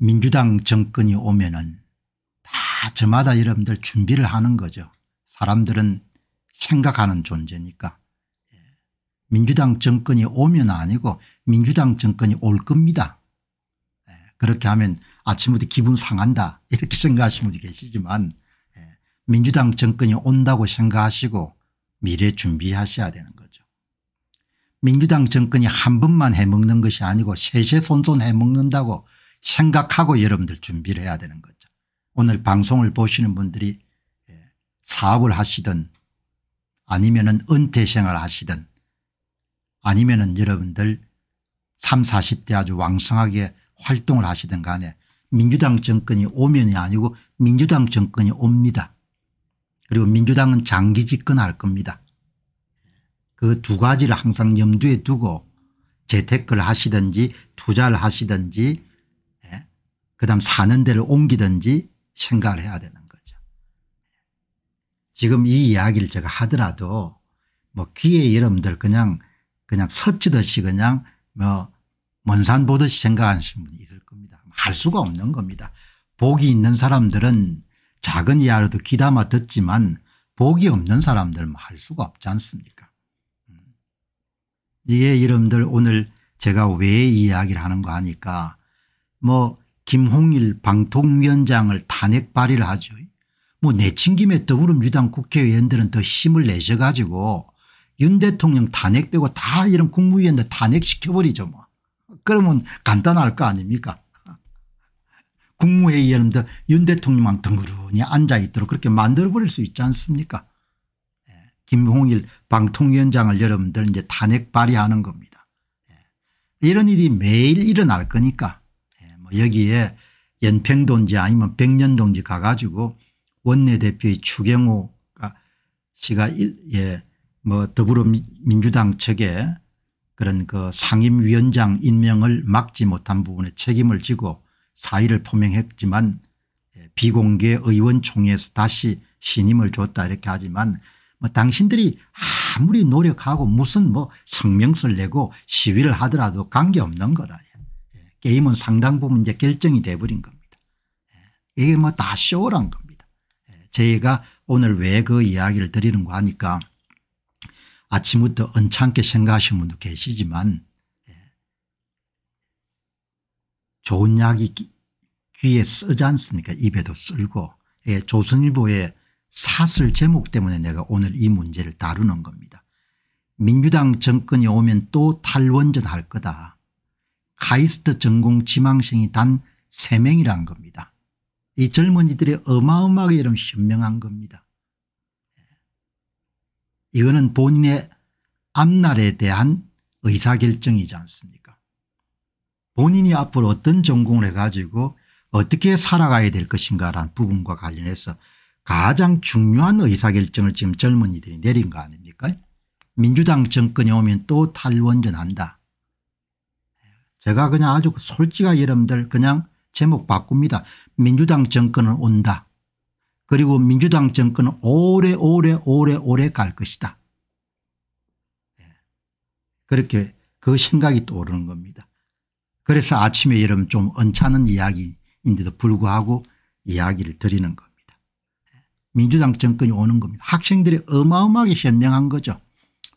민주당 정권이 오면은 다 저마다 여러분들 준비를 하는 거죠. 사람들은 생각하는 존재니까. 예. 민주당 정권이 오면 아니고 민주당 정권이 올 겁니다. 예. 그렇게 하면 아침부터 기분 상한다 이렇게 생각하시는 분도 계시지만 예. 민주당 정권이 온다고 생각하시고 미래 준비하셔야 되는 거죠. 민주당 정권이 한 번만 해먹는 것이 아니고 세세손손 해먹는다고 생각하고 여러분들 준비를 해야 되는 거죠. 오늘 방송을 보시는 분들이 예, 사업을 하시든 아니면 은 은퇴생활 하시든 아니면 은 여러분들 3, 0 40대 아주 왕성하게 활동을 하시든 간에 민주당 정권이 오면이 아니고 민주당 정권이 옵니다. 그리고 민주당은 장기 집권할 겁니다. 그 두 가지를 항상 염두에 두고 재테크를 하시든지 투자를 하시든지 그다음 사는 데를 옮기든지 생각을 해야 되는 거죠. 지금 이 이야기를 제가 하더라도 뭐 귀에 여러분들 그냥 그냥 서치듯이 그냥 뭐 먼산 보듯이 생각하시는 분이 있을 겁니다. 할 수가 없는 겁니다. 복이 있는 사람들은 작은 이야기도 귀담아 듣지만 복이 없는 사람들은 할 수가 없지 않습니까 음. 이게 여러분들 오늘 제가 왜 이야기를 하는 거 하니까 뭐 김홍일 방통위원장을 탄핵 발의를 하죠. 뭐 내친김에 더불어민주당 국회의원들은 더 힘을 내셔 가지고 윤 대통령 탄핵 빼고 다 이런 국무위원들 탄핵시켜버리죠 뭐. 그러면 간단할 거 아닙니까 국무회의 여들윤 대통령만 덩그러니 앉아있도록 그렇게 만들어버릴 수 있지 않습니까 예, 김홍일 방통위원장을 여러분들 이제 탄핵 발의하는 겁니다. 예, 이런 일이 매일 일어날 거니까 뭐 여기에 연평도인지 아니면 백년도지 가가지고 원내대표의 추경호 씨가 예, 뭐 더불어민주당 측에 그런 그 상임위원장 임명을 막지 못한 부분에 책임을 지고 사의를 표명했지만 예, 비공개 의원총회에서 다시 신임을 줬다 이렇게 하지만 뭐 당신들이 아무리 노력하고 무슨 뭐 성명서를 내고 시위를 하더라도 관계없는 거다. 게임은 상당 부분 이제 결정이 돼버린 겁니다. 예. 이게 뭐 다 쇼란 겁니다. 예. 저가 오늘 왜 그 이야기를 드리는 거 하니까 아침부터 언짢게 생각하시는 분도 계시지만 예. 좋은 약이 귀에 쓰지 않습니까 입에도 쓸고 조선일보의 사슬 제목 때문에 내가 오늘 이 문제를 다루는 겁니다. 민주당 정권이 오면 또 탈원전할 거다. 카이스트 전공 지망생이 단 3명이란 겁니다. 이 젊은이들이 어마어마하게 이런 현명한 겁니다. 이거는 본인의 앞날에 대한 의사결정이지 않습니까 본인이 앞으로 어떤 전공을 해가지고 어떻게 살아가야 될 것인가라는 부분과 관련해서 가장 중요한 의사결정을 지금 젊은이들이 내린 거 아닙니까 민주당 정권이 오면 또 탈원전한다. 제가 그냥 아주 솔직하게 여러분들 그냥 제목 바꿉니다. 민주당 정권은 온다. 그리고 민주당 정권은 오래오래 오래오래 갈 것이다. 예. 그렇게 그 생각이 떠오르는 겁니다. 그래서 아침에 여러분 좀 언짢은 이야기인데도 불구하고 이야기를 드리는 겁니다. 예. 민주당 정권이 오는 겁니다. 학생들이 어마어마하게 현명한 거죠.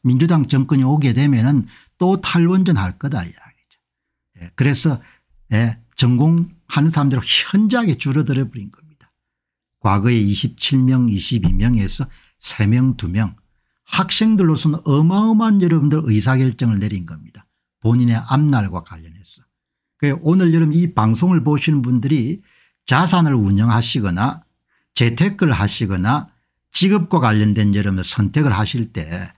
민주당 정권이 오게 되면 은또 탈원전 할 거다 이야기. 그래서 예, 전공하는 사람들은 현저하게 줄어들어 버린 겁니다. 과거에 27명 22명에서 3명 2명 학생들로서는 어마어마한 여러분들 의사결정을 내린 겁니다. 본인의 앞날과 관련해서. 그 오늘 여러분 이 방송을 보시는 분들이 자산을 운영하시거나 재테크를 하시거나 직업과 관련된 여러분 선택을 하실 때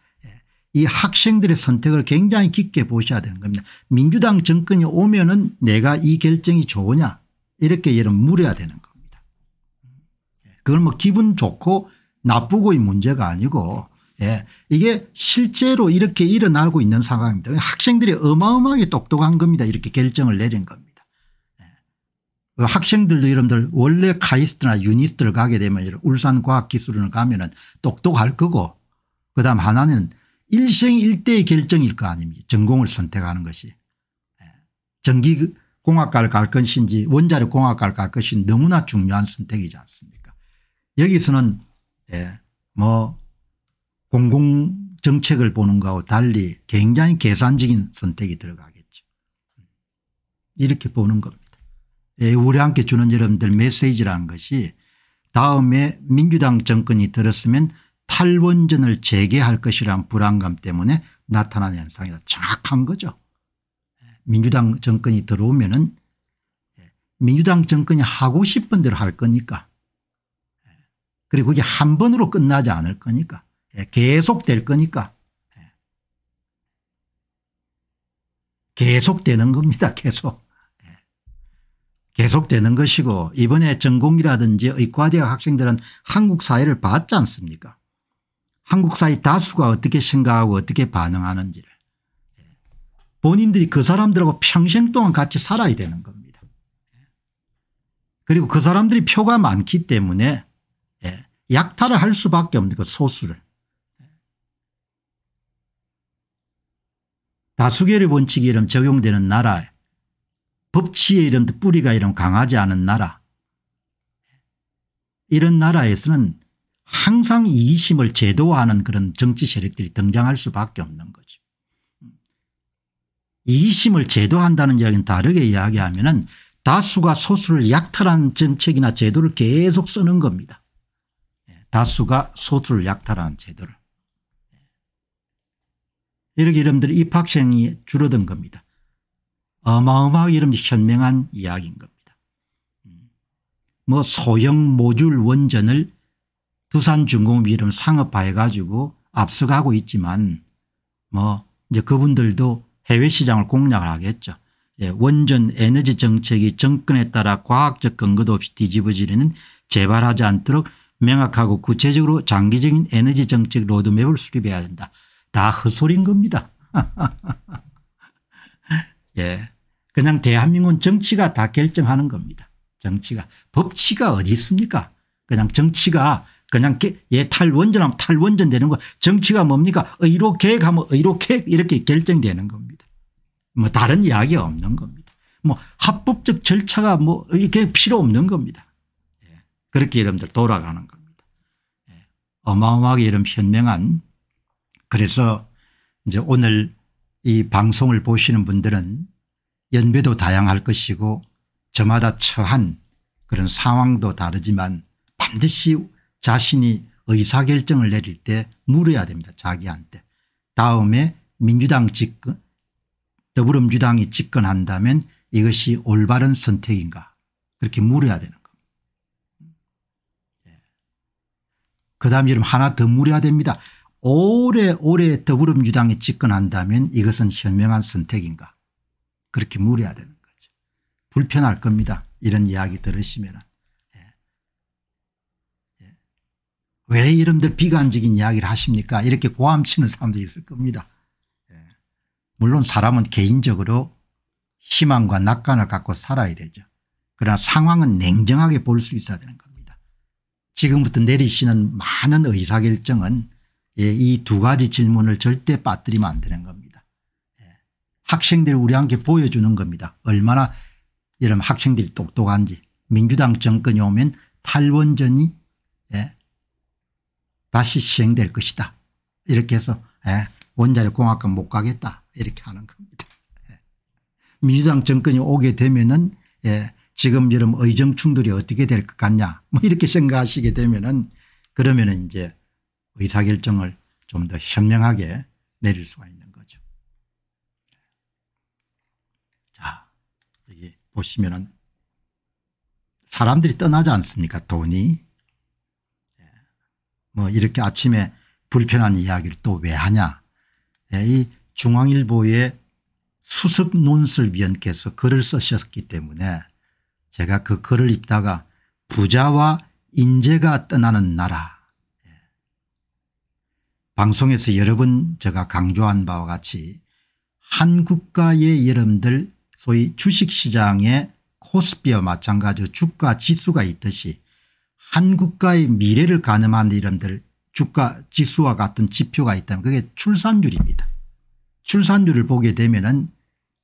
이 학생들의 선택을 굉장히 깊게 보셔야 되는 겁니다. 민주당 정권이 오면 은 내가 이 결정이 좋으냐 이렇게 얘는 물어야 되는 겁니다. 그걸 뭐 기분 좋고 나쁘고의 문제가 아니고 예, 이게 실제로 이렇게 일어나고 있는 상황입니다. 학생들이 어마어마하게 똑똑한 겁니다. 이렇게 결정을 내린 겁니다. 예. 학생들도 여러분들 원래 카이스트나 유니스트를 가게 되면 울산과학기술원을 가면 똑똑할 거고 그다음 하나는 일생일대의 결정일 거 아닙니까 전공을 선택하는 것이. 예. 전기공학과를 갈 것인지 원자력공학과를 갈 것인지 너무나 중요한 선택이지 않습니까 여기서는 예뭐 공공정책을 보는 거하 달리 굉장히 계산적인 선택이 들어가겠죠. 이렇게 보는 겁니다. 예, 우리 함께 주는 여러분들 메시지라는 것이 다음에 민주당 정권이 들었으면 탈원전을 재개할 것이란 불안감 때문에 나타나는 현상이다. 정확한 거죠. 민주당 정권이 들어오면 은 민주당 정권이 하고 싶은 대로 할 거니까 그리고 그게 한 번으로 끝나지 않을 거니까 계속 될 거니까 계속 되는 겁니다. 계속. 계속 되는 것이고 이번에 전공이라든지 의과대학 학생들은 한국 사회를 봤지 않습니까 한국 사회 다수가 어떻게 생각하고 어떻게 반응하는지를 본인들이 그 사람들하고 평생 동안 같이 살아야 되는 겁니다. 그리고 그 사람들이 표가 많기 때문에 예, 약탈을 할 수밖에 없는 그 소수를. 다수결의 원칙이 이름 적용되는 나라에 법치의 이름 뿌리가 이런 강하지 않은 나라 이런 나라에서는 항상 이기심을 제도화하는 그런 정치 세력들이 등장할 수밖에 없는 거죠. 이기심을 제도한다는 이야기는 다르게 이야기하면 은 다수가 소수를 약탈한 정책이나 제도를 계속 쓰는 겁니다. 예, 다수가 소수를 약탈한 제도를. 예. 이렇게 여러분들이 입학생이 줄어든 겁니다. 어마어마하게 여 이름 현명한 이야기인 겁니다. 음. 뭐 소형 모듈 원전을 두산중공업 이름 상업화해 가지고 앞서가고 있지만 뭐 이제 그분들도 해외 시장을 공략을 하겠죠. 예, 원전 에너지 정책이 정권에 따라 과학적 근거도 없이 뒤집어지는 재발하지 않도록 명확하고 구체적으로 장기적인 에너지 정책 로드맵을 수립해야 된다. 다 헛소리인 겁니다. 예. 그냥 대한민국은 정치가 다 결정하는 겁니다. 정치가. 법치가 어디 있습니까? 그냥 정치가 그냥 얘 탈원전하면 탈원전 되는 거 정치가 뭡니까 의로 계획하면 의로 계획 이렇게 결정되는 겁니다. 뭐 다른 이야기 없는 겁니다. 뭐 합법적 절차가 뭐 이게 필요 없는 겁니다. 예. 그렇게 여러분들 돌아가는 겁니다. 예. 어마어마하게 이런 현명한 그래서 이제 오늘 이 방송을 보시는 분들은 연배도 다양할 것이고 저마다 처한 그런 상황도 다르지만 반드시 자신이 의사결정을 내릴 때 물어야 됩니다. 자기한테. 다음에 민주당 집권 더불어민주당이 집권한다면 이것이 올바른 선택인가 그렇게 물어야 되는 거예요. 그 다음 여러분 하나 더 물어야 됩니다. 오래오래 더불어민주당이 집권한다면 이것은 현명한 선택인가 그렇게 물어야 되는 거죠. 불편할 겁니다. 이런 이야기 들으시면 은 왜이런들 비관적인 이야기를 하십니까 이렇게 고함치는 사람도 있을 겁니다. 예. 물론 사람은 개인적으로 희망과 낙관을 갖고 살아야 되죠. 그러나 상황은 냉정하게 볼 수 있어야 되는 겁니다. 지금부터 내리시는 많은 의사결정은 예, 이두 가지 질문을 절대 빠뜨리면 안 되는 겁니다. 예. 학생들이 우리한테 보여주는 겁니다. 얼마나 이런 학생들이 똑똑한지 민주당 정권이 오면 탈원전이 다시 시행될 것이다. 이렇게 해서 예, 원자력 공학과 못 가겠다 이렇게 하는 겁니다. 예. 민주당 정권이 오게 되면은 예, 지금 여름 의정 충돌이 어떻게 될 것 같냐 뭐 이렇게 생각하시게 되면은 그러면은 이제 의사결정을 좀 더 현명하게 내릴 수가 있는 거죠. 자 여기 보시면은 사람들이 떠나지 않습니까 돈이 뭐 이렇게 아침에 불편한 이야기를 또 왜 하냐. 예, 이 중앙일보의 수습 논설위원께서 글을 쓰셨기 때문에 제가 그 글을 읽다가 부자와 인재가 떠나는 나라 예. 방송에서 여러 번 제가 강조한 바와 같이 한국가의 여러분들 소위 주식시장의 코스피와 마찬가지로 주가 지수가 있듯이 한국가의 미래를 가늠하는 이런들 주가 지수와 같은 지표가 있다면 그게 출산율입니다. 출산율을 보게 되면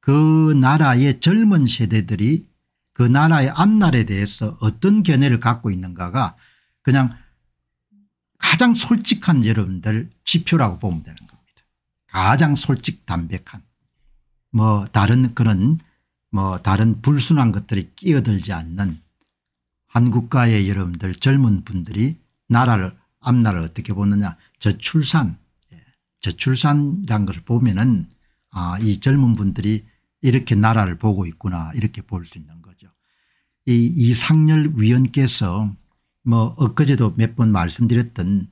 은그 나라의 젊은 세대들이 그 나라의 앞날에 대해서 어떤 견해를 갖고 있는가가 그냥 가장 솔직한 여러분들 지표라고 보면 되는 겁니다. 가장 솔직 담백한 뭐 다른 그런 뭐 다른 불순한 것들이 끼어들지 않는 한국가의 여러분들 젊은 분들이 나라를 앞날을 어떻게 보느냐 저출산 예. 저출산이란 것을 보면은 아, 이 젊은 분들이 이렇게 나라를 보고 있구나 이렇게 볼 수 있는 거죠. 이 이상열 위원께서 뭐 엊그제도 몇 번 말씀드렸던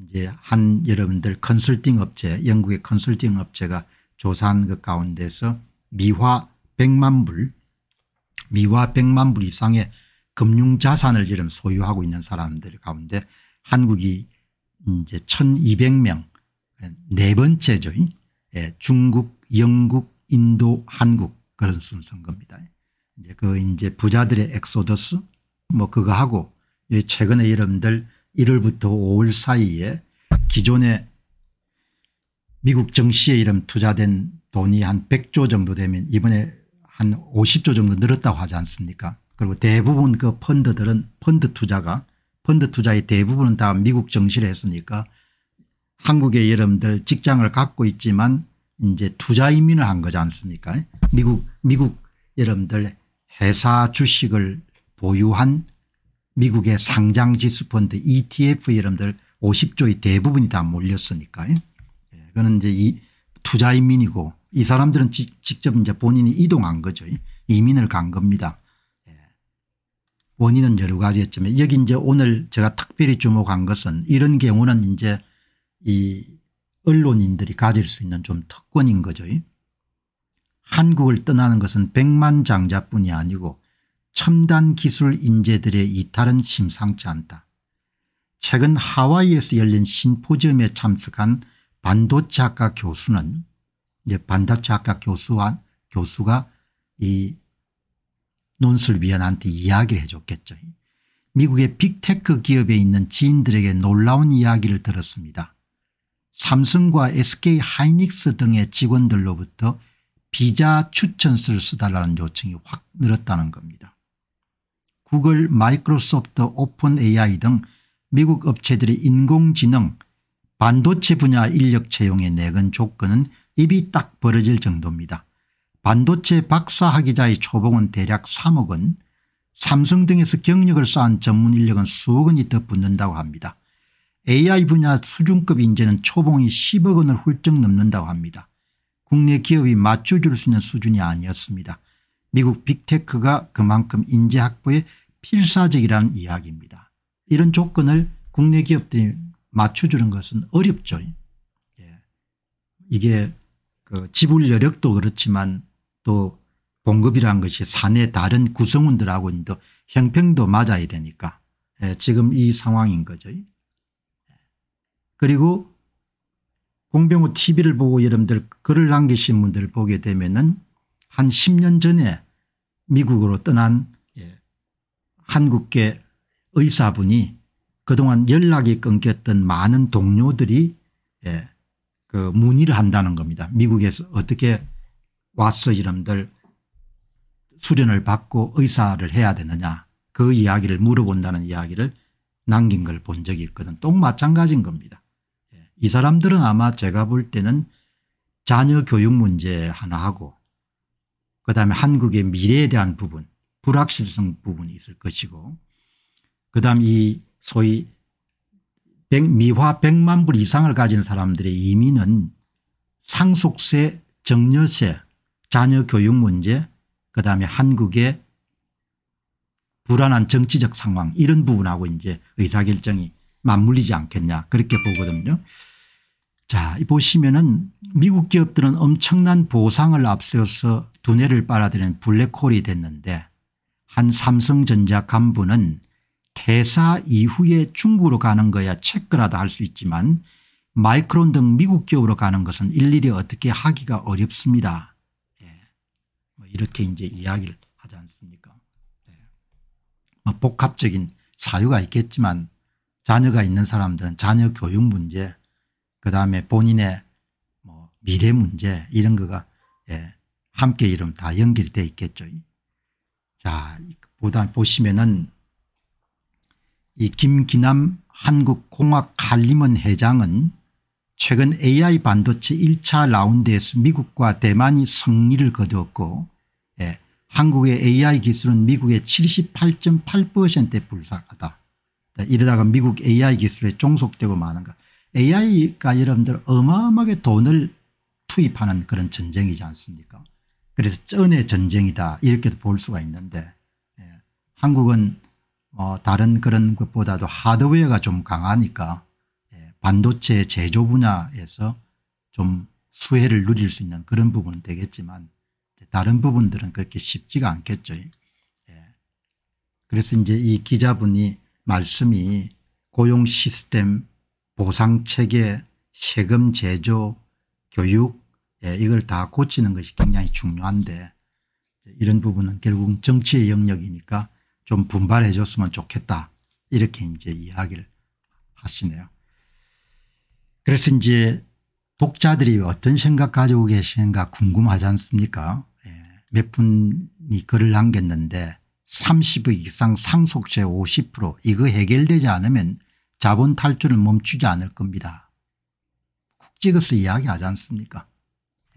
이제 한 여러분들 컨설팅 업체 영국의 컨설팅 업체가 조사한 것 가운데서 미화 100만 불 미화 100만 불 이상의 금융자산을 이름 소유하고 있는 사람들 가운데 한국이 이제 1200명 네 번째죠. 예, 중국 영국 인도 한국 그런 순서인 겁니다. 이제 그 이제 부자들의 엑소더스 뭐 그거 하고 최근에 여러분들 1월부터 5월 사이에 기존에 미국 정시에 이름 투자된 돈이 한 100조 정도 되면 이번에 한 50조 정도 늘었다고 하지 않습니까 그리고 대부분 그 펀드들은 펀드 투자가 펀드 투자의 대부분은 다 미국 정시를 했으니까 한국의 여러분들 직장을 갖고 있지만 이제 투자 이민을 한 거지 않습니까 미국 미국 여러분들 회사 주식을 보유한 미국의 상장 지수펀드 ETF 여러분들 50조의 대부분이 다 몰렸으니까 예, 그거는 이제 이 투자 이민이고 이 사람들은 직접 이제 본인이 이동한 거죠 이민을 간 겁니다. 원인은 여러 가지였지만 여기 이제 오늘 제가 특별히 주목한 것은 이런 경우는 이제 이 언론인들이 가질 수 있는 좀 특권인 거죠. 한국을 떠나는 것은 백만 장자뿐이 아니고 첨단 기술 인재들의 이탈은 심상치 않다. 최근 하와이에서 열린 심포지엄에 참석한 반도체 학과 교수는 이제 반도체 학과 교수와 교수가 이 논술위원한테 이야기를 해줬겠죠. 미국의 빅테크 기업에 있는 지인들에게 놀라운 이야기를 들었습니다. 삼성과 SK하이닉스 등의 직원들로부터 비자 추천서를 쓰달라는 요청이 확 늘었다는 겁니다. 구글 마이크로소프트 오픈 AI 등 미국 업체들의 인공지능 반도체 분야 인력 채용에 내건 조건은 입이 딱 벌어질 정도입니다. 반도체 박사학위자의 초봉은 대략 3억 원 삼성 등에서 경력을 쌓은 전문 인력은 수억 원이 더 붙는다고 합니다. AI 분야 수준급 인재는 초봉이 10억 원을 훌쩍 넘는다고 합니다. 국내 기업이 맞춰줄 수 있는 수준이 아니었습니다. 미국 빅테크가 그만큼 인재 확보에 필사적이라는 이야기입니다. 이런 조건을 국내 기업들이 맞춰주는 것은 어렵죠. 예. 이게 그 지불 여력도 그렇지만 또 봉급이라는 것이 사내 다른 구성원들하고도 형평도 맞아야 되니까 예, 지금 이 상황인 거죠. 예. 그리고 공병호 tv를 보고 여러분들 글을 남기신 분들 보게 되면 은한 10년 전에 미국으로 떠난 예, 한국계 의사분이 그동안 연락이 끊겼던 많은 동료들이 예, 그 문의를 한다는 겁니다. 미국에서 어떻게 와서 이놈들 수련을 받고 의사를 해야 되느냐 그 이야기를 물어본다는 이야기를 남긴 걸 본 적이 있거든. 똑 마찬가지인 겁니다. 예, 이 사람들은 아마 제가 볼 때는 자녀 교육 문제 하나하고 그다음에 한국의 미래에 대한 부분 불확실성 부분이 있을 것이고 그다음 이 소위 미화 100만 불 이상을 가진 사람들의 이민은 상속세 정려세 자녀 교육 문제 그다음에 한국의 불안한 정치적 상황 이런 부분하고 이제 의사결정이 맞물리지 않겠냐 그렇게 보거든요. 자 보시면은 미국 기업들은 엄청난 보상을 앞세워서 두뇌를 빨아들이는 블랙홀이 됐는데 한 삼성전자 간부는 퇴사 이후에 중국으로 가는 거야 체크라도 할 수 있지만 마이크론 등 미국 기업으로 가는 것은 일일이 어떻게 하기가 어렵습니다. 뭐 이렇게 이제 이야기를 하지 않습니까? 네. 뭐 복합적인 사유가 있겠지만 자녀가 있는 사람들은 자녀 교육 문제, 그 다음에 본인의 뭐 미래 문제 이런 거가 예, 함께 이름 다 연결돼 있겠죠. 자, 보다 보시면은 이 김기남 한국공학 한림원 회장은 최근 AI 반도체 1차 라운드에서 미국과 대만이 승리를 거두었고 한국의 AI 기술은 미국의 78.8%에 불과하다. 이러다가 미국 AI 기술에 종속되고 마는 것. AI가 여러분들 어마어마하게 돈을 투입하는 그런 전쟁이지 않습니까 그래서 쩐의 전쟁이다 이렇게도 볼 수가 있는데 예. 한국은 어 다른 그런 것보다도 하드웨어가 좀 강하니까 예. 반도체 제조 분야에서 좀 수혜를 누릴 수 있는 그런 부분은 되겠지만 다른 부분들은 그렇게 쉽지가 않겠죠. 예. 그래서 이제 이 기자분이 말씀이 고용 시스템 보상 체계 세금 제조 교육 예. 이걸 다 고치는 것이 굉장히 중요한데 이런 부분은 결국 정치의 영역이니까 좀 분발해 줬으면 좋겠다 이렇게 이제 이야기를 하시네요. 그래서 이제 독자들이 어떤 생각 가지고 계시는가 궁금하지 않습니까 몇 분이 글을 남겼는데 30억 이상 상속세 50% 이거 해결되지 않으면 자본 탈출을 멈추지 않을 겁니다. 쿡 찍어서 이야기하지 않습니까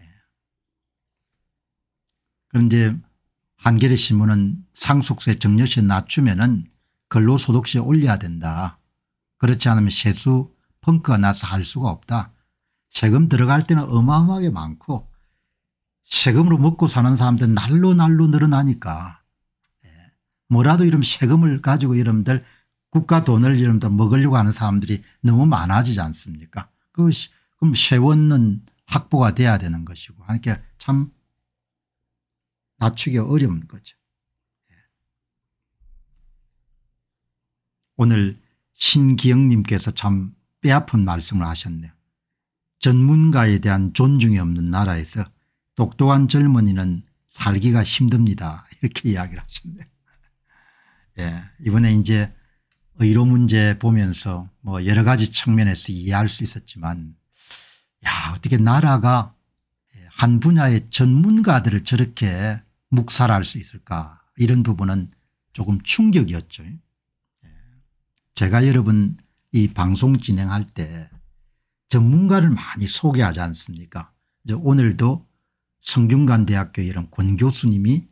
예. 그런데 한겨레 신문은 상속세 정려세 낮추면 은 근로소득세 올려야 된다. 그렇지 않으면 세수 펑크가 나서 할 수가 없다. 세금 들어갈 때는 어마어마하게 많고 세금으로 먹고 사는 사람들 날로 날로 늘어나니까 예, 뭐라도 이런 세금을 가지고 여러분들 국가 돈을 여러분들 먹으려고 하는 사람들이 너무 많아지지 않습니까 그것이 그럼 세원은 확보가 돼야 되는 것이고 하니까 참 낮추기 어려운 거죠. 예. 오늘 신기영님께서 참 뼈아픈 말씀을 하셨네요. 전문가에 대한 존중이 없는 나라에서 똑똑한 젊은이는 살기가 힘듭니다. 이렇게 이야기를 하셨네요. 예, 이번에 이제 의료 문제 보면서 뭐 여러 가지 측면에서 이해할 수 있었지만 야 어떻게 나라가 예, 한 분야의 전문가들을 저렇게 묵살할 수 있을까 이런 부분은 조금 충격이었죠. 예. 제가 여러분 이 방송 진행할 때 전문가를 많이 소개하지 않습니까 오늘도 성균관대학교 이런 권 교수님이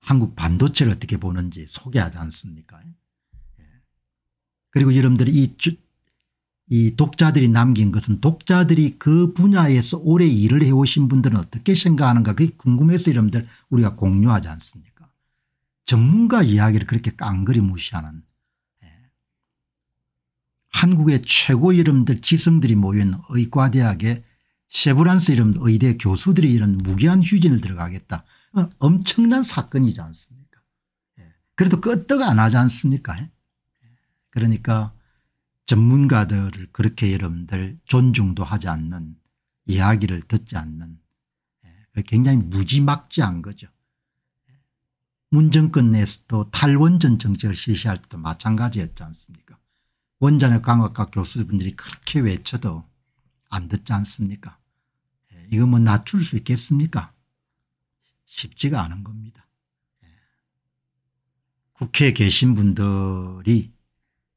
한국 반도체를 어떻게 보는지 소개하지 않습니까 예. 그리고 여러분들이 이, 주, 이 독자들이 남긴 것은 독자들이 그 분야에서 오래 일을 해오신 분들은 어떻게 생각하는가 그게 궁금해서 여러분들 우리가 공유하지 않습니까 전문가 이야기를 그렇게 깡그리 무시하는 예. 한국의 최고 이름들 지성들이 모인 의과대학의 세브란스 이런 의대 교수들이 이런 무기한 휴진을 들어가겠다. 엄청난 사건이지 않습니까 예. 그래도 끄떡 안 하지 않습니까 예. 그러니까 전문가들을 그렇게 여러분들 존중도 하지 않는 이야기를 듣지 않는 예. 굉장히 무지막지한 거죠. 문정권 내에서도 탈원전 정책을 실시할 때도 마찬가지였지 않습니까 원자력 강화과 교수분들이 그렇게 외쳐도 안 듣지 않습니까? 예, 이거 뭐 낮출 수 있겠습니까? 쉽지가 않은 겁니다. 예. 국회에 계신 분들이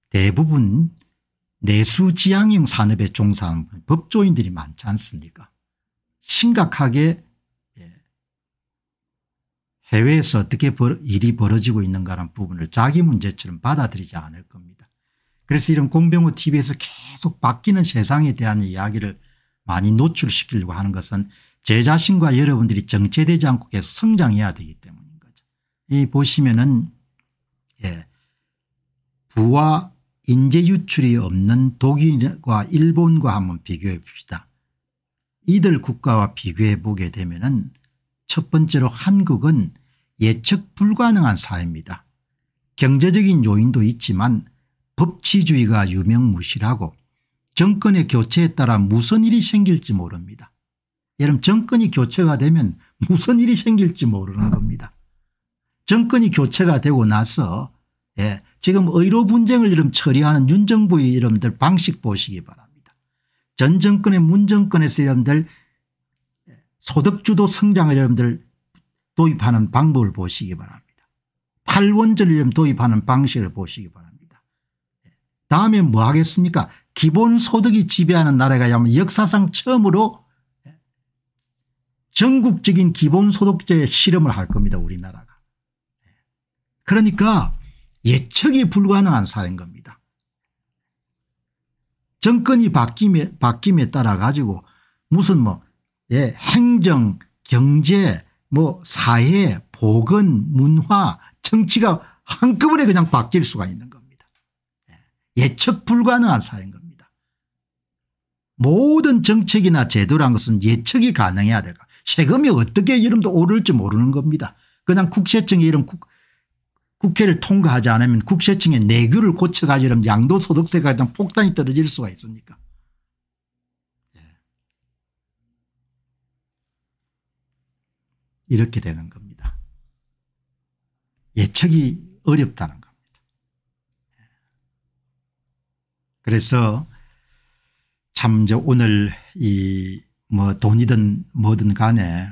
대부분 내수지향형 산업에 종사하는 법조인들이 많지 않습니까 심각하게 예, 해외에서 어떻게 일이 벌어지고 있는가라는 부분을 자기 문제처럼 받아들이지 않을 겁니다. 그래서 이런 공병호 tv에서 계속 바뀌는 세상에 대한 이야기를 많이 노출시키려고 하는 것은 제 자신과 여러분들이 정체되지 않고 계속 성장해야 되기 때문인 거죠. 이 보시면은 예 부와 인재 유출이 없는 독일과 일본과 한번 비교해 봅시다. 이들 국가와 비교해 보게 되면첫 번째로 한국은 예측 불가능한 사회입니다. 경제적인 요인도 있지만 법치주의가 유명무실하고 정권의 교체에 따라 무슨 일이 생길지 모릅니다. 여러분 정권이 교체가 되면 무슨 일이 생길지 모르는 겁니다. 정권이 교체가 되고 나서 예, 지금 의료 분쟁을 이름 처리하는 윤 정부의 이름들 방식 보시기 바랍니다. 전 정권의 문 정권에서 이름들 예, 소득주도 성장을 여러분들 도입하는 방법을 보시기 바랍니다. 탈원전 이 도입하는 방식을 보시기 바랍니다. 다음에 뭐 하겠습니까 기본소득이 지배하는 나라가 역사상 처음으로 전국적인 기본소득제 실험을 할 겁니다 우리나라가. 그러니까 예측이 불가능한 사인 겁니다. 정권이 바뀜에, 바뀜에 따라 가지고 무슨 뭐 예, 행정 경제 뭐 사회 보건 문화 정치가 한꺼번에 그냥 바뀔 수가 있는 예측 불가능한 사인 겁니다. 모든 정책이나 제도란 것은 예측이 가능해야 될까 세금이 어떻게 이름도 오를지 모르는 겁니다. 그냥 국세청이 이런 국, 국회를 통과하지 않으면 국세청의 내규를 고쳐가지고 양도소득세가 그 폭탄이 떨어질 수가 있으니까. 예. 이렇게 되는 겁니다. 예측이 어렵다는 그래서 참 이제 오늘 이 뭐 돈이든 뭐든 간에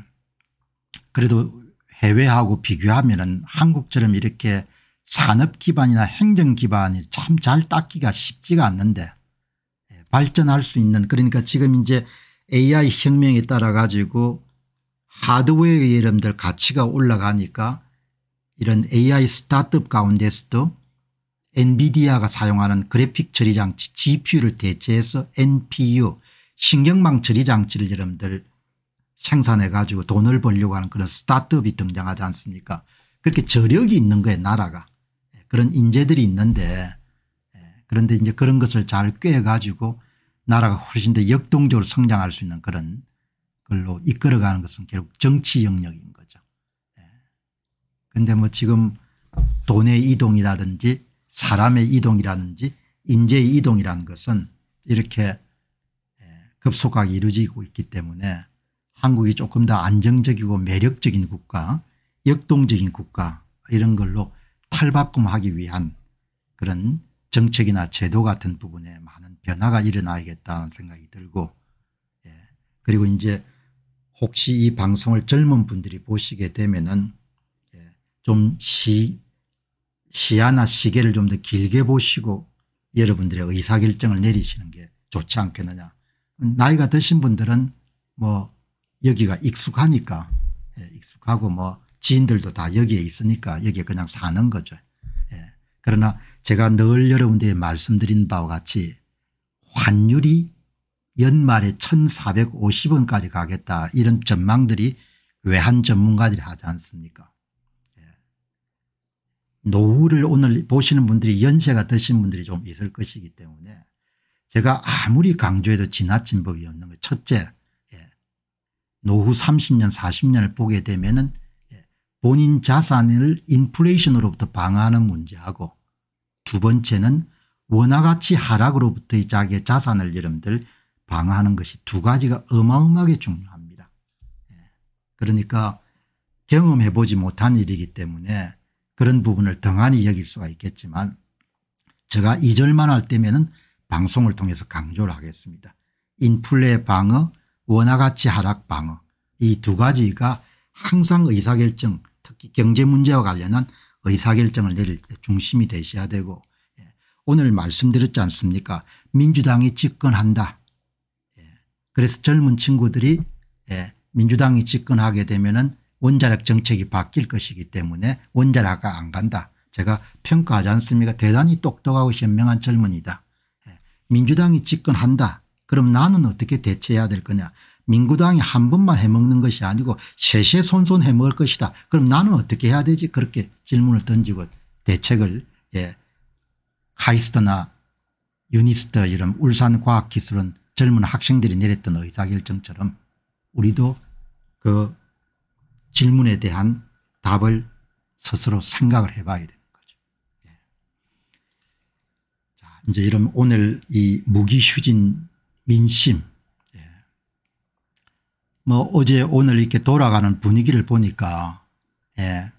그래도 해외하고 비교하면은 한국처럼 이렇게 산업 기반이나 행정 기반이 참 잘 닦기가 쉽지가 않는데 예, 발전할 수 있는 그러니까 지금 이제 AI 혁명에 따라 가지고 하드웨어의 이름들 가치가 올라가니까 이런 AI 스타트업 가운데서도 엔비디아가 사용하는 그래픽 처리 장치 GPU를 대체해서 NPU 신경망 처리 장치를 여러분들 생산해 가지고 돈을 벌려고 하는 그런 스타트업이 등장하지 않습니까 그렇게 저력이 있는 거예요 나라가 예, 그런 인재들이 있는데 예, 그런데 이제 그런 것을 잘꿰 가지고 나라가 훨씬 더 역동적으로 성장할 수 있는 그런 걸로 이끌어가는 것은 결국 정치 영역인 거죠. 그런데 예. 뭐 지금 돈의 이동이라든지 사람의 이동이라든지 인재의 이동이라는 것은 이렇게 급속하게 이루어지고 있기 때문에 한국이 조금 더 안정적이고 매력적인 국가 역동적인 국가 이런 걸로 탈바꿈하기 위한 그런 정책이나 제도 같은 부분에 많은 변화가 일어나야겠다는 생각이 들고 예. 그리고 이제 혹시 이 방송을 젊은 분들이 보시게 되면은 예, 좀 시, 시야나 시계를 좀 더 길게 보시고 여러분들의 의사결정을 내리시는 게 좋지 않겠느냐. 나이가 드신 분들은 뭐 여기가 익숙하니까 예, 익숙하고 뭐 지인들도 다 여기에 있으니까 여기에 그냥 사는 거죠. 예. 그러나 제가 늘 여러분들에게 말씀드린 바와 같이 환율이 연말에 1450원까지 가겠다 이런 전망들이 외환 전문가들이 하지 않습니까 노후를 오늘 보시는 분들이 연세가 드신 분들이 좀 있을 것이기 때문에 제가 아무리 강조해도 지나친 법이 없는 거예요. 첫째 예. 노후 30년 40년을 보게 되면 은 예. 본인 자산을 인플레이션으로부터 방어하는 문제하고 두 번째는 원화가치 하락으로부터의 자기의 자산을 여러분들 방어하는 것이 두 가지가 어마어마하게 중요합니다. 예. 그러니까 경험해보지 못한 일이기 때문에 그런 부분을 등한히 여길 수가 있겠지만 제가 이절만할 때면은 방송을 통해서 강조를 하겠습니다. 인플레 방어 원화가치 하락 방어 이 두 가지가 항상 의사결정 특히 경제 문제와 관련한 의사결정을 내릴 때 중심이 되셔야 되고 예. 오늘 말씀드렸지 않습니까 민주당이 집권한다. 예. 그래서 젊은 친구들이 예, 민주당이 집권하게 되면 은 원자력 정책이 바뀔 것이기 때문에 원자력가 안 간다. 제가 평가하지 않습니까 대단히 똑똑하고 현명한 젊은이다. 예, 민주당이 집권한다. 그럼 나는 어떻게 대처해야 될 거냐. 민주당이 한 번만 해먹는 것이 아니고 세세손손 해먹을 것이다. 그럼 나는 어떻게 해야 되지 그렇게 질문을 던지고 대책을 예. 카이스트나 유니스트 이런 울산과학기술은 젊은 학생들이 내렸던 의사결정처럼 우리도 그 질문에 대한 답을 스스로 생각을 해봐야 되는 거죠. 예. 자, 이제 이런 오늘 이 무기휴진 민심 예. 뭐 어제 오늘 이렇게 돌아가는 분위기를 보니까 예.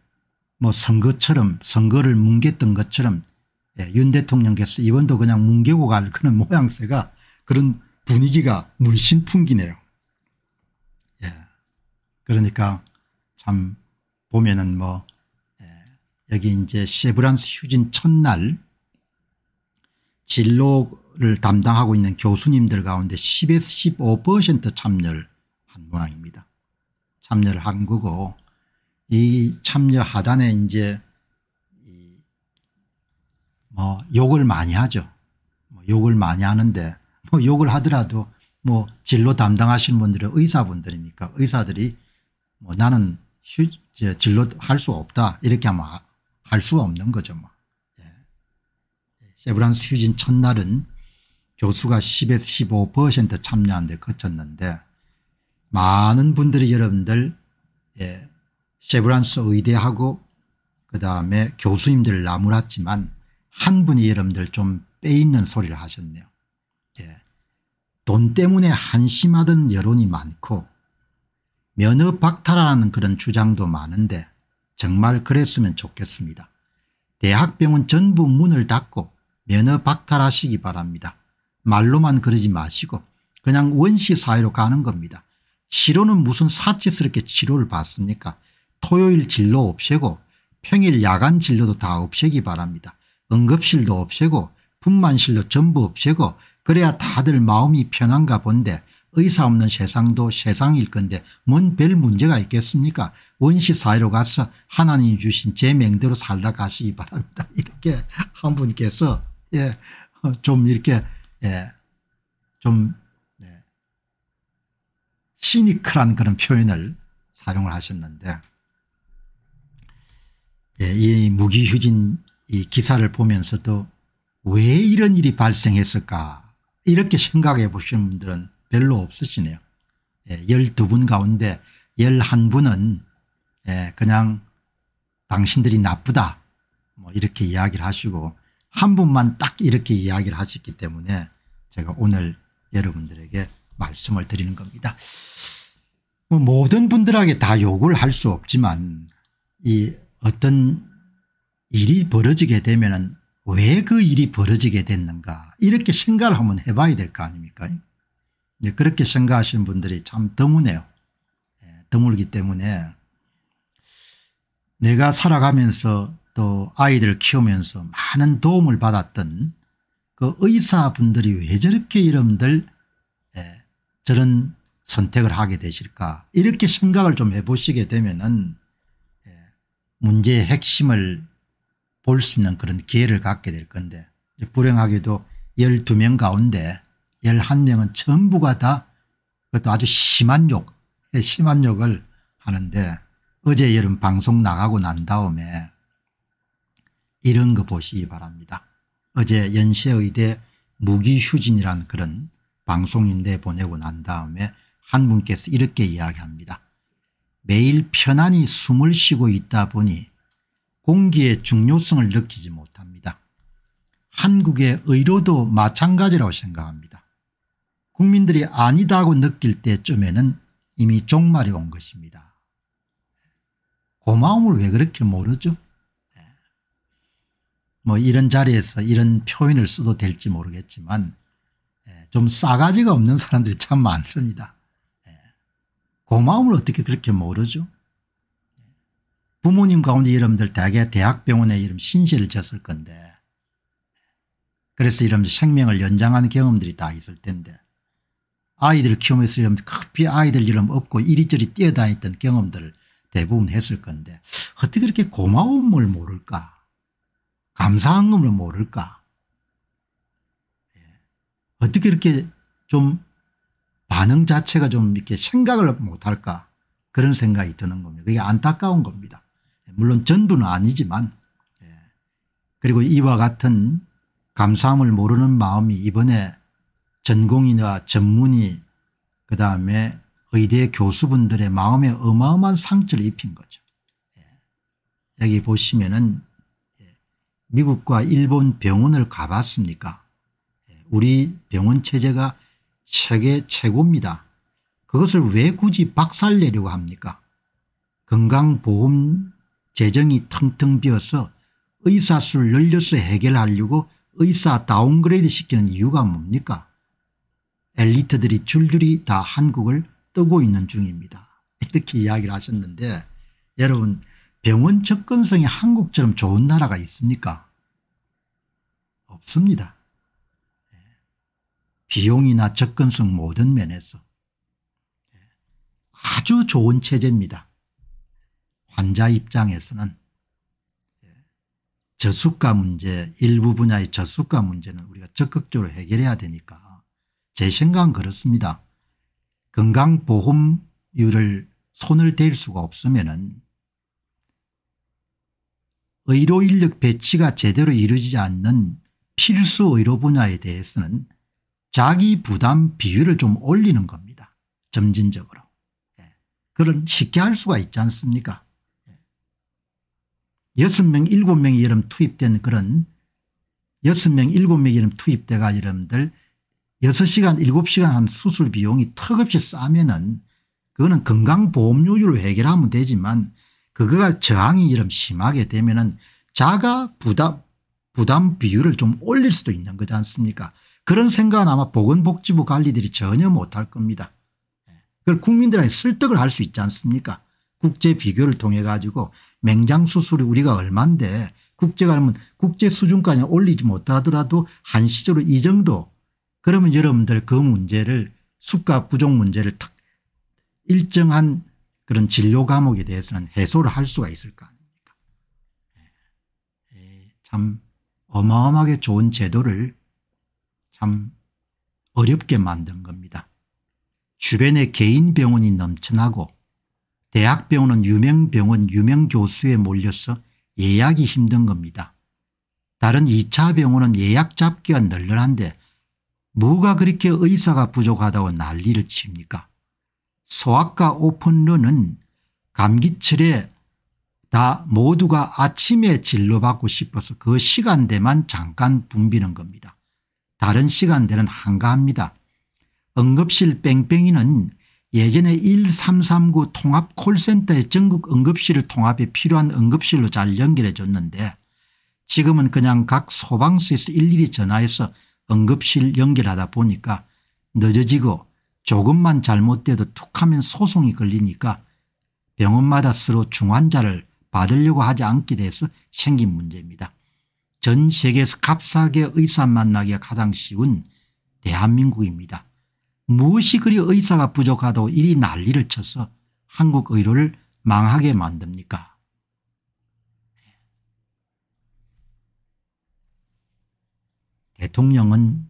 뭐 선거처럼 선거를 뭉갰던 것처럼 예, 윤 대통령께서 이번도 그냥 뭉개고 갈 그런 모양새가 그런 분위기가 물씬 풍기네요. 예. 그러니까 참 보면은 뭐 예, 여기 이제 세브란스 휴진 첫날 진로를 담당하고 있는 교수님들 가운데 10에서 15% 참여를 한 모양입니다. 참여를 한 거고 이 참여 하단에 이제 뭐 욕을 많이 하죠. 뭐 욕을 많이 하는데 뭐 욕을 하더라도 뭐 진로 담당하시는 분들은 의사분들이니까 의사들이 뭐 나는 휴, 진로 할 수 없다 이렇게 하면 할 수 없는 거죠. 뭐. 예. 세브란스 휴진 첫날은 교수가 10에서 15% 참여한데 거쳤는데 많은 분들이 여러분들 예, 세브란스 의대하고 그다음에 교수님들을 나무랐지만 한 분이 여러분들 좀 빼있는 소리를 하셨네요. 예. 돈 때문에 한심하던 여론이 많고 면허 박탈하는 그런 주장도 많은데 정말 그랬으면 좋겠습니다. 대학병원 전부 문을 닫고 면허 박탈하시기 바랍니다. 말로만 그러지 마시고 그냥 원시 사회로 가는 겁니다. 치료는 무슨 사치스럽게 치료를 받습니까 토요일 진료 없애고 평일 야간 진료도 다 없애기 바랍니다. 응급실도 없애고 분만실도 전부 없애고 그래야 다들 마음이 편한가 본데 의사 없는 세상도 세상일 건데 뭔 별 문제가 있겠습니까 원시 사회로 가서 하나님이 주신 제 명대로 살다 가시기 바랍니다 이렇게 한 분께서 예, 좀 이렇게 예, 좀 예, 시니컬한 그런 표현을 사용을 하셨는데 예, 이 무기휴진 이 기사를 보면서도 왜 이런 일이 발생했을까 이렇게 생각해 보시는 분들은 별로 없으시네요. 예, 12분 가운데 11분은 예, 그냥 당신들이 나쁘다 뭐 이렇게 이야기를 하시고 한 분만 딱 이렇게 이야기를 하셨기 때문에 제가 오늘 여러분들에게 말씀을 드리는 겁니다. 뭐 모든 분들에게 다요구할수 없지만 이 어떤 일이 벌어지게 되면 왜그 일이 벌어지게 됐는가 이렇게 생각을 한번 해봐야 될 거 아닙니까 네, 그렇게 생각하시는 분들이 참 드무네요. 네, 드물기 때문에 내가 살아가면서 또아이들 키우면서 많은 도움을 받았던 그 의사분들이 왜 저렇게 이름들 예, 저런 선택을 하게 되실까 이렇게 생각을 좀 해보시게 되면은 예, 문제의 핵심을 볼 수 있는 그런 기회를 갖게 될 건데 불행하게도 12명 가운데 11명은 전부가 다 그것도 아주 심한 욕 심한 욕을 하는데 어제 여름 방송 나가고 난 다음에 이런 거 보시기 바랍니다. 어제 연세의대 무기휴진이란 그런 방송인데 보내고 난 다음에 한 분께서 이렇게 이야기합니다. 매일 편안히 숨을 쉬고 있다 보니 공기의 중요성을 느끼지 못합니다. 한국의 의료도 마찬가지라고 생각합니다. 국민들이 아니다고 느낄 때쯤에는 이미 종말이 온 것입니다. 고마움을 왜 그렇게 모르죠? 예. 뭐 이런 자리에서 이런 표현을 써도 될지 모르겠지만 예, 좀 싸가지가 없는 사람들이 참 많습니다. 예. 고마움을 어떻게 그렇게 모르죠? 부모님 가운데 여러분들 대개 대학병원에 이름 신세를 졌을 건데 그래서 이런 생명을 연장한 경험들이 다 있을 텐데 아이들 을 키우면서 이러면 커피 아이들 이름 없고 이리저리 뛰어다녔던 경험들 을 대부분 했을 건데 어떻게 그렇게 고마움을 모를까 감사한 걸 모를까 예. 어떻게 이렇게 좀 반응 자체가 좀 이렇게 생각을 못할까 그런 생각이 드는 겁니다. 그게 안타까운 겁니다. 예, 물론 전부는 아니지만 예. 그리고 이와 같은 감사함을 모르는 마음이 이번에 전공이나 전문의 그다음에 의대 교수분들의 마음에 어마어마한 상처를 입힌 거죠. 예. 여기 보시면은 예, 미국과 일본 병원을 가봤습니까 예. 우리 병원 체제가 세계 최고입니다. 그것을 왜 굳이 박살내려고 합니까 건강보험 재정이 텅텅 비어서 의사수를 늘려서 해결하려고 의사 다운그레이드 시키는 이유가 뭡니까 엘리트들이 줄줄이 다 한국을 뜨고 있는 중입니다. 이렇게 이야기를 하셨는데 여러분 병원 접근성이 한국처럼 좋은 나라가 있습니까? 없습니다. 예. 비용이나 접근성 모든 면에서 예. 아주 좋은 체제입니다. 환자 입장에서는 예. 저수가 문제 일부 분야의 저수가 문제는 우리가 적극적으로 해결해야 되니까 제 생각은 그렇습니다. 건강보험료를 손을 댈 수가 없으면 은 의료 인력 배치가 제대로 이루어지지 않는 필수 의료 분야에 대해서는 자기 부담 비율을 좀 올리는 겁니다. 점진적으로. 예. 그런 쉽게 할 수가 있지 않습니까? 예. 6명 7명이 여름 투입된 그런 6명 7명이 여름 투입돼가 여러분들 6시간 7시간 한 수술 비용이 턱없이 싸면은 그거는 건강보험료율로 해결하면 되지만 그거가 저항이 이런 심하게 되면은 자가 부담 부담 비율을 좀 올릴 수도 있는 거지 않습니까 그런 생각은 아마 보건복지부 관리들이 전혀 못할 겁니다. 예. 그걸 국민들한테 설득을 할 수 있지 않습니까 국제 비교를 통해 가지고 맹장 수술이 우리가 얼만데 국제가 하면 국제 수준까지 올리지 못하더라도 한시적으로 이 정도 그러면 여러분들 그 문제를 수가 부족 문제를 탁 일정한 그런 진료 과목에 대해서는 해소를 할 수가 있을 거 아닙니까 예. 예 참 어마어마하게 좋은 제도를 참 어렵게 만든 겁니다. 주변에 개인 병원이 넘쳐나고 대학병원은 유명 병원 유명 교수에 몰려서 예약이 힘든 겁니다. 다른 2차 병원은 예약 잡기가 널널한데 누가 그렇게 의사가 부족하다고 난리를 칩니까 소아과 오픈런은 감기철에 다 모두가 아침에 진료받고 싶어서 그 시간대만 잠깐 붐비는 겁니다. 다른 시간대는 한가합니다. 응급실 뺑뺑이는 예전에 1339 통합 콜센터의 전국 응급실을 통합해 필요한 응급실로 잘 연결해 줬는데 지금은 그냥 각 소방서에서 일일이 전화해서 응급실 연결하다 보니까 늦어지고 조금만 잘못돼도 툭하면 소송이 걸리니까 병원마다 서로 중환자를 받으려고 하지 않게 돼서 생긴 문제입니다. 전 세계에서 값싸게 의사 만나기가 가장 쉬운 대한민국입니다. 무엇이 그리 의사가 부족하다고 이리 난리를 쳐서 한국 의료를 망하게 만듭니까 대통령은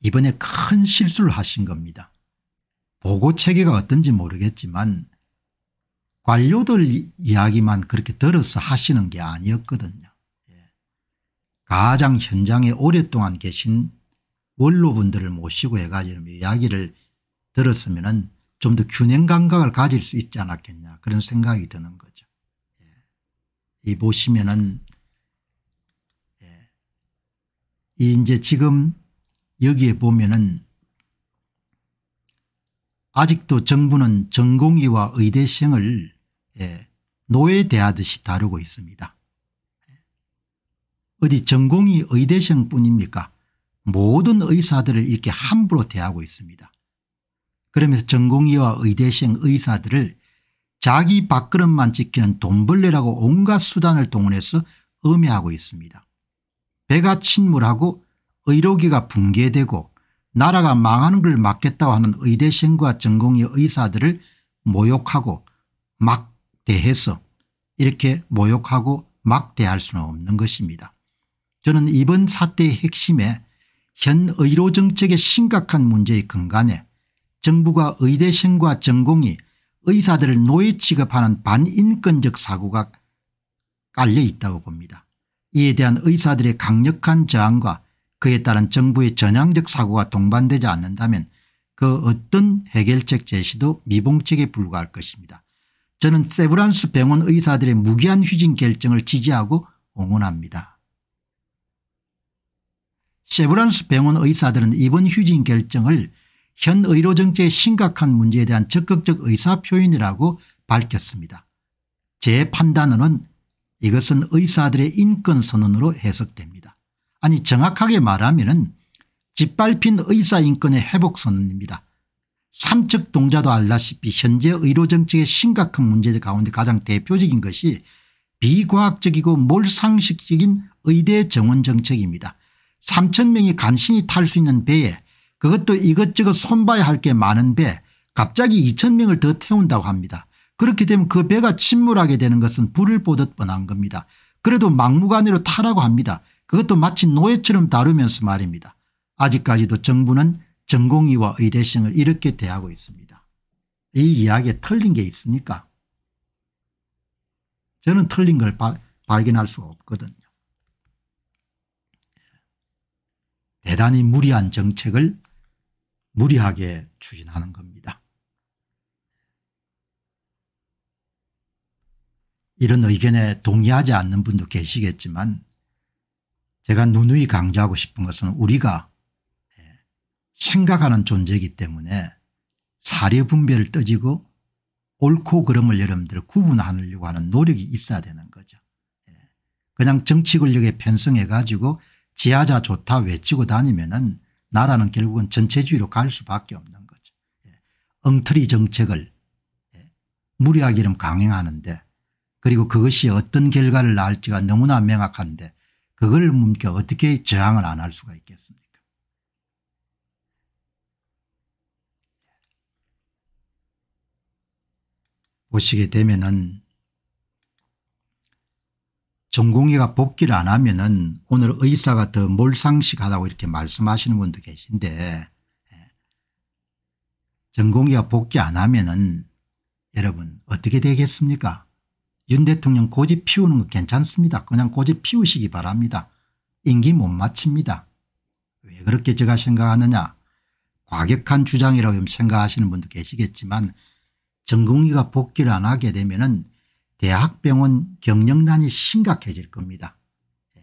이번에 큰 실수를 하신 겁니다. 보고체계가 어떤지 모르겠지만 관료들 이야기만 그렇게 들어서 하시는 게 아니었거든요. 예. 가장 현장에 오랫동안 계신 원로분들을 모시고 해가지고 이야기를 들었으면 좀 더 균형 감각을 가질 수 있지 않았겠냐 그런 생각이 드는 거죠. 예. 이 보시면은 이제 지금 여기에 보면은 아직도 정부는 전공의와 의대생을 예, 노예 대하듯이 다루고 있습니다. 어디 전공의 의대생뿐입니까 모든 의사들을 이렇게 함부로 대하고 있습니다. 그러면서 전공의와 의대생 의사들을 자기 밥그릇만 지키는 돈벌레라고 온갖 수단을 동원해서 음해하고 있습니다. 배가 침몰하고 의료계가 붕괴되고 나라가 망하는 걸 막겠다고 하는 의대생과 전공의 의사들을 모욕하고 막대해서 이렇게 모욕하고 막대할 수는 없는 것입니다. 저는 이번 사태의 핵심에 현 의료정책의 심각한 문제의 근간에 정부가 의대생과 전공이 의사들을 노예 취급하는 반인권적 사고가 깔려 있다고 봅니다. 이에 대한 의사들의 강력한 저항과 그에 따른 정부의 전향적 사고가 동반되지 않는다면 그 어떤 해결책 제시도 미봉책에 불과할 것입니다. 저는 세브란스 병원 의사들의 무기한 휴진 결정을 지지하고 응원합니다. 세브란스 병원 의사들은 이번 휴진 결정을 현 의료정책의 심각한 문제에 대한 적극적 의사표현이라고 밝혔습니다. 제판단은 이것은 의사들의 인권선언으로 해석됩니다. 아니 정확하게 말하면 은 짓밟힌 의사 인권의 회복선언입니다. 삼척 동자도 알다시피 현재 의료정책의 심각한 문제 가운데 가장 대표적인 것이 비과학적이고 몰상식적인 의대 정원 정책입니다. 3천 명이 간신히 탈 수 있는 배에 그것도 이것저것 손봐야 할 게 많은 배 갑자기 2천 명을 더 태운다고 합니다. 그렇게 되면 그 배가 침몰하게 되는 것은 불을 보듯 뻔한 겁니다. 그래도 막무가내로 타라고 합니다. 그것도 마치 노예처럼 다루면서 말입니다. 아직까지도 정부는 전공의와 의대생을 이렇게 대하고 있습니다. 이 이야기에 틀린 게 있습니까? 저는 틀린 걸 바, 발견할 수가 없거든요. 대단히 무리한 정책을 무리하게 추진하는 겁니다. 이런 의견에 동의하지 않는 분도 계시겠지만 제가 누누이 강조하고 싶은 것은 우리가 예, 생각하는 존재이기 때문에 사례 분별을 떠지고 옳고 그름을 여러분들 구분하려고 하는 노력이 있어야 되는 거죠. 예, 그냥 정치 권력에 편성해 가지고 지하자 좋다 외치고 다니면 은 나라는 결국은 전체주의로 갈 수밖에 없는 거죠. 예, 엉터리 정책을 무리하게 이 강행하는데 그리고 그것이 어떤 결과를 낳을지가 너무나 명확한데 그걸 묻겨 어떻게 저항을 안 할 수가 있겠습니까 보시게 되면은 전공의가 복귀를 안 하면은 오늘 의사가 더 몰상식하다고 이렇게 말씀하시는 분도 계신데 예. 전공의가 복귀 안 하면은 여러분 어떻게 되겠습니까 윤 대통령 고집 피우는 거 괜찮습니다. 그냥 고집 피우시기 바랍니다. 임기 못 마칩니다. 왜 그렇게 제가 생각하느냐 과격한 주장이라고 생각하시는 분도 계시겠지만 전공의가 복귀를 안 하게 되면 은 대학병원 경영난이 심각해질 겁니다. 예.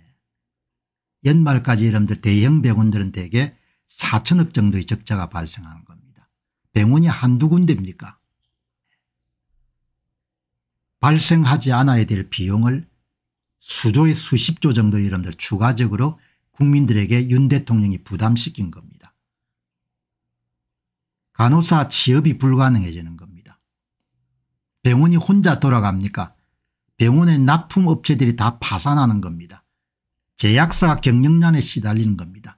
연말까지 여러분들 대형 병원들은 대개 4천억 정도의 적자가 발생하는 겁니다. 병원이 한두 군데입니까 발생하지 않아야 될 비용을 수조의 수십조 정도 이름들 추가적으로 국민들에게 윤 대통령이 부담시킨 겁니다. 간호사 취업이 불가능해지는 겁니다. 병원이 혼자 돌아갑니까? 병원의 납품업체들이 다 파산하는 겁니다. 제약사가 경영난에 시달리는 겁니다.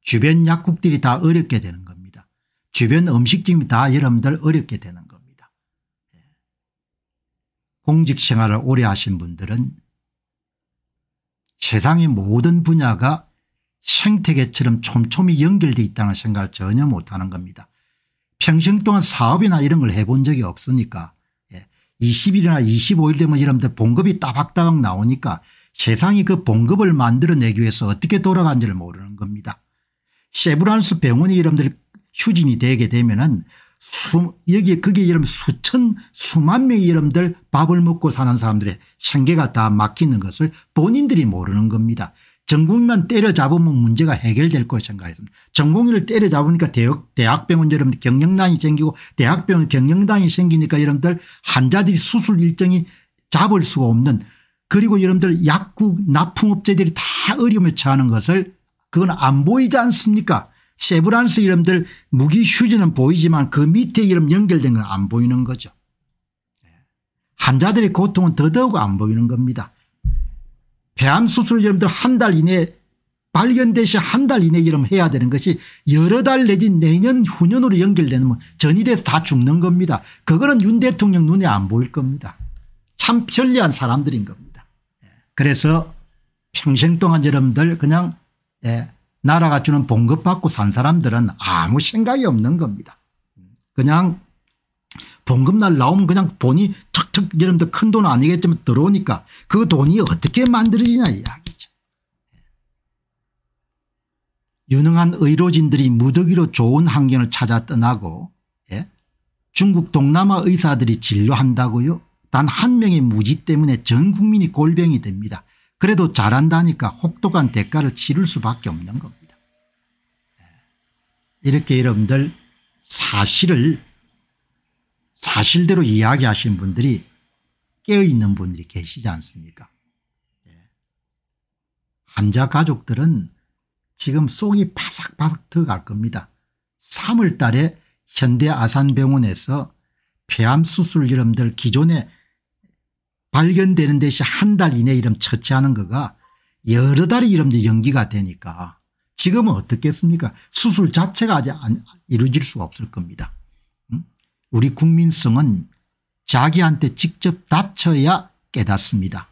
주변 약국들이 다 어렵게 되는 겁니다. 주변 음식점이 다 여러분들 어렵게 되는 겁니다. 공직생활을 오래 하신 분들은 세상의 모든 분야가 생태계처럼 촘촘히 연결되어 있다는 생각을 전혀 못하는 겁니다. 평생 동안 사업이나 이런 걸 해본 적이 없으니까 20일이나 예, 25일 되면 이러면 봉급이 따박따박 나오니까 세상이 그 봉급을 만들어내기 위해서 어떻게 돌아간지를 모르는 겁니다. 세브란스 병원이 이름들 휴진이 되게 되면 은 수, 여기에 그게 여러분 수천 수만 명의 여러분들 밥을 먹고 사는 사람들의 생계가 다 막히는 것을 본인들이 모르는 겁니다. 전공이만 때려잡으면 문제가 해결될 걸 생각했습니다. 전공이를 때려잡으니까 대학, 대학병원 여러분 들 경영난이 생기고 대학병원 경영난이 생기니까 여러분들 환자들이 수술 일정이 잡을 수가 없는 그리고 여러분들 약국 납품업체들이 다 어려움에 처하는 것을 그건 안 보이지 않습니까 세브란스 이름들 무기 휴지는 보이지만 그 밑에 이름 연결된 건 안 보이는 거죠. 예. 환자들의 고통은 더더욱 안 보이는 겁니다. 폐암 수술 이름들 한 달 이내 발견되시 한 달 이내 이름 해야 되는 것이 여러 달 내지 내년 후년으로 연결되면 뭐 전이 돼서 다 죽는 겁니다. 그거는 윤 대통령 눈에 안 보일 겁니다. 참 편리한 사람들인 겁니다. 예. 그래서 평생 동안 여러분들 그냥 예, 나라가 주는 봉급받고 산 사람들은 아무 생각이 없는 겁니다. 그냥 봉급날 나오면 그냥 돈이 툭툭 여러분들 큰 돈 아니겠지만 들어오니까 그 돈이 어떻게 만들어지냐 이야기죠. 유능한 의료진들이 무더기로 좋은 환경을 찾아 떠나고 예? 중국 동남아 의사들이 진료한다고요. 단 한 명의 무지 때문에 전 국민이 골병이 됩니다. 그래도 잘한다니까 혹독한 대가를 치를 수밖에 없는 겁니다. 예. 이렇게 여러분들 사실을 사실대로 이야기하시는 분들이 깨어있는 분들이 계시지 않습니까 예. 환자 가족들은 지금 속이 바삭바삭 들어갈 겁니다. 3월 달에 현대아산병원에서 폐암 수술 여러분들 기존에 발견되는 데이 한 달 이내 이름 처치하는 거가 여러 달이 이름 이 연기가 되니까 지금은 어떻겠습니까 수술 자체가 아직 안 이루어질 수가 없을 겁니다. 우리 국민성은 자기한테 직접 다쳐야 깨닫습니다.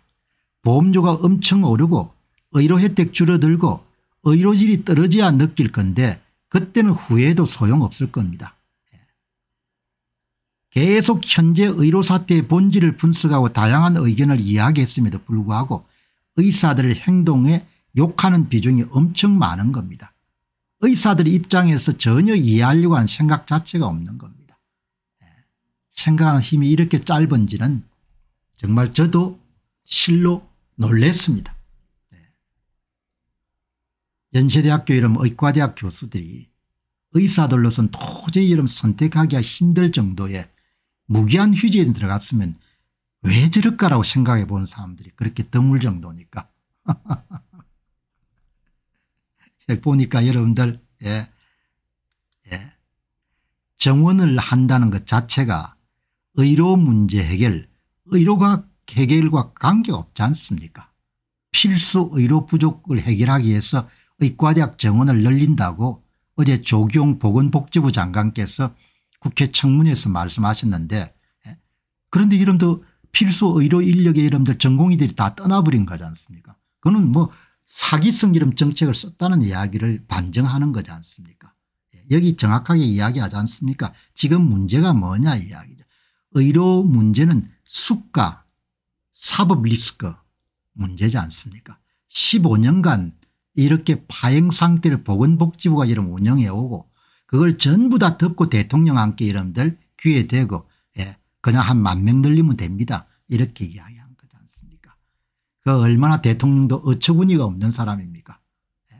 보험료가 엄청 오르고 의료 혜택 줄어들고 의료질이 떨어져야 느낄 건데 그때는 후회해도 소용없을 겁니다. 계속 현재 의료 사태의 본질을 분석하고 다양한 의견을 이야기했음에도 불구하고 의사들의 행동에 욕하는 비중이 엄청 많은 겁니다. 의사들 입장에서 전혀 이해하려고 한 생각 자체가 없는 겁니다. 예. 생각하는 힘이 이렇게 짧은지는 정말 저도 실로 놀랬습니다. 예. 연세대학교 이름 의과대학 교수들이 의사들로서는 도저히 이름 선택하기가 힘들 정도의 무기한 휴지에 들어갔으면 왜 저럴까라고 생각해 본 사람들이 그렇게 드물 정도니까. 예, 보니까 여러분들 예, 예. 정원을 한다는 것 자체가 의료 문제 해결 의료가 해결과 관계없지 않습니까 필수 의료 부족을 해결하기 위해서 의과대학 정원을 늘린다고 어제 조경 보건복지부 장관께서 국회 청문회에서 말씀하셨는데 예? 그런데 이름도 필수 의료 인력의 이름들 전공의들이 다 떠나버린 거지 않습니까 그거는 뭐 사기성 이름 정책을 썼다는 이야기를 반증하는 거지 않습니까 예, 여기 정확하게 이야기하지 않습니까 지금 문제가 뭐냐 이야기죠 의료 문제는 수가 사법 리스크 문제지 않습니까 15년간 이렇게 파행 상태를 보건복지부가 이런 운영해오고 그걸 전부 다 덮고 대통령 안기 이름들 귀에 대고 예, 그냥 한 만 명 늘리면 됩니다. 이렇게 이야기한 거지 않습니까 그 얼마나 대통령도 어처구니가 없는 사람입니까 예.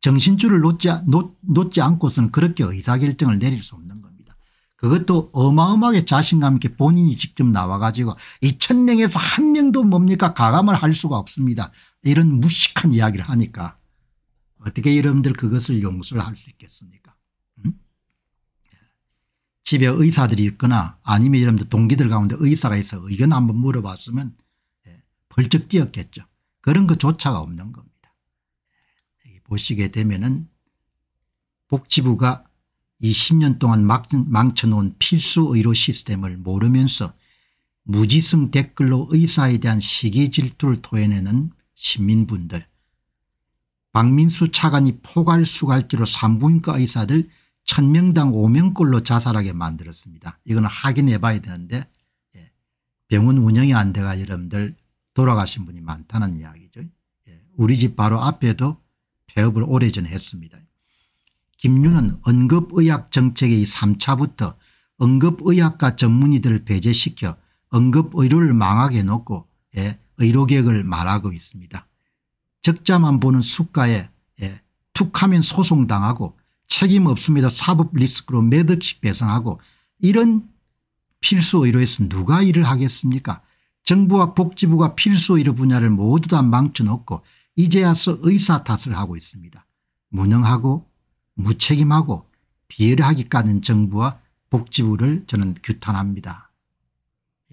정신줄을 놓지, 놓, 놓지 않고서는 그렇게 의사결정을 내릴 수 없는 겁니다. 그것도 어마어마하게 자신감 있게 본인이 직접 나와가지고 2천명에서 한 명도 뭡니까 가감을 할 수가 없습니다. 이런 무식한 이야기를 하니까 어떻게 여러분들 그것을 용서를 할 수 있겠습니까 집에 의사들이 있거나 아니면 여러분들 동기들 가운데 의사가 있어 의견 한번 물어봤으면 예, 벌쩍 뛰었겠죠. 그런 것조차가 없는 겁니다. 예, 보시게 되면 은 복지부가 20년 동안 망쳐놓은 필수 의료 시스템을 모르면서 무지성 댓글로 의사에 대한 시기 질투를 토해내는 시민분들 박민수 차관이 포괄수갈지로 산부인과 의사들 천명당 5명꼴로 자살하게 만들었습니다. 이거는 확인해 봐야 되는데 예, 병원 운영이 안 돼가 여러분들 돌아가신 분이 많다는 이야기죠. 예, 우리 집 바로 앞에도 폐업을 오래전에 했습니다. 김유는 응급의학 정책의 3차부터 응급의학과 전문의들을 배제시켜 응급의료를 망하게 놓고 예, 의료계획을 말하고 있습니다. 적자만 보는 수가에 툭하면 소송당하고 책임 없습니다. 사법 리스크로 매덕씩 배상하고 이런 필수 의료에서 누가 일을 하겠습니까 정부와 복지부가 필수 의료 분야를 모두 다 망쳐놓고 이제야서 의사 탓을 하고 있습니다. 무능하고 무책임하고 비열하기까는 정부와 복지부를 저는 규탄합니다.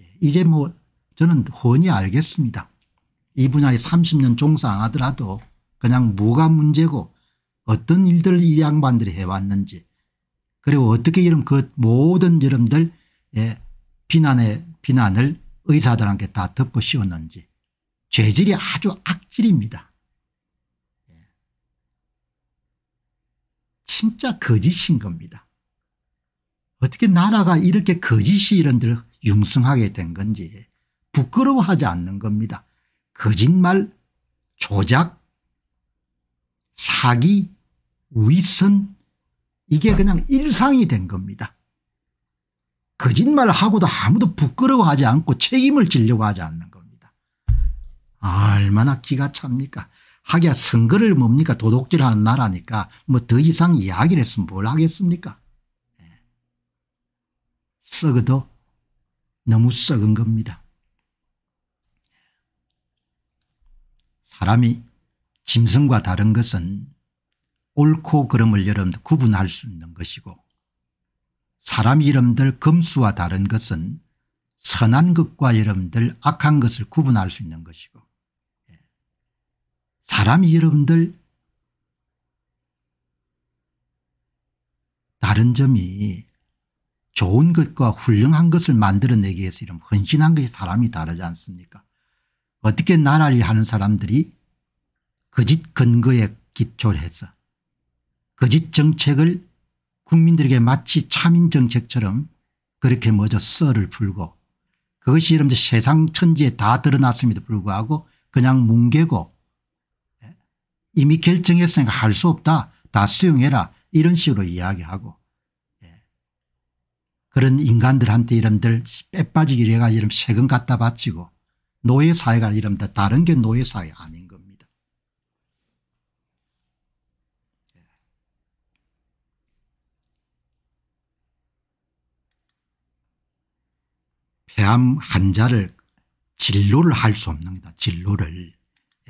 예, 이제 뭐 저는 훤히 알겠습니다. 이 분야에 30년 종사 안 하더라도 그냥 뭐가 문제고 어떤 일들을 이 양반들이 해왔는지 그리고 어떻게 이런 그 모든 여러분들 예, 비난의 비난을 의사들한테 다 덮어 씌웠는지 죄질이 아주 악질입니다. 예. 진짜 거짓인 겁니다. 어떻게 나라가 이렇게 거짓이 이런 데를 융성하게 된 건지 부끄러워하지 않는 겁니다. 거짓말, 조작 사기, 위선 이게 그냥 일상이 된 겁니다. 거짓말 하고도 아무도 부끄러워하지 않고 책임을 지려고 하지 않는 겁니다. 얼마나 기가 찹니까. 하기야 선거를 뭡니까 도둑질하는 나라니까 뭐 더 이상 이야기를 했으면 뭘 하겠습니까. 예. 썩어도 너무 썩은 겁니다. 사람이 짐승과 다른 것은 옳고 그름을 여러분들 구분할 수 있는 것이고 사람 이름들 금수와 다른 것은 선한 것과 여러분들 악한 것을 구분할 수 있는 것이고 예. 사람이 름들 다른 점이 좋은 것과 훌륭한 것을 만들어내기 위해서 이런 헌신한 것이 사람이 다르지 않습니까 어떻게 나라를 하는 사람들이 거짓 근거에 기초를 해서 거짓 정책을 국민들에게 마치 참인 정책처럼 그렇게 먼저 썰을 풀고 그것이 여러분들 세상 천지에 다 드러났음에도 불구하고 그냥 뭉개고 예, 이미 결정했으니까 할 수 없다 다 수용해라 이런 식으로 이야기하고 예. 그런 인간들한테 이름들 빼빠지기 위해가 이름 세금 갖다 바치고 노예사회가 이름들 다른 게 노예사회 아닌가 폐암 환자를 진료를 할 수 없는 겁니다. 진료를.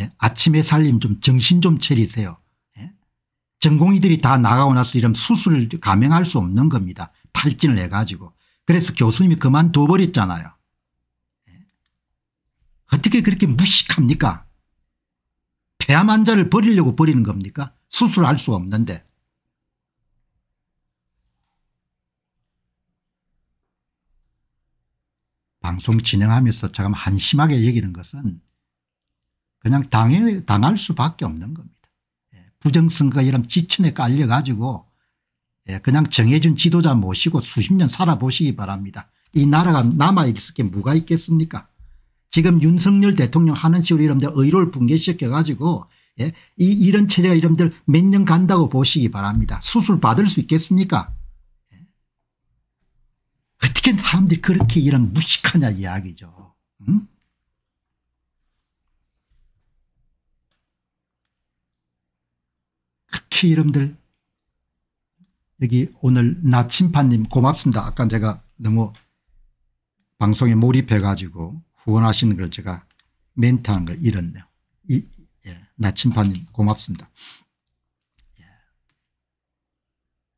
예? 아침에 살림 좀 정신 좀 차리세요. 예? 전공의들이 다 나가고 나서 이런 수술을 감행할 수 없는 겁니다. 탈진을 해가지고. 그래서 교수님이 그만둬버렸잖아요. 예? 어떻게 그렇게 무식합니까? 폐암 환자를 버리려고 버리는 겁니까? 수술할 수 없는데. 방송 진행하면서 참 한심하게 여기는 것은 그냥 당해, 당할 수밖에 없는 겁니다. 예, 부정선거 이런 지천에 깔려 가지고 예, 그냥 정해준 지도자 모시고 수십 년 살아보시기 바랍니다. 이 나라가 남아있을 게 뭐가 있겠습니까 지금 윤석열 대통령 하는 식으로 이런들 의로를 붕괴시켜 가지고 예, 이, 이런 체제가 이런들 몇 년 간다고 보시기 바랍니다. 수술 받을 수 있겠습니까 어떻게 사람들이 그렇게 이랑 무식하냐 이야기죠. 응? 특히 여러분들 여기 오늘 나침판님 고맙습니다. 아까 제가 너무 방송에 몰입해 가지고 후원하시는 걸 제가 멘트하는 걸 잃었네요. 이, 예, 나침판님 고맙습니다. 예.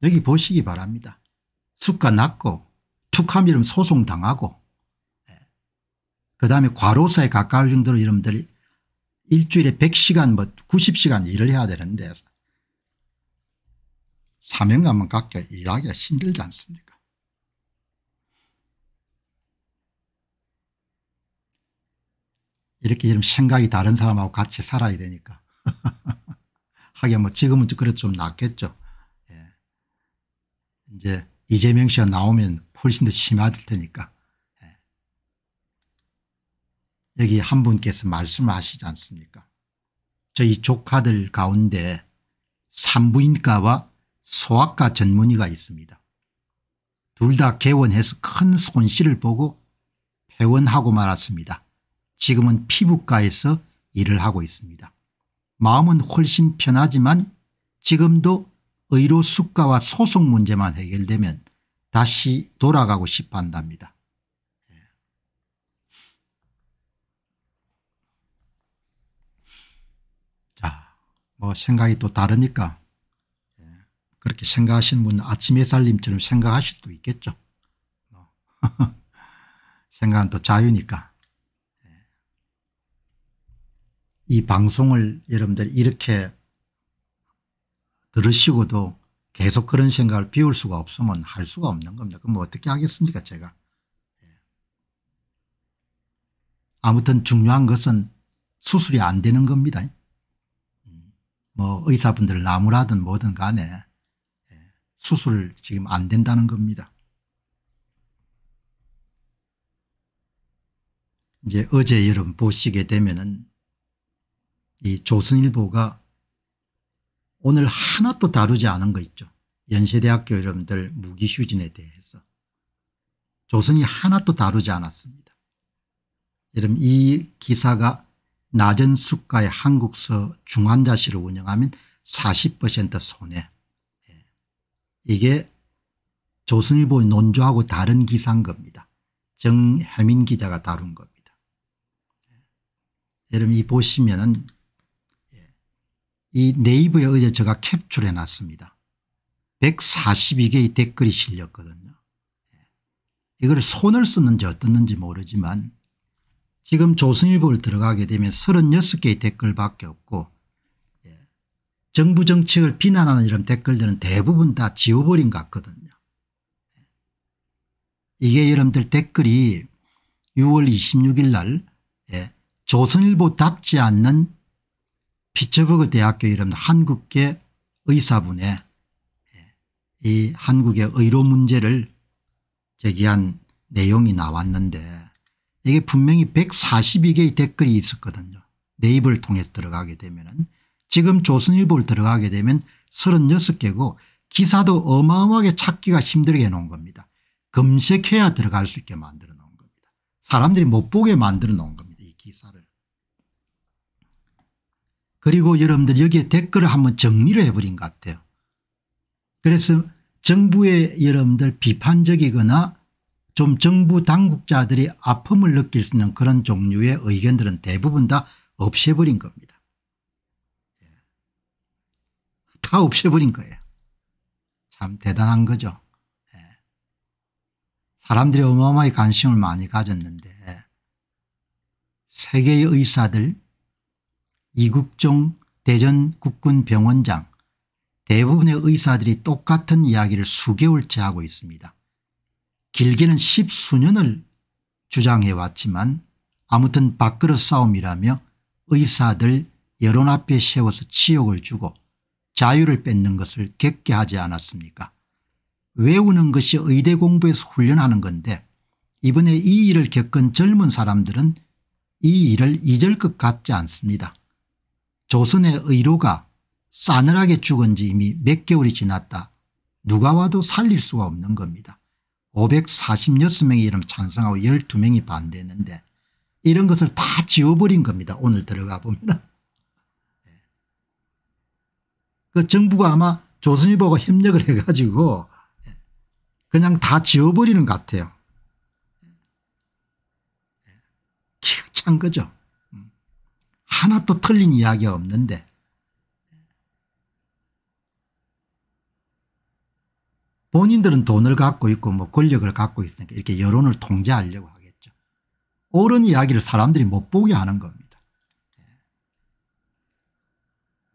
여기 보시기 바랍니다. 수가 낮고 툭하면 소송당하고 예. 그다음에 과로사에 가까울 정도로 이름들이 일주일에 100시간 뭐 90시간 일을 해야 되는데 사명감은 갖게 일하기가 힘들지 않습니까 이렇게 이런 생각이 다른 사람하고 같이 살아야 되니까 하긴 뭐 지금은 그래도 좀 낫겠죠 예. 이제 이재명 씨가 나오면 훨씬 더 심화될 테니까. 예. 여기 한 분께서 말씀하시지 않습니까 저희 조카들 가운데 산부인과와 소아과 전문의가 있습니다. 둘 다 개원해서 큰 손실을 보고 퇴원하고 말았습니다. 지금은 피부과에서 일을 하고 있습니다. 마음은 훨씬 편하지만 지금도 의료 수가와 소송 문제만 해결되면 다시 돌아가고 싶어 한답니다. 예. 자, 뭐 생각이 또 다르니까 예, 그렇게 생각하시는 분은 아침에 살림처럼 생각하실 수도 있겠죠. 뭐, 생각은 또 자유니까. 예. 이 방송을 여러분들 이렇게 들으시고도 계속 그런 생각을 비울 수가 없으면 할 수가 없는 겁니다. 그럼 뭐 어떻게 하겠습니까 제가. 예. 아무튼 중요한 것은 수술이 안 되는 겁니다. 뭐 의사분들 나무라든 뭐든 간에 예, 수술 지금 안 된다는 겁니다. 이제 어제 여러분 보시게 되면은 이 조선일보가 오늘 하나도 다루지 않은 거 있죠. 연세대학교 여러분들 무기 휴진에 대해서 조선이 하나도 다루지 않았습니다. 여러분 이 기사가 낮은 수가의 한국서 중환자실을 운영하면 40% 손해 예. 이게 조선일보의 논조하고 다른 기사인 겁니다. 정혜민 기자가 다룬 겁니다. 예. 여러분 이 보시면은 이 네이버에 어제 제가 캡처해 놨습니다. 142개의 댓글이 실렸거든요. 예. 이걸 손을 쓰는지 어떻는지 모르지만 지금 조선일보를 들어가게 되면 36개의 댓글밖에 없고 예. 정부 정책을 비난하는 이런 댓글들은 대부분 다 지워버린 것 같거든요. 예. 이게 여러분들 댓글이 6월 26일 날 조선일보 답지 않는 피처버그 대학교 이름 한국계 의사분의 예, 이 한국의 의료 문제를 제기한 내용이 나왔는데 이게 분명히 142개의 댓글이 있었거든요. 네이버를 통해서 들어가게 되면 지금 조선일보를 들어가게 되면 36개고 기사도 어마어마하게 찾기가 힘들게 해놓은 겁니다. 검색해야 들어갈 수 있게 만들어 놓은 겁니다. 사람들이 못 보게 만들어 놓은 겁니다. 그리고 여러분들 여기에 댓글을 한번 정리를 해버린 것 같아요. 그래서 정부의 여러분들 비판적이거나 좀 정부 당국자들이 아픔을 느낄 수 있는 그런 종류의 의견들은 대부분 다 없애버린 겁니다. 예. 다 없애버린 거예요. 참 대단한 거죠. 예. 사람들이 어마어마하게 관심을 많이 가졌는데 세계의 의사들 이국종 대전국군병원장 대부분의 의사들이 똑같은 이야기를 수개월째 하고 있습니다. 길게는 십수년을 주장해왔지만 아무튼 밥그릇 싸움이라며 의사들 여론 앞에 세워서 치욕을 주고 자유를 뺏는 것을 겪게 하지 않았습니까 외우는 것이 의대 공부에서 훈련하는 건데 이번에 이 일을 겪은 젊은 사람들은 이 일을 잊을 것 같지 않습니다. 조선의 의료가 싸늘하게 죽은 지 이미 몇 개월이 지났다. 누가 와도 살릴 수가 없는 겁니다. 546명이 이름 찬성하고 12명이 반대했는데 이런 것을 다 지워버린 겁니다. 오늘 들어가 보면 그 정부가 아마 조선일보가 협력을 해가지고 그냥 다 지워버리는 것 같아요. 키우찬 예. 거죠. 하나도 틀린 이야기가 없는데 본인들은 돈을 갖고 있고 뭐 권력을 갖고 있으니까 이렇게 여론을 통제하려고 하겠죠. 옳은 이야기를 사람들이 못 보게 하는 겁니다.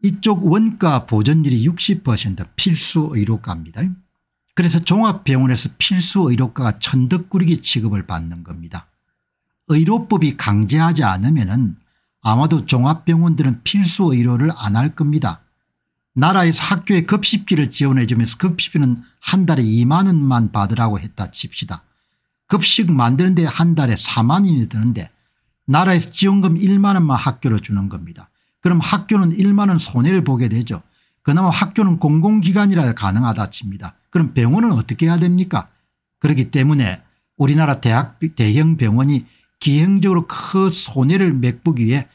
이쪽 원가 보전율이60% 필수 의료가입니다. 그래서 종합병원에서 필수 의료가가 천덕꾸리기 취급을 받는 겁니다. 의료법이 강제하지 않으면 아마도 종합병원들은 필수 의료를 안 할 겁니다. 나라에서 학교에 급식비를 지원해 주면서 급식비는 한 달에 2만 원만 받으라고 했다 칩시다. 급식 만드는데 한 달에 4만 원이 드는데 나라에서 지원금 1만 원만 학교로 주는 겁니다. 그럼 학교는 1만 원 손해를 보게 되죠. 그나마 학교는 공공기관이라 가능하다 칩니다. 그럼 병원은 어떻게 해야 됩니까 그렇기 때문에 우리나라 대학 대형 병원이 기형적으로 큰 손해를 맥보기 위해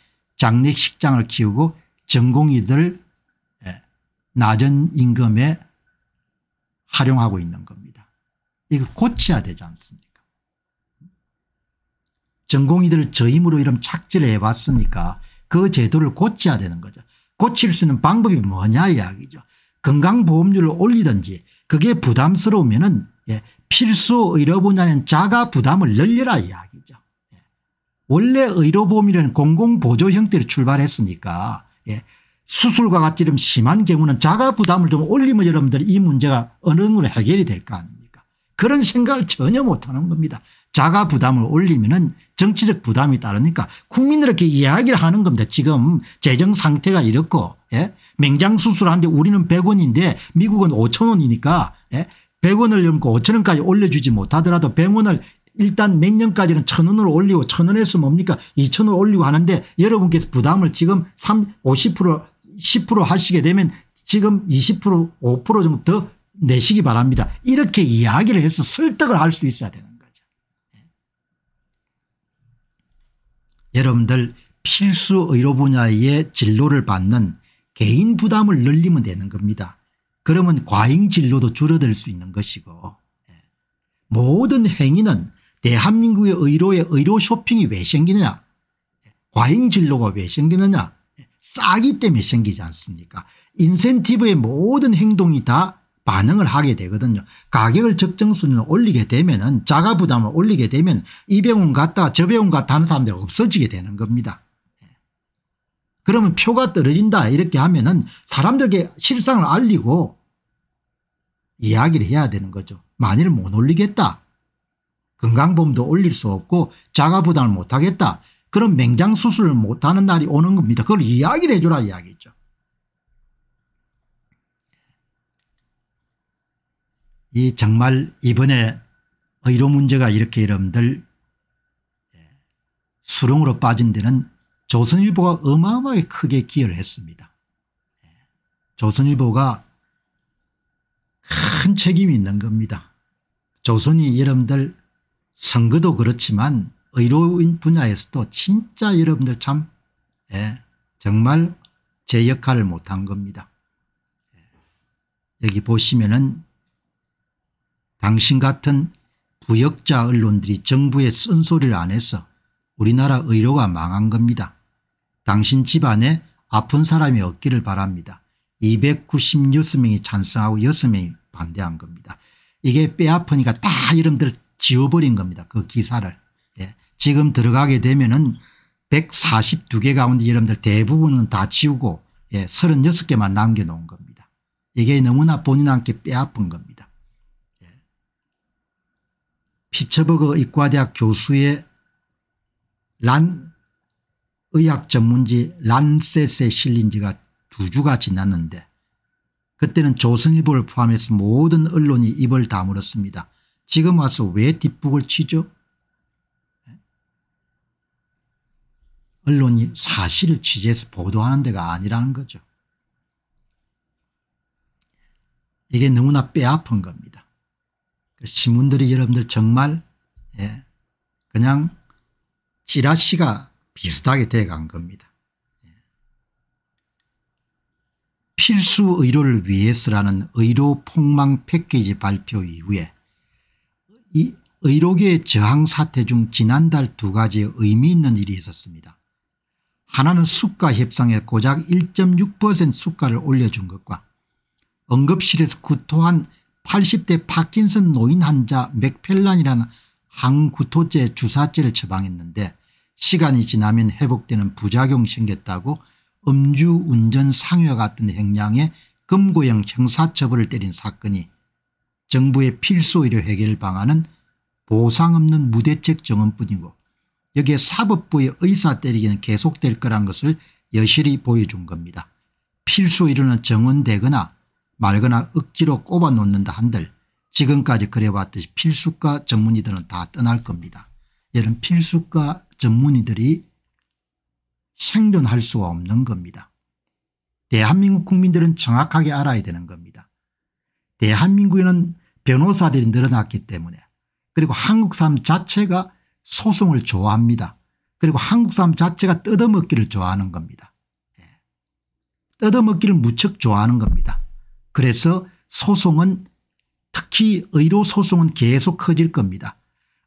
장례식장을 키우고 전공의들 예, 낮은 임금에 활용하고 있는 겁니다. 이거 고쳐야 되지 않습니까 전공의들저 힘으로 이런 착지를 해봤으니까 그 제도를 고쳐야 되는 거죠. 고칠 수 있는 방법이 뭐냐 이야기죠. 건강보험료를 올리든지 그게 부담스러우면 예, 필수 의료 분야는 자가 부담을 늘려라 이야기죠. 원래 의료보험이라는 공공보조 형태로 출발했으니까 예. 수술과 같이 좀 심한 경우는 자가 부담을 좀 올리면 여러분들 이 문제가 어느 정도 해결이 될 거 아닙니까 그런 생각을 전혀 못하는 겁니다. 자가 부담을 올리면은 정치적 부담이 따르니까 국민들에게 이야기를 하는 겁니다. 지금 재정 상태가 이렇고 예? 맹장 수술하는데 우리는 100원인데 미국은 5천 원이니까 예? 100원을 넘고 5천 원까지 올려주지 못하더라도 100원을 일단 몇 년까지는 천 원으로 올리고 천 원에서 뭡니까 이 천 원 올리고 하는데 여러분께서 부담을 지금 3, 50% 10% 하시게 되면 지금 20% 5% 정도 더 내시기 바랍니다. 이렇게 이야기를 해서 설득을 할 수 있어야 되는 거죠. 예. 여러분들 필수 의료 분야의 진로를 받는 개인 부담을 늘리면 되는 겁니다. 그러면 과잉 진로도 줄어들 수 있는 것이고 예. 모든 행위는 대한민국의 의료의 의료 쇼핑이 왜 생기느냐 과잉 진료가 왜 생기느냐 싸기 때문에 생기지 않습니까 인센티브의 모든 행동이 다 반응을 하게 되거든요. 가격을 적정 수준으로 올리게 되면 은 자가 부담을 올리게 되면 이 병원 갔다 저 병원 갔다 하는 사람들이 없어지게 되는 겁니다. 그러면 표가 떨어진다 이렇게 하면 은 사람들에게 실상을 알리고 이야기를 해야 되는 거죠. 만일 못 올리겠다. 건강보험도 올릴 수 없고 자가부담을 못하겠다. 그런 맹장수술을 못하는 날이 오는 겁니다. 그걸 이야기를 해주라 이야기죠. 이 정말 이번에 의료 문제가 이렇게 여러분들 예, 수렁으로 빠진 데는 조선일보가 어마어마하게 크게 기여를 했습니다. 예, 조선일보가 큰 책임이 있는 겁니다. 조선이 여러분들 선거도 그렇지만 의료인 분야에서도 진짜 여러분들 참 예, 정말 제 역할을 못한 겁니다. 예. 여기 보시면은 당신 같은 부역자 언론들이 정부에 쓴소리를 안 해서 우리나라 의료가 망한 겁니다. 당신 집안에 아픈 사람이 없기를 바랍니다. 296명이 찬성하고 6명이 반대한 겁니다. 이게 뼈아프니까 다 여러분들 지워버린 겁니다. 그 기사를. 예. 지금 들어가게 되면은 142개 가운데 여러분들 대부분은 다 지우고 예, 36개만 남겨놓은 겁니다. 이게 너무나 본인한테 뼈아픈 겁니다. 예. 피처버그 의과대학 교수의 란 의학 전문지 란셋에 실린 지가 두 주가 지났는데 그때는 조선일보를 포함해서 모든 언론이 입을 다물었습니다. 지금 와서 왜 뒷북을 치죠? 언론이 사실을 취재해서 보도하는 데가 아니라는 거죠. 이게 너무나 뼈아픈 겁니다. 그 신문들이 여러분들 정말 예 그냥 찌라시가 비슷하게 돼 간 겁니다. 예. 필수 의료를 위해서라는 의료 폭망 패키지 발표 이후에 이 의료계의 저항 사태 중 지난달 두 가지 의미 있는 일이 있었습니다. 하나는 수가 협상에 고작 1.6% 수가를 올려준 것과 응급실에서 구토한 80대 파킨슨 노인 환자 맥펠란이라는 항구토제 주사제를 처방했는데 시간이 지나면 회복되는 부작용 생겼다고 음주운전 상여 같은 행량에 금고형 형사처벌을 때린 사건이 정부의 필수 의료 해결 방안은 보상 없는 무대책 정원뿐이고 여기에 사법부의 의사 때리기는 계속될 거란 것을 여실히 보여준 겁니다. 필수 의료는 정원되거나 말거나 억지로 꼽아놓는다 한들 지금까지 그려봤듯이 필수과 전문의들은 다 떠날 겁니다. 이런 필수과 전문의들이 생존할 수가 없는 겁니다. 대한민국 국민들은 정확하게 알아야 되는 겁니다. 대한민국에는 변호사들이 늘어났기 때문에 그리고 한국 사람 자체가 소송을 좋아합니다. 그리고 한국 사람 자체가 뜯어먹기를 좋아하는 겁니다. 예. 뜯어먹기를 무척 좋아하는 겁니다. 그래서 소송은 특히 의료소송은 계속 커질 겁니다.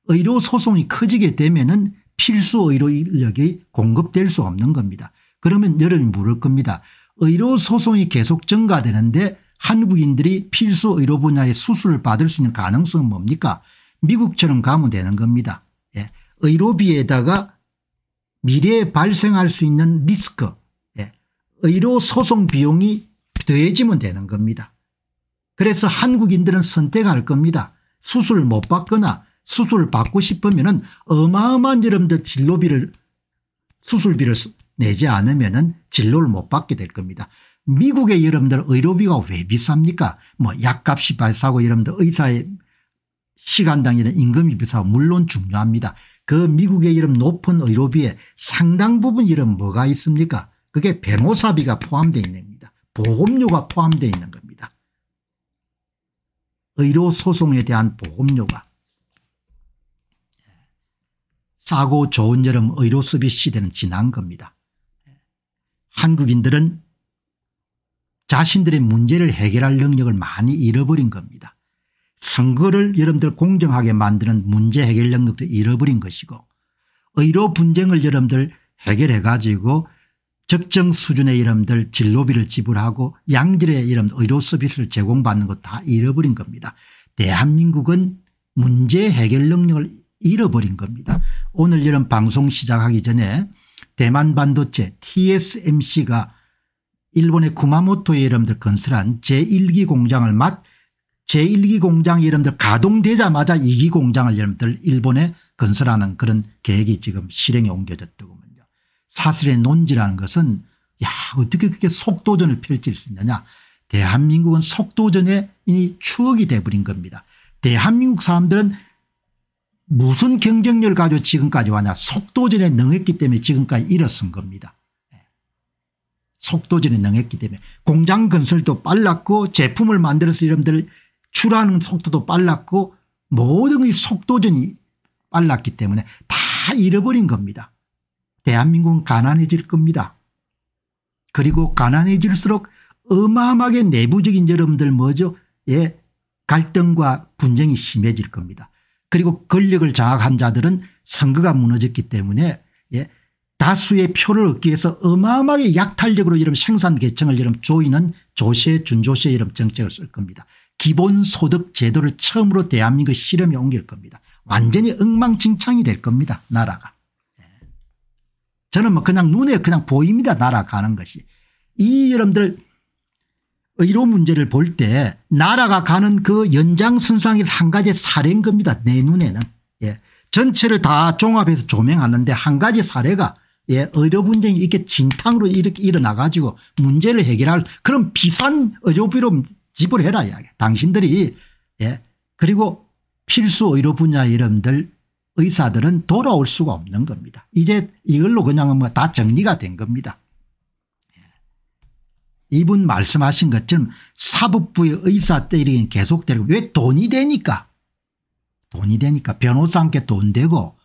의료소송이 커지게 되면 은 필수 의료 인력이 공급될 수 없는 겁니다. 그러면 여러분이 물을 겁니다. 의료소송이 계속 증가되는데 한국인들이 필수 의료 분야의 수술을 받을 수 있는 가능성은 뭡니까 미국처럼 가면 되는 겁니다. 예. 의료비에다가 미래에 발생할 수 있는 리스크 예. 의료 소송 비용이 더해지면 되는 겁니다. 그래서 한국인들은 선택할 겁니다. 수술 못 받거나 수술 받고 싶으면 은 어마어마한 여러분들 진료비를 수술비를 내지 않으면 은 진료를 못 받게 될 겁니다. 미국의 여러분들 의료비가 왜 비쌉니까 뭐 약값이 비싸고 여러분들 의사의 시간당이는 임금이 비싸고 물론 중요합니다. 그 미국의 이름 높은 의료비에 상당 부분 이름 뭐가 있습니까 그게 변호사비가 포함되어 있는 겁니다. 보험료가 포함되어 있는 겁니다. 의료소송에 대한 보험료가 싸고 좋은 여름 의료서비스 시대는 지난 겁니다. 한국인들은 자신들의 문제를 해결할 능력을 많이 잃어버린 겁니다. 선거를 여러분들 공정하게 만드는 문제 해결 능력도 잃어버린 것이고 의료 분쟁을 여러분들 해결해 가지고 적정 수준의 여러분들 진로비를 지불하고 양질의 이런 의료 서비스를 제공받는 것 다 잃어버린 겁니다. 대한민국은 문제 해결 능력을 잃어버린 겁니다. 오늘 이런 방송 시작하기 전에 대만 반도체 TSMC가 일본의 구마모토에 이름들 건설한 제1기 공장을 막 제1기 공장이 이름들 가동되자마자 2기 공장을 이름들 일본에 건설하는 그런 계획이 지금 실행에 옮겨졌더군요. 사슬의 논지라는 것은 야 어떻게 그렇게 속도전을 펼칠 수 있느냐 대한민국은 속도전의 추억이 돼버린 겁니다. 대한민국 사람들은 무슨 경쟁력을 가지고 지금까지 왔냐 속도전에 능했기 때문에 지금까지 일었은 겁니다. 속도전에 능했기 때문에 공장 건설도 빨랐고 제품을 만들어서 여러분들 출하는 속도도 빨랐고 모든 이 속도전이 빨랐기 때문에 다 잃어버린 겁니다. 대한민국은 가난해질 겁니다. 그리고 가난해질수록 어마어마하게 내부적인 여러분들 뭐죠 예 갈등과 분쟁이 심해질 겁니다. 그리고 권력을 장악한 자들은 선거가 무너졌기 때문에 다수의 표를 얻기 위해서 어마어마하게 약탈력으로 이름 생산 계층을 이름 조이는 조세 준조세 이름 정책을 쓸 겁니다. 기본소득 제도를 처음으로 대한민국 실험에 옮길 겁니다. 완전히 엉망진창이 될 겁니다. 나라가. 예. 저는 뭐 그냥 눈에 그냥 보입니다. 날아가는 것이. 이 여러분들 의료 문제를 볼 때 나라가 가는 그 연장선상에서 한 가지 사례인 겁니다. 내 눈에는. 예. 전체를 다 종합해서 조명하는데 한 가지 사례가 예, 의료 분쟁이 이렇게 진탕으로 이렇게 일어나 가지고 문제를 해결할 그런 비싼 의료비로 지불해라 이야 당신들이 예. 그리고 필수 의료 분야 이름들 의사들은 돌아올 수가 없는 겁니다. 이제 이걸로 그냥 뭐 다 정리가 된 겁니다. 예. 이분 말씀하신 것처럼 사법부의 의사 때리기는 계속되고 왜 돈이 되니까 돈이 되니까 변호사한테 돈 되고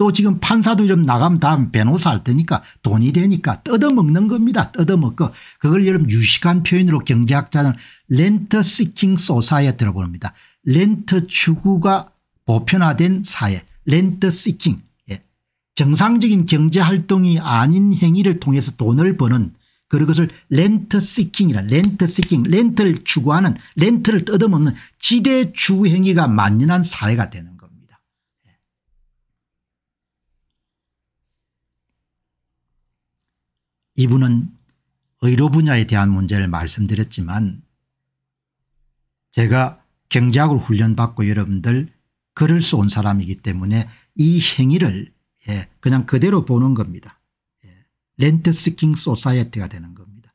또 지금 판사도 이 나가면 다음 변호사 할 테니까 돈이 되니까 뜯어먹는 겁니다. 뜯어먹고 그걸 여러분 유식한 표현으로 경제학자는 렌트 시킹 소사이어트라고 부릅니다. 렌트 추구가 보편화된 사회 렌트 시킹 예. 정상적인 경제활동이 아닌 행위를 통해서 돈을 버는 그것을 렌트 시킹이라 렌트 시킹 렌트를 추구하는 렌트를 뜯어먹는 지대 추구 행위가 만연한 사회가 되는 거예요. 이분은 의료 분야에 대한 문제를 말씀드렸지만 제가 경제학을 훈련받고 여러분들 글을 쏜 사람이기 때문에 이 행위를 예, 그냥 그대로 보는 겁니다. 예, 렌트스킹 소사이어티가 되는 겁니다.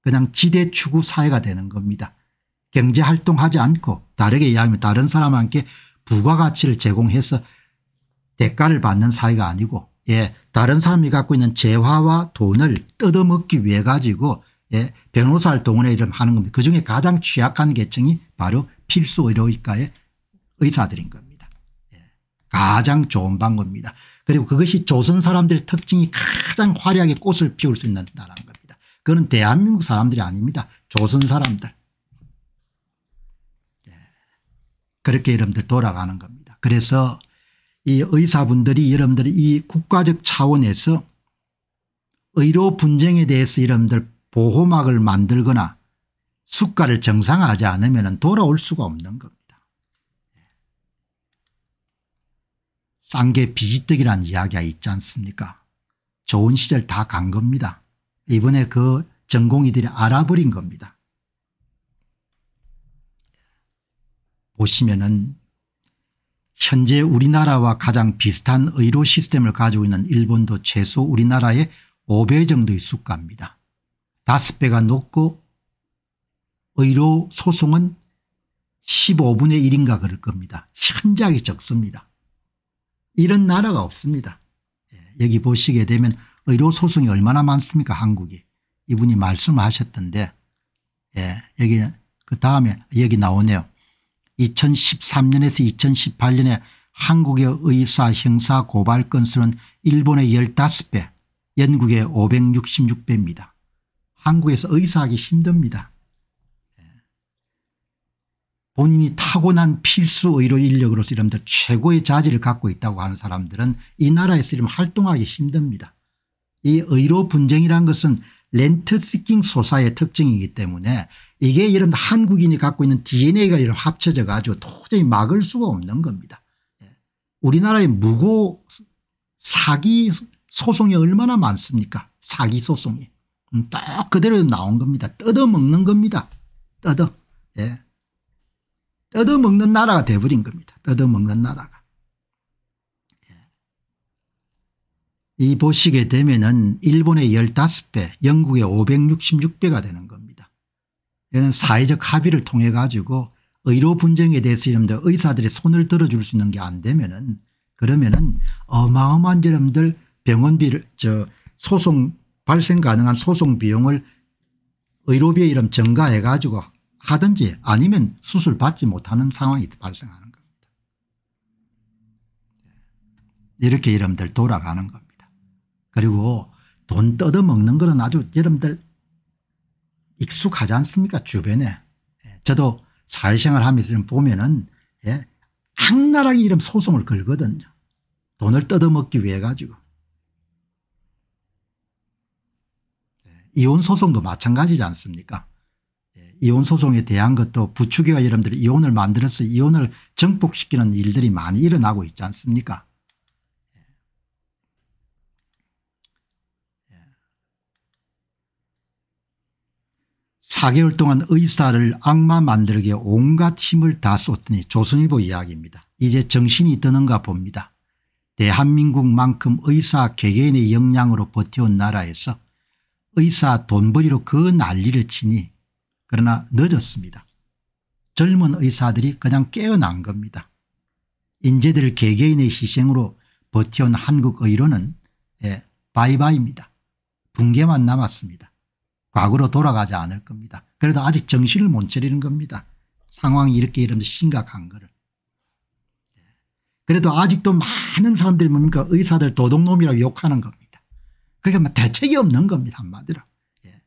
그냥 지대 추구 사회가 되는 겁니다. 경제활동하지 않고 다르게 이야기하면 다른 사람한테 부가가치를 제공해서 대가를 받는 사회가 아니고 예, 다른 사람이 갖고 있는 재화와 돈을 뜯어먹기 위해 가지고 예, 변호사 활동을 이름 하는 겁니다. 그중에 가장 취약한 계층이 바로 필수 의료의과의 의사들인 겁니다. 예, 가장 좋은 방법입니다. 그리고 그것이 조선 사람들의 특징이 가장 화려하게 꽃을 피울 수 있는 나라인 겁니다. 그건 대한민국 사람들이 아닙니다. 조선 사람들. 예, 그렇게 이름들 돌아가는 겁니다. 그래서 이 의사분들이 여러분들이 이 국가적 차원에서 의료 분쟁에 대해서 여러분들 보호막을 만들거나 수가를 정상화하지 않으면 돌아올 수가 없는 겁니다. 싼게 예. 비지떡이라는 이야기가 있지 않습니까 좋은 시절 다 간 겁니다. 이번에 그 전공의들이 알아버린 겁니다. 보시면은 현재 우리나라와 가장 비슷한 의료 시스템을 가지고 있는 일본도 최소 우리나라의 5배 정도의 수가입니다. 5배가 높고 의료 소송은 15분의 1인가 그럴 겁니다. 현저하게 적습니다. 이런 나라가 없습니다. 예, 여기 보시게 되면 의료 소송이 얼마나 많습니까 한국이. 이분이 말씀하셨던데 예, 여기는 그 다음에 여기 나오네요. 2013년에서 2018년에 한국의 의사 형사 고발 건수는 일본의 15배 영국의 566배입니다. 한국에서 의사하기 힘듭니다. 본인이 타고난 필수 의료 인력으로서 이름들 최고의 자질을 갖고 있다고 하는 사람들은 이 나라에서 이름 활동하기 힘듭니다. 이 의료 분쟁이란 것은 렌트 시킹 소사의 특징이기 때문에 이게 이런 한국인이 갖고 있는 dna가 이런 합쳐져 가지고 도저히 막을 수가 없는 겁니다. 예. 우리나라의 무고 사기 소송이 얼마나 많습니까 사기 소송이 음, 딱 그대로 나온 겁니다. 뜯어먹는 겁니다. 뜯어. 예. 뜯어먹는 나라가 돼버린 겁니다. 뜯어먹는 나라가. 예. 이 보시게 되면 은 일본의 15배 영국의 566배가 되는 겁니다. 이런 사회적 합의를 통해 가지고 의료 분쟁에 대해서 이런데 의사들이 손을 들어줄 수 있는 게 안 되면은 그러면은 어마어마한 여러분들 병원비를 저 소송 발생 가능한 소송 비용을 의료비에 이름 증가해 가지고 하든지 아니면 수술 받지 못하는 상황이 발생하는 겁니다. 예. 이렇게 여러분들 돌아가는 겁니다. 그리고 돈 뜯어먹는 거는 아주 여러분들 익숙하지 않습니까 주변에. 예, 저도 사회생활 하면서 보면은 예, 악랄하게 이런 소송을 걸거든요. 돈을 뜯어먹기 위해 가지고. 예, 이혼 소송도 마찬가지지 않습니까 예, 이혼 소송에 대한 것도 부추기와 여러분들이 이혼을 만들어서 이혼을 정복시키는 일들이 많이 일어나고 있지 않습니까 4개월 동안 의사를 악마 만들게 온갖 힘을 다 쏟더니 조선일보 이야기입니다. 이제 정신이 드는가 봅니다. 대한민국만큼 의사 개개인의 역량으로 버텨온 나라에서 의사 돈벌이로 그 난리를 치니 그러나 늦었습니다. 젊은 의사들이 그냥 깨어난 겁니다. 인재들 개개인의 희생으로 버텨온 한국의료는 예, 바이바이입니다. 붕괴만 남았습니다. 과거로 돌아가지 않을 겁니다. 그래도 아직 정신을 못 차리는 겁니다. 상황이 이렇게 이러면 심각한 거를. 그래도 아직도 많은 사람들이 뭡니까 의사들 도둑놈이라고 욕하는 겁니다. 그러니까 대책이 없는 겁니다 한마디로. 예.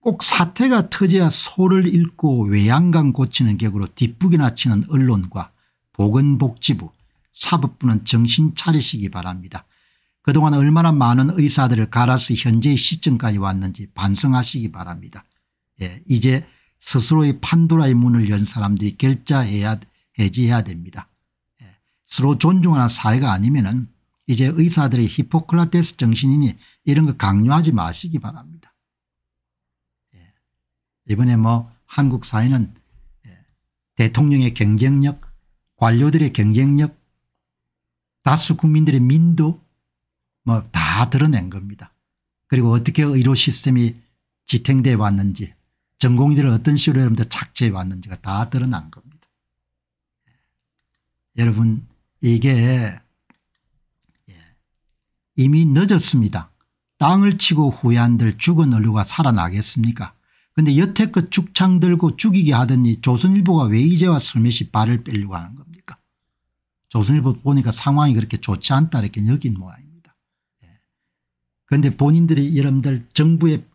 꼭 사태가 터져야 소를 잃고 외양간 고치는 격으로 뒷북이나 치는 언론과 보건복지부 사법부는 정신 차리시기 바랍니다. 그동안 얼마나 많은 의사들을 갈아서 현재의 시점까지 왔는지 반성하시기 바랍니다. 예, 이제 스스로의 판도라의 문을 연 사람들이 결자해야 해지해야 됩니다. 예, 서로 존중하는 사회가 아니면 은 이제 의사들의 히포클라테스 정신이니 이런 거 강요하지 마시기 바랍니다. 예, 이번에 뭐 한국 사회는 예, 대통령의 경쟁력 관료들의 경쟁력 다수 국민들의 민도 뭐다 드러낸 겁니다. 그리고 어떻게 의료 시스템이 지탱돼 왔는지 전공들을 어떤 식으로 여러분들 착취해 왔는지가 다 드러난 겁니다. 예. 여러분 이게 예. 이미 늦었습니다. 땅을 치고 후회한들 죽은 인류가 살아나겠습니까 근데 여태껏 죽창 들고 죽이게 하더니 조선일보가 왜 이제와 슬며시 발을 빼려고 하는 겁니까 조선일보 보니까 상황이 그렇게 좋지 않다 이렇게 여긴 모양이에요. 그런데 본인들이 여러분들 정부에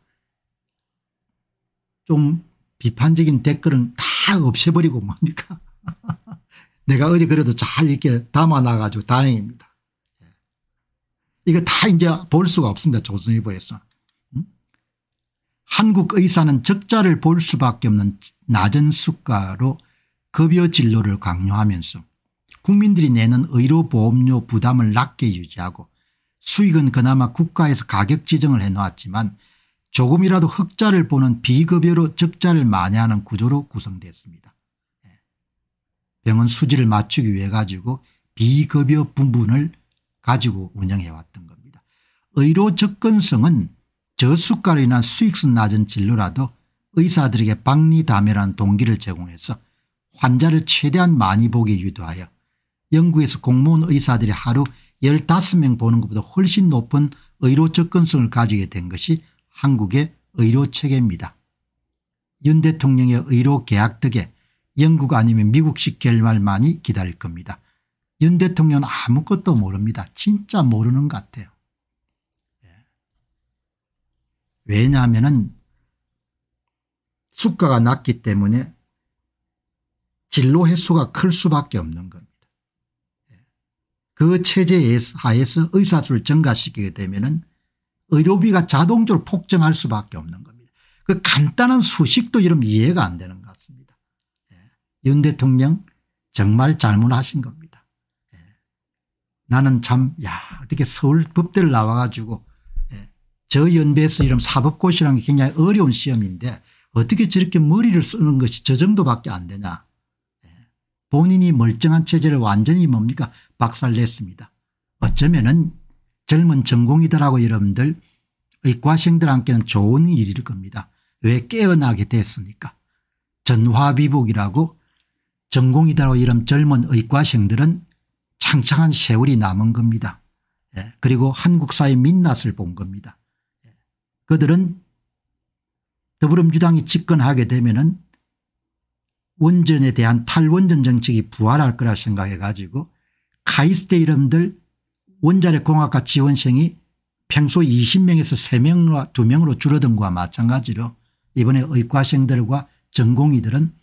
좀 비판적인 댓글은 다 없애버리고 뭡니까 내가 어제 그래도 잘 이렇게 담아놔가지고 다행입니다. 예. 이거 다 이제 볼 수가 없습니다. 조선일보에서. 음? 한국 의사는 적자를 볼 수밖에 없는 낮은 수가로 급여 진료를 강요하면서 국민들이 내는 의료보험료 부담을 낮게 유지하고 수익은 그나마 국가에서 가격 지정을 해놓았지만 조금이라도 흑자를 보는 비급여로 적자를 많이 하는 구조로 구성됐습니다. 예. 병원 수지를 맞추기 위해 가지고 비급여 부분을 가지고 운영해왔던 겁니다. 의료 접근성은 저수가로 인한 수익성 낮은 진료라도 의사들에게 박리담회라는 동기를 제공해서 환자를 최대한 많이 보게 유도하여 영국에서 공무원 의사들이 하루 15명 보는 것보다 훨씬 높은 의료 접근성을 가지게 된 것이 한국의 의료 체계입니다. 윤 대통령의 의료 계약 덕에 영국 아니면 미국식 결말만이 기다릴 겁니다. 윤 대통령은 아무것도 모릅니다. 진짜 모르는 것 같아요. 예. 왜냐하면 은 수가가 낮기 때문에 진로 횟수가 클 수밖에 없는 겁니다. 그 체제 하에서 의사수를 증가시키게 되면은 의료비가 자동적으로 폭증할 수밖에 없는 겁니다. 그 간단한 수식도 이런 이해가 안 되는 것 같습니다. 예. 윤 대통령 정말 잘못하신 겁니다. 예. 나는 참, 야, 어떻게 서울 법대를 나와가지고 예. 저 연배에서 이런 사법고시라는 게 굉장히 어려운 시험인데 어떻게 저렇게 머리를 쓰는 것이 저 정도밖에 안 되냐. 예. 본인이 멀쩡한 체제를 완전히 뭡니까 박살냈습니다. 어쩌면은 젊은 전공이더라고 여러분들 의과생들한테는 좋은 일일 겁니다. 왜 깨어나게 됐습니까 전화비복이라고 전공이다라고 이름 젊은 의과생들은 창창한 세월이 남은 겁니다. 예. 그리고 한국 사회 민낯을 본 겁니다. 예. 그들은 더불어민주당이 집권하게 되면은 원전에 대한 탈원전 정책이 부활할 거라 생각해 가지고 카이스트 이름들 원자력 공학과 지원생이 평소 20명에서 3명과 2명으로 줄어든 것과 마찬가지로 이번에 의과생들과 전공의들은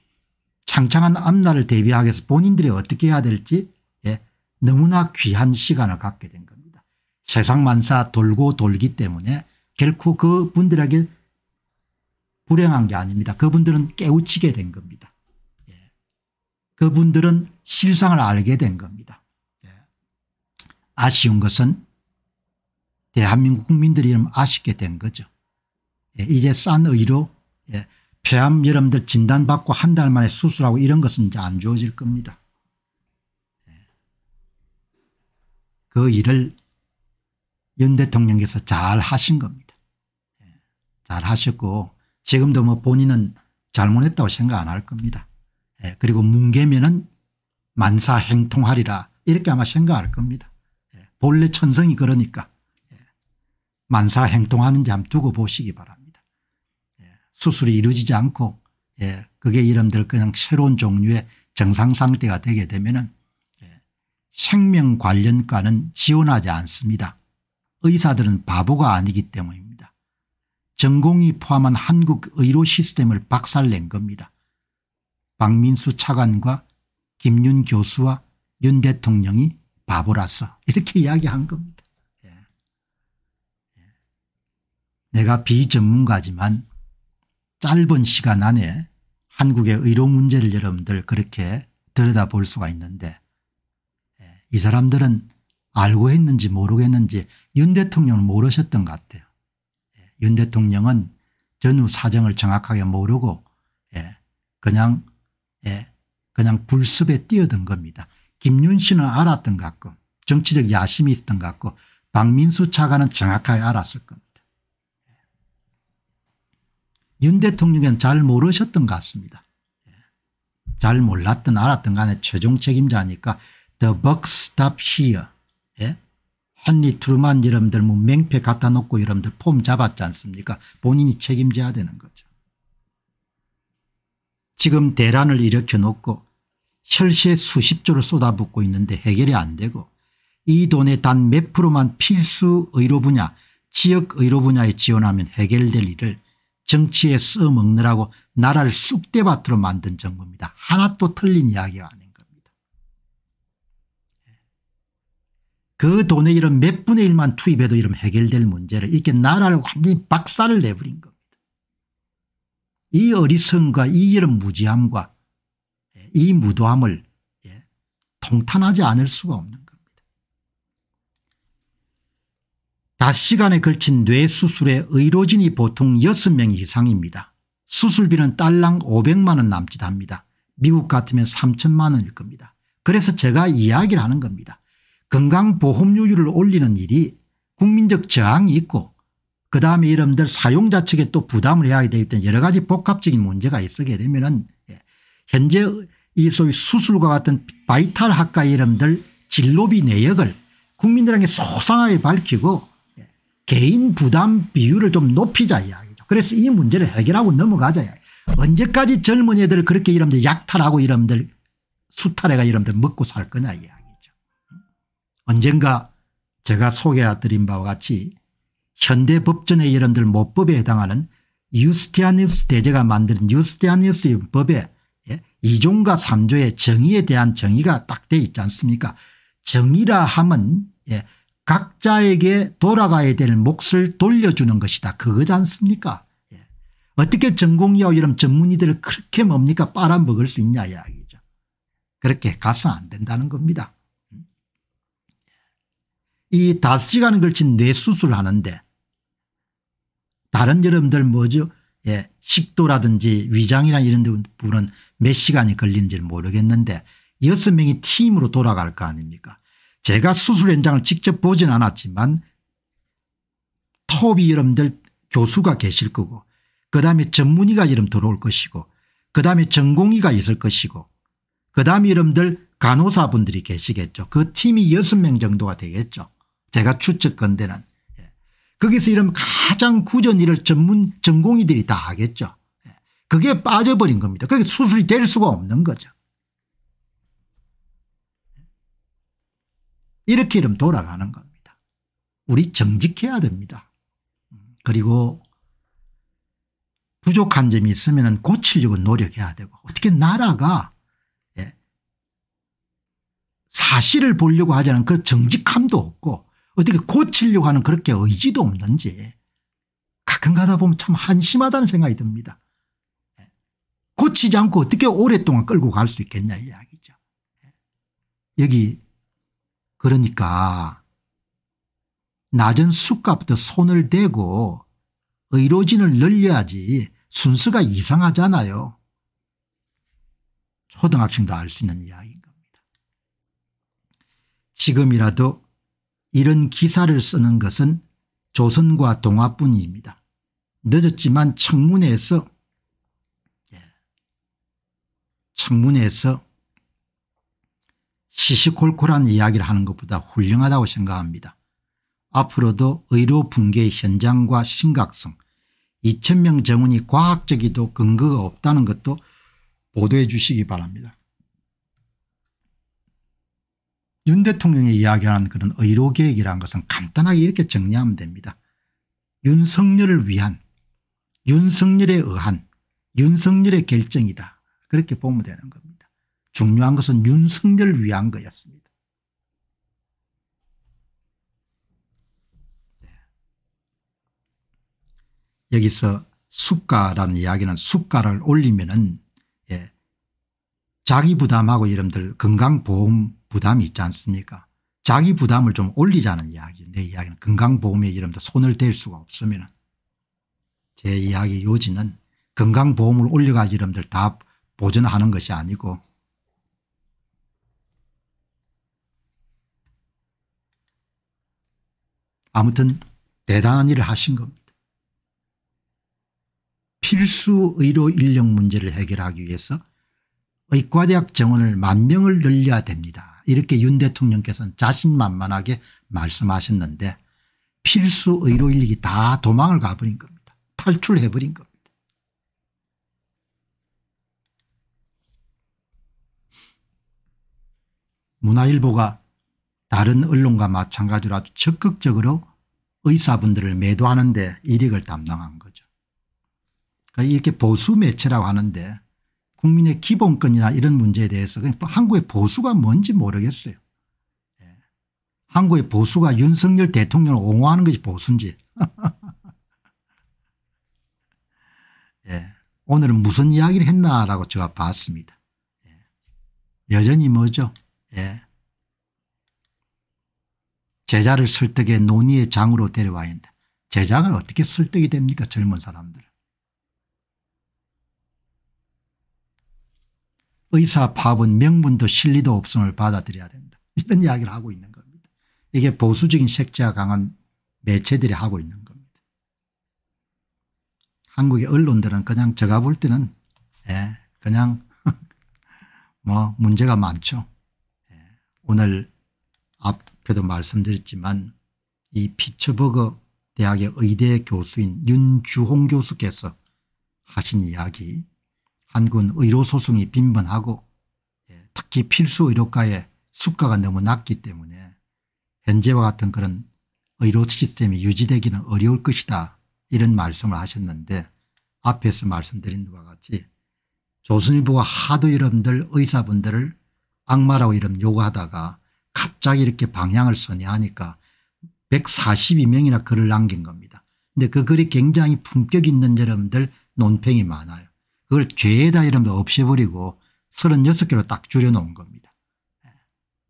창창한 앞날을 대비하기 위해서 본인들이 어떻게 해야 될지 예, 너무나 귀한 시간을 갖게 된 겁니다. 세상 만사 돌고 돌기 때문에 결코 그분들에게 불행한 게 아닙니다. 그분들은 깨우치게 된 겁니다. 예. 그분들은 실상을 알게 된 겁니다. 아쉬운 것은 대한민국 국민들이 아쉽게 된 거죠. 예, 이제 싼 의료 예, 폐암 여러분들 진단받고 한 달 만에 수술하고 이런 것은 이제 안 좋아질 겁니다. 예. 그 일을 윤 대통령께서 잘 하신 겁니다. 예, 잘 하셨고 지금도 뭐 본인은 잘못했다고 생각 안 할 겁니다. 예, 그리고 뭉개면은 만사 행통하리라 이렇게 아마 생각할 겁니다. 본래 천성이 그러니까 예. 만사 행동하는 지 한번 두고 보시기 바랍니다. 예. 수술이 이루어지지 않고 예. 그게 이름들 그냥 새로운 종류의 정상 상태가 되게 되면은 생명 관련과는 지원하지 않습니다. 의사들은 바보가 아니기 때문입니다. 전공이 포함한 한국 의료 시스템을 박살낸 겁니다. 박민수 차관과 김윤 교수와 윤 대통령이 바보라서 이렇게 이야기한 겁니다. 예. 예. 내가 비전문가지만 짧은 시간 안에 한국의 의료 문제를 여러분들 그렇게 들여다볼 수가 있는데 예. 이 사람들은 알고 했는지 모르겠는지 윤 대통령은 모르셨던 것 같아요. 예. 윤 대통령은 전후 사정을 정확하게 모르고 예, 그냥 예, 그냥 불습에 뛰어든 겁니다. 김윤신은 알았던 것 같고 정치적 야심이 있었던 것 같고 박민수 차관은 정확하게 알았을 겁니다. 윤 대통령은 잘 모르셨던 것 같습니다. 잘 몰랐든 알았든 간에 최종 책임자니까 the buck stop here. 예? 헨리 트루만 여러분들 뭐 맹패 갖다 놓고 여러분들 폼 잡았지 않습니까 본인이 책임져야 되는 거죠. 지금 대란을 일으켜 놓고 혈에 수십 조를 쏟아붓고 있는데 해결이 안 되고 이돈에단 몇 프로만 필수 의료 분야 지역 의료 분야에 지원하면 해결될 일을 정치에 써먹느라고 나라를 쑥대밭으로 만든 정부입니다. 하나 또 틀린 이야기가 아닌 겁니다. 그돈에 이런 몇 분의 일만 투입해도 이런 해결될 문제를 이렇게 나라를 완전히 박살을 내버린 겁니다. 이 어리석음과 이 이런 무지함과 이 무도함을 예, 통탄하지 않을 수가 없는 겁니다. 다 시간에 걸친 뇌수술에 의료진이 보통 6명 이상입니다. 수술비는 딸랑 500만 원 남짓 합니다. 미국 같으면 3천만 원일 겁니다. 그래서 제가 이야기를 하는 겁니다. 건강보험료율을 올리는 일이 국민적 저항이 있고 그 다음에 이름들 사용자 측에 또 부담을 해야 되기 때문에 여러 가지 복합적인 문제가 있게 되면 예, 현재 이 소위 수술과 같은 바이탈 학과 이름들 진로비 내역을 국민들에게 소상하게 밝히고 예, 개인 부담 비율을 좀 높이자 이야기죠. 그래서 이 문제를 해결하고 넘어가자 이야기. 언제까지 젊은 애들 그렇게 이러면 약탈하고 이러면 수탈해가 이러면 먹고 살 거냐 이야기죠. 언젠가 제가 소개해드린 바와 같이 현대 법전의 이름들 모법에 해당하는 유스티아니우스 대제가 만든 유스티아니우스 법에 2종과 3조의 정의에 대한 정의가 딱 돼 있지 않습니까 정의라 함은 예, 각자에게 돌아가야 될 몫을 돌려주는 것이다 그거지 않습니까 예. 어떻게 전공이요 이런 전문의들을 그렇게 뭡니까 빨아먹을 수 있냐 이야기죠 그렇게 가서 안 된다는 겁니다 이다 시간을 걸친 뇌수술 하는데 다른 여러분들 뭐죠 예, 식도라든지 위장이나 이런 부분은 몇 시간이 걸리는지 는 모르겠는데 여섯 명이 팀으로 돌아갈 거 아닙니까 제가 수술 현장을 직접 보진 않았지만 톱이 여러분들 교수가 계실 거고 그다음에 전문의가 여러 들어올 것이고 그다음에 전공의가 있을 것이고 그다음에 여러분들 간호사분들이 계시겠죠. 그 팀이 여명 정도가 되겠죠. 제가 추측건대는. 예. 거기서 이러면 가장 구전 일을 전문 전공의들이 다 하겠죠. 그게 빠져버린 겁니다. 그게 수술이 될 수가 없는 거죠. 이렇게 이름 돌아가는 겁니다. 우리 정직해야 됩니다. 그리고 부족한 점이 있으면 고치려고 노력해야 되고 어떻게 나라가 예, 사실을 보려고 하자는그 정직함도 없고 어떻게 고치려고 하는 그렇게 의지도 없는지 가끔 가다 보면 참 한심하다는 생각이 듭니다. 고치지 않고 어떻게 오랫동안 끌고 갈 수 있겠냐 이야기죠. 예. 여기 그러니까 낮은 숫값부터 손을 대고 의료진을 늘려야지 순서가 이상하잖아요. 초등학생도 알 수 있는 이야기인 겁니다. 지금이라도 이런 기사를 쓰는 것은 조선과 동화뿐입니다 늦었지만 청문회에서 창문에서 시시콜콜한 이야기를 하는 것보다 훌륭하다고 생각합니다. 앞으로도 의료 붕괴 현장과 심각성 2천명 정원이 과학적이도 근거가 없다는 것도 보도해 주시기 바랍니다. 윤 대통령이 이야기하는 그런 의료계획이라는 것은 간단하게 이렇게 정리하면 됩니다. 윤석열을 위한 윤석열에 의한 윤석열의 결정이다. 그렇게 보면 되는 겁니다. 중요한 것은 윤석열 을 위한 거였습니다. 네. 여기서 숙가라는 이야기는 숙가를 올리면은 예, 자기 부담하고 여러분들 건강보험 부담이 있지 않습니까? 자기 부담을 좀 올리자는 이야기. 내 이야기는 건강보험에 여러분들 손을 댈 수가 없으면 제 이야기 요지는 건강보험을 올려가지고 여러분들 다 보존하는 것이 아니고 아무튼 대단한 일을 하신 겁니다. 필수 의료 인력 문제를 해결하기 위해서 의과대학 정원을 만 명을 늘려야 됩니다. 이렇게 윤 대통령께서는 자신만만하게 말씀하셨는데 필수 의료 인력이 다 도망을 가버린 겁니다. 탈출해버린 겁니다. 문화일보가 다른 언론과 마찬가지로 아주 적극적으로 의사분들을 매도하는 데이익을 담당한 거죠. 그러니까 이렇게 보수 매체라고 하는데 국민의 기본권이나 이런 문제에 대해서 한국의 보수가 뭔지 모르겠어요. 예. 한국의 보수가 윤석열 대통령을 옹호하는 것이 보수인지. 예. 오늘은 무슨 이야기를 했나라고 제가 봤습니다. 예. 여전히 뭐죠 예. 제자를 설득해 논의의 장으로 데려와야 한다. 제자가 어떻게 설득이 됩니까 젊은 사람들. 의사 파업은 명분도 실리도 없음을 받아들여야 된다. 이런 이야기를 하고 있는 겁니다. 이게 보수적인 색채가 강한 매체들이 하고 있는 겁니다. 한국의 언론들은 그냥 제가 볼 때는 예, 그냥 뭐 문제가 많죠. 오늘 앞에도 말씀드렸지만 이피처버그 대학의 의대 교수인 윤주홍 교수께서 하신 이야기 한군 의료 소송이 빈번하고 예, 특히 필수 의료과의 수가가 너무 낮기 때문에 현재와 같은 그런 의료 시스템이 유지되기는 어려울 것이다 이런 말씀을 하셨는데 앞에서 말씀드린 바와 같이 조선일보가 하도 여러분들 의사분들을 악마라고 이름 요구하다가 갑자기 이렇게 방향을 선회하니까 142명이나 글을 남긴 겁니다. 근데 그 글이 굉장히 품격 있는 여러분들 논평이 많아요. 그걸 죄다 이름도 없애버리고 36개로 딱 줄여놓은 겁니다. 예.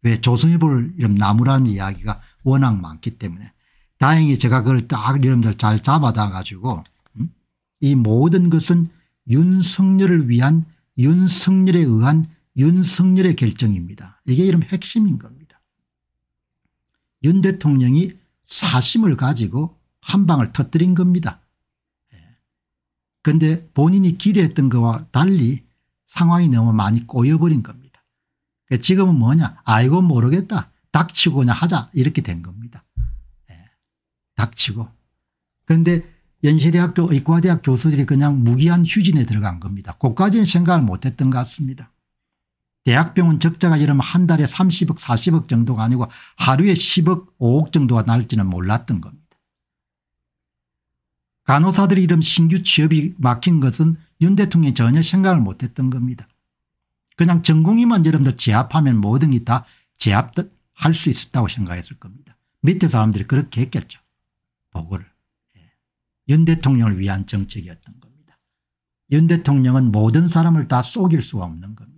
왜 조선일보를 이름 나무라는 이야기가 워낙 많기 때문에 다행히 제가 그걸 딱 이름들 잘 잡아다 가지고 음? 이 모든 것은 윤석열을 위한 윤석열에 의한 윤석열의 결정입니다. 이게 이름 핵심인 겁니다. 윤 대통령이 사심을 가지고 한 방을 터뜨린 겁니다. 그런데 예. 본인이 기대했던 것과 달리 상황이 너무 많이 꼬여버린 겁니다. 그러니까 지금은 뭐냐 아이고 모르겠다 닥치고 그 하자 이렇게 된 겁니다. 예. 닥치고 그런데 연세대학교 의과대학 교수들이 그냥 무기한 휴진에 들어간 겁니다. 그까지는 생각을 못했던 것 같습니다. 대학병원 적자가 이러면 한 달에 30억 40억 정도가 아니고 하루에 10억 5억 정도가 날지는 몰랐던 겁니다. 간호사들이 이런 신규 취업이 막힌 것은 윤 대통령이 전혀 생각을 못했던 겁니다. 그냥 전공이만 여러분들 제압하면 모든 게 다 제압할 수 있었다고 생각했을 겁니다. 밑에 사람들이 그렇게 했겠죠. 보고를. 예. 윤 대통령을 위한 정책이었던 겁니다. 윤 대통령은 모든 사람을 다 속일 수가 없는 겁니다.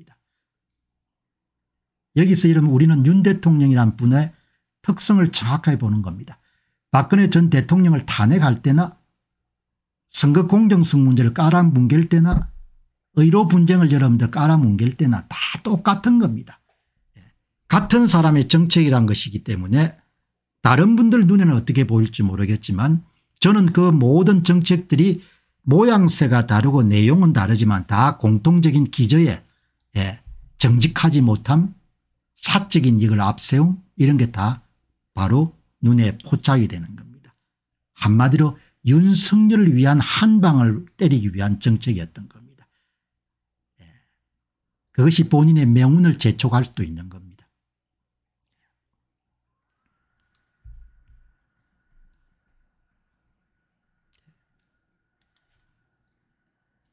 여기서 이러면 우리는 윤 대통령이란 분의 특성을 정확하게 보는 겁니다. 박근혜 전 대통령을 탄핵할 때나 선거 공정성 문제를 깔아뭉갤 때나 의료 분쟁을 여러분들 깔아뭉갤 때나 다 똑같은 겁니다. 예. 같은 사람의 정책이란 것이기 때문에 다른 분들 눈에는 어떻게 보일지 모르겠지만 저는 그 모든 정책들이 모양새가 다르고 내용은 다르지만 다 공통적인 기저에 예, 정직하지 못함 사적인 이익을 앞세움 이런 게 다 바로 눈에 포착이 되는 겁니다. 한마디로 윤석열을 위한 한방을 때리기 위한 정책이었던 겁니다. 예. 그것이 본인의 명운을 재촉할 수도 있는 겁니다.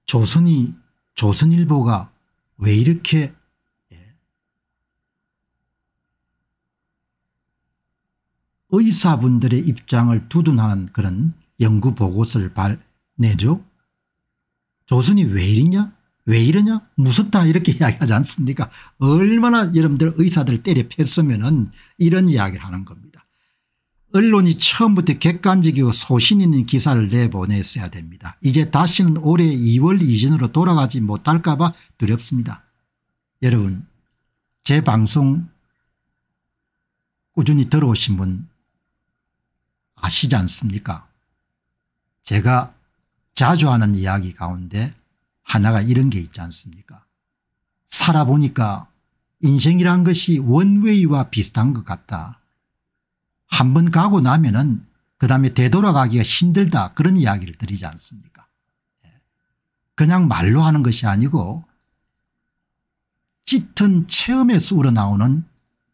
조선이 조선일보가 왜 이렇게 의사분들의 입장을 두둔하는 그런 연구 보고서를 발내죠. 조선이 왜 이러냐 왜 이러냐 무섭다 이렇게 이야기하지 않습니까 얼마나 여러분들 의사들 때려 팼으면 은 이런 이야기를 하는 겁니다. 언론이 처음부터 객관적이고 소신 있는 기사를 내보냈어야 됩니다. 이제 다시는 올해 2월 이전으로 돌아가지 못할까 봐 두렵습니다. 여러분 제 방송 꾸준히 들어오신 분 아시지 않습니까 제가 자주 하는 이야기 가운데 하나가 이런 게 있지 않습니까 살아보니까 인생이란 것이 원웨이와 비슷한 것 같다. 한번 가고 나면 은그 다음에 되돌아가기가 힘들다 그런 이야기를 드리지 않습니까 예. 그냥 말로 하는 것이 아니고 짙은 체험에서 우러나오는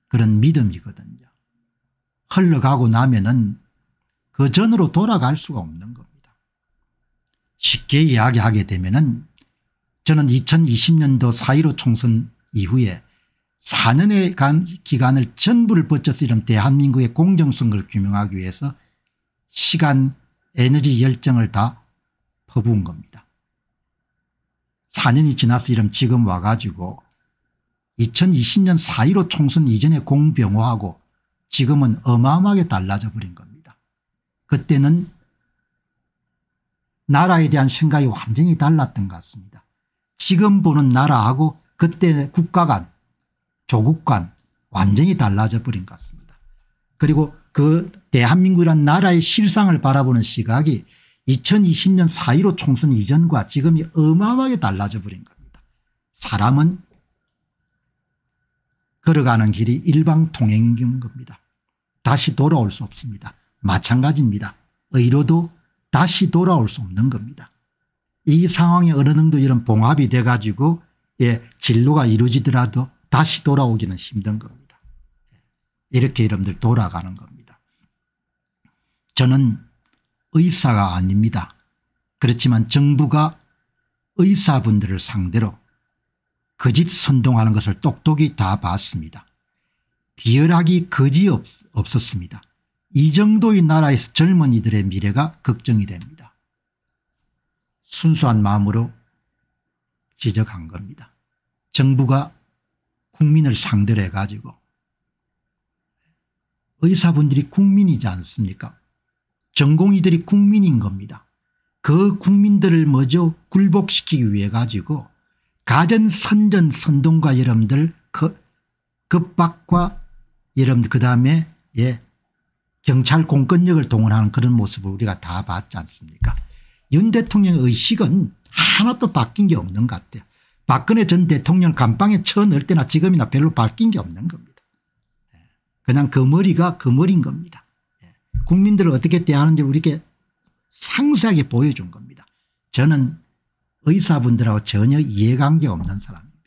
그런 믿음이거든요. 흘러가고 나면은 그 전으로 돌아갈 수가 없는 겁니다. 쉽게 이야기하게 되면은 저는 2020년도 4.15 총선 이후에 4년의 간 기간을 전부를 버텨서 이런 대한민국의 공정성을 규명하기 위해서 시간 에너지 열정을 다 퍼부은 겁니다. 4년이 지나서 이런 지금 와가지고 2020년 4.15 총선 이전에 공병호하고 지금은 어마어마하게 달라져 버린 겁니다. 그때는 나라에 대한 생각이 완전히 달랐던 것 같습니다. 지금 보는 나라하고 그때 국가 간 조국 간 완전히 달라져 버린 것 같습니다. 그리고 그 대한민국이란 나라의 실상을 바라보는 시각이 2020년 4.15 총선 이전과 지금이 어마어마하게 달라져 버린 겁니다. 사람은 걸어가는 길이 일방통행인 겁니다. 다시 돌아올 수 없습니다. 마찬가지입니다. 의로도 다시 돌아올 수 없는 겁니다. 이 상황에 어느 정도 이런 봉합이 돼 가지고 예, 진로가 이루어지더라도 다시 돌아오기는 힘든 겁니다. 예, 이렇게 여러분들 돌아가는 겁니다. 저는 의사가 아닙니다. 그렇지만 정부가 의사분들을 상대로 거짓 선동하는 것을 똑똑히 다 봤습니다. 비열하기 거지 없, 없었습니다. 이 정도의 나라에서 젊은이들의 미래가 걱정이 됩니다. 순수한 마음으로 지적한 겁니다. 정부가 국민을 상대로 해가지고 의사분들이 국민이지 않습니까 전공의들이 국민인 겁니다. 그 국민들을 먼저 굴복시키기 위해 가지고 가전 선전 선동과 여러분들 그, 급박과 여러분들 그 다음에 예 경찰 공권력을 동원하는 그런 모습을 우리가 다 봤지 않습니까 윤 대통령의 의식은 하나도 바뀐 게 없는 것 같아요. 박근혜 전 대통령 감방에 쳐넣을 때나 지금이나 별로 바뀐 게 없는 겁니다. 예. 그냥 그 머리가 그 머리인 겁니다. 예. 국민들을 어떻게 대하는지 우리에게 상세하게 보여준 겁니다. 저는 의사분들하고 전혀 이해관계 없는 사람입니다.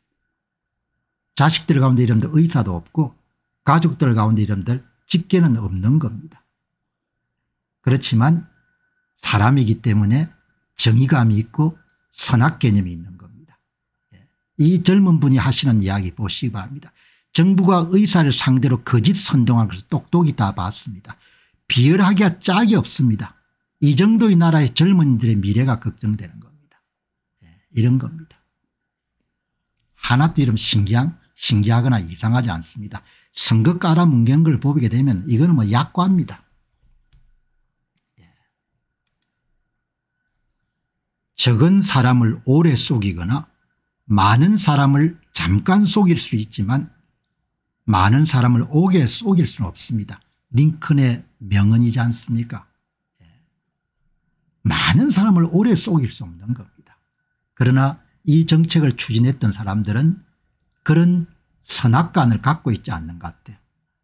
자식들 가운데 이름 의사도 없고 가족들 가운데 이름 직계는 없는 겁니다. 그렇지만 사람이기 때문에 정의감이 있고 선악 개념이 있는 겁니다. 예. 이 젊은 분이 하시는 이야기 보시기 바랍니다. 정부가 의사를 상대로 거짓 선동한 것을 똑똑히 다 봤습니다. 비열하기가 짝이 없습니다. 이 정도의 나라의 젊은이들의 미래가 걱정되는 겁니다. 예. 이런 겁니다. 하나도 이름 신기한, 신기하거나 이상하지 않습니다. 선거 깔아뭉갠 걸 보게 되면 이거는 뭐 약과입니다. 예. 적은 사람을 오래 속이거나 많은 사람을 잠깐 속일 수 있지만 많은 사람을 오게 속일 수는 없습니다. 링컨의 명언이지 않습니까 예. 많은 사람을 오래 속일 수 없는 겁니다. 그러나 이 정책을 추진했던 사람들은 그런 선악관을 갖고 있지 않는 것 같아요.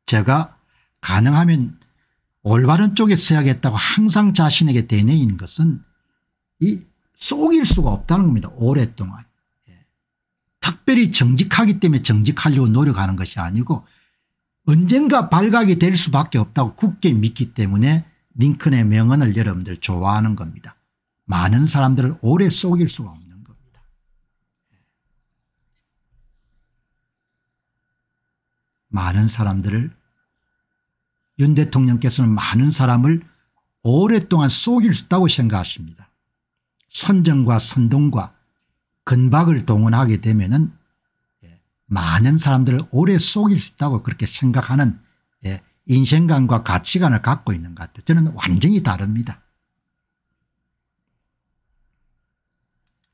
제가 가능하면 올바른 쪽에 서야겠다고 항상 자신에게 되뇌인 것은 이 속일 수가 없다는 겁니다. 오랫동안. 예. 특별히 정직하기 때문에 정직하려고 노력하는 것이 아니고 언젠가 발각이 될 수밖에 없다고 굳게 믿기 때문에 링컨의 명언을 여러분들 좋아하는 겁니다. 많은 사람들을 오래 속일 수가 없 많은 사람들을 윤 대통령께서는 많은 사람을 오랫동안 속일 수 있다고 생각하십니다. 선정과 선동과 근박을 동원하게 되면 은 예, 많은 사람들을 오래 속일 수 있다고 그렇게 생각하는 예, 인생관과 가치관을 갖고 있는 것 같아요. 저는 완전히 다릅니다.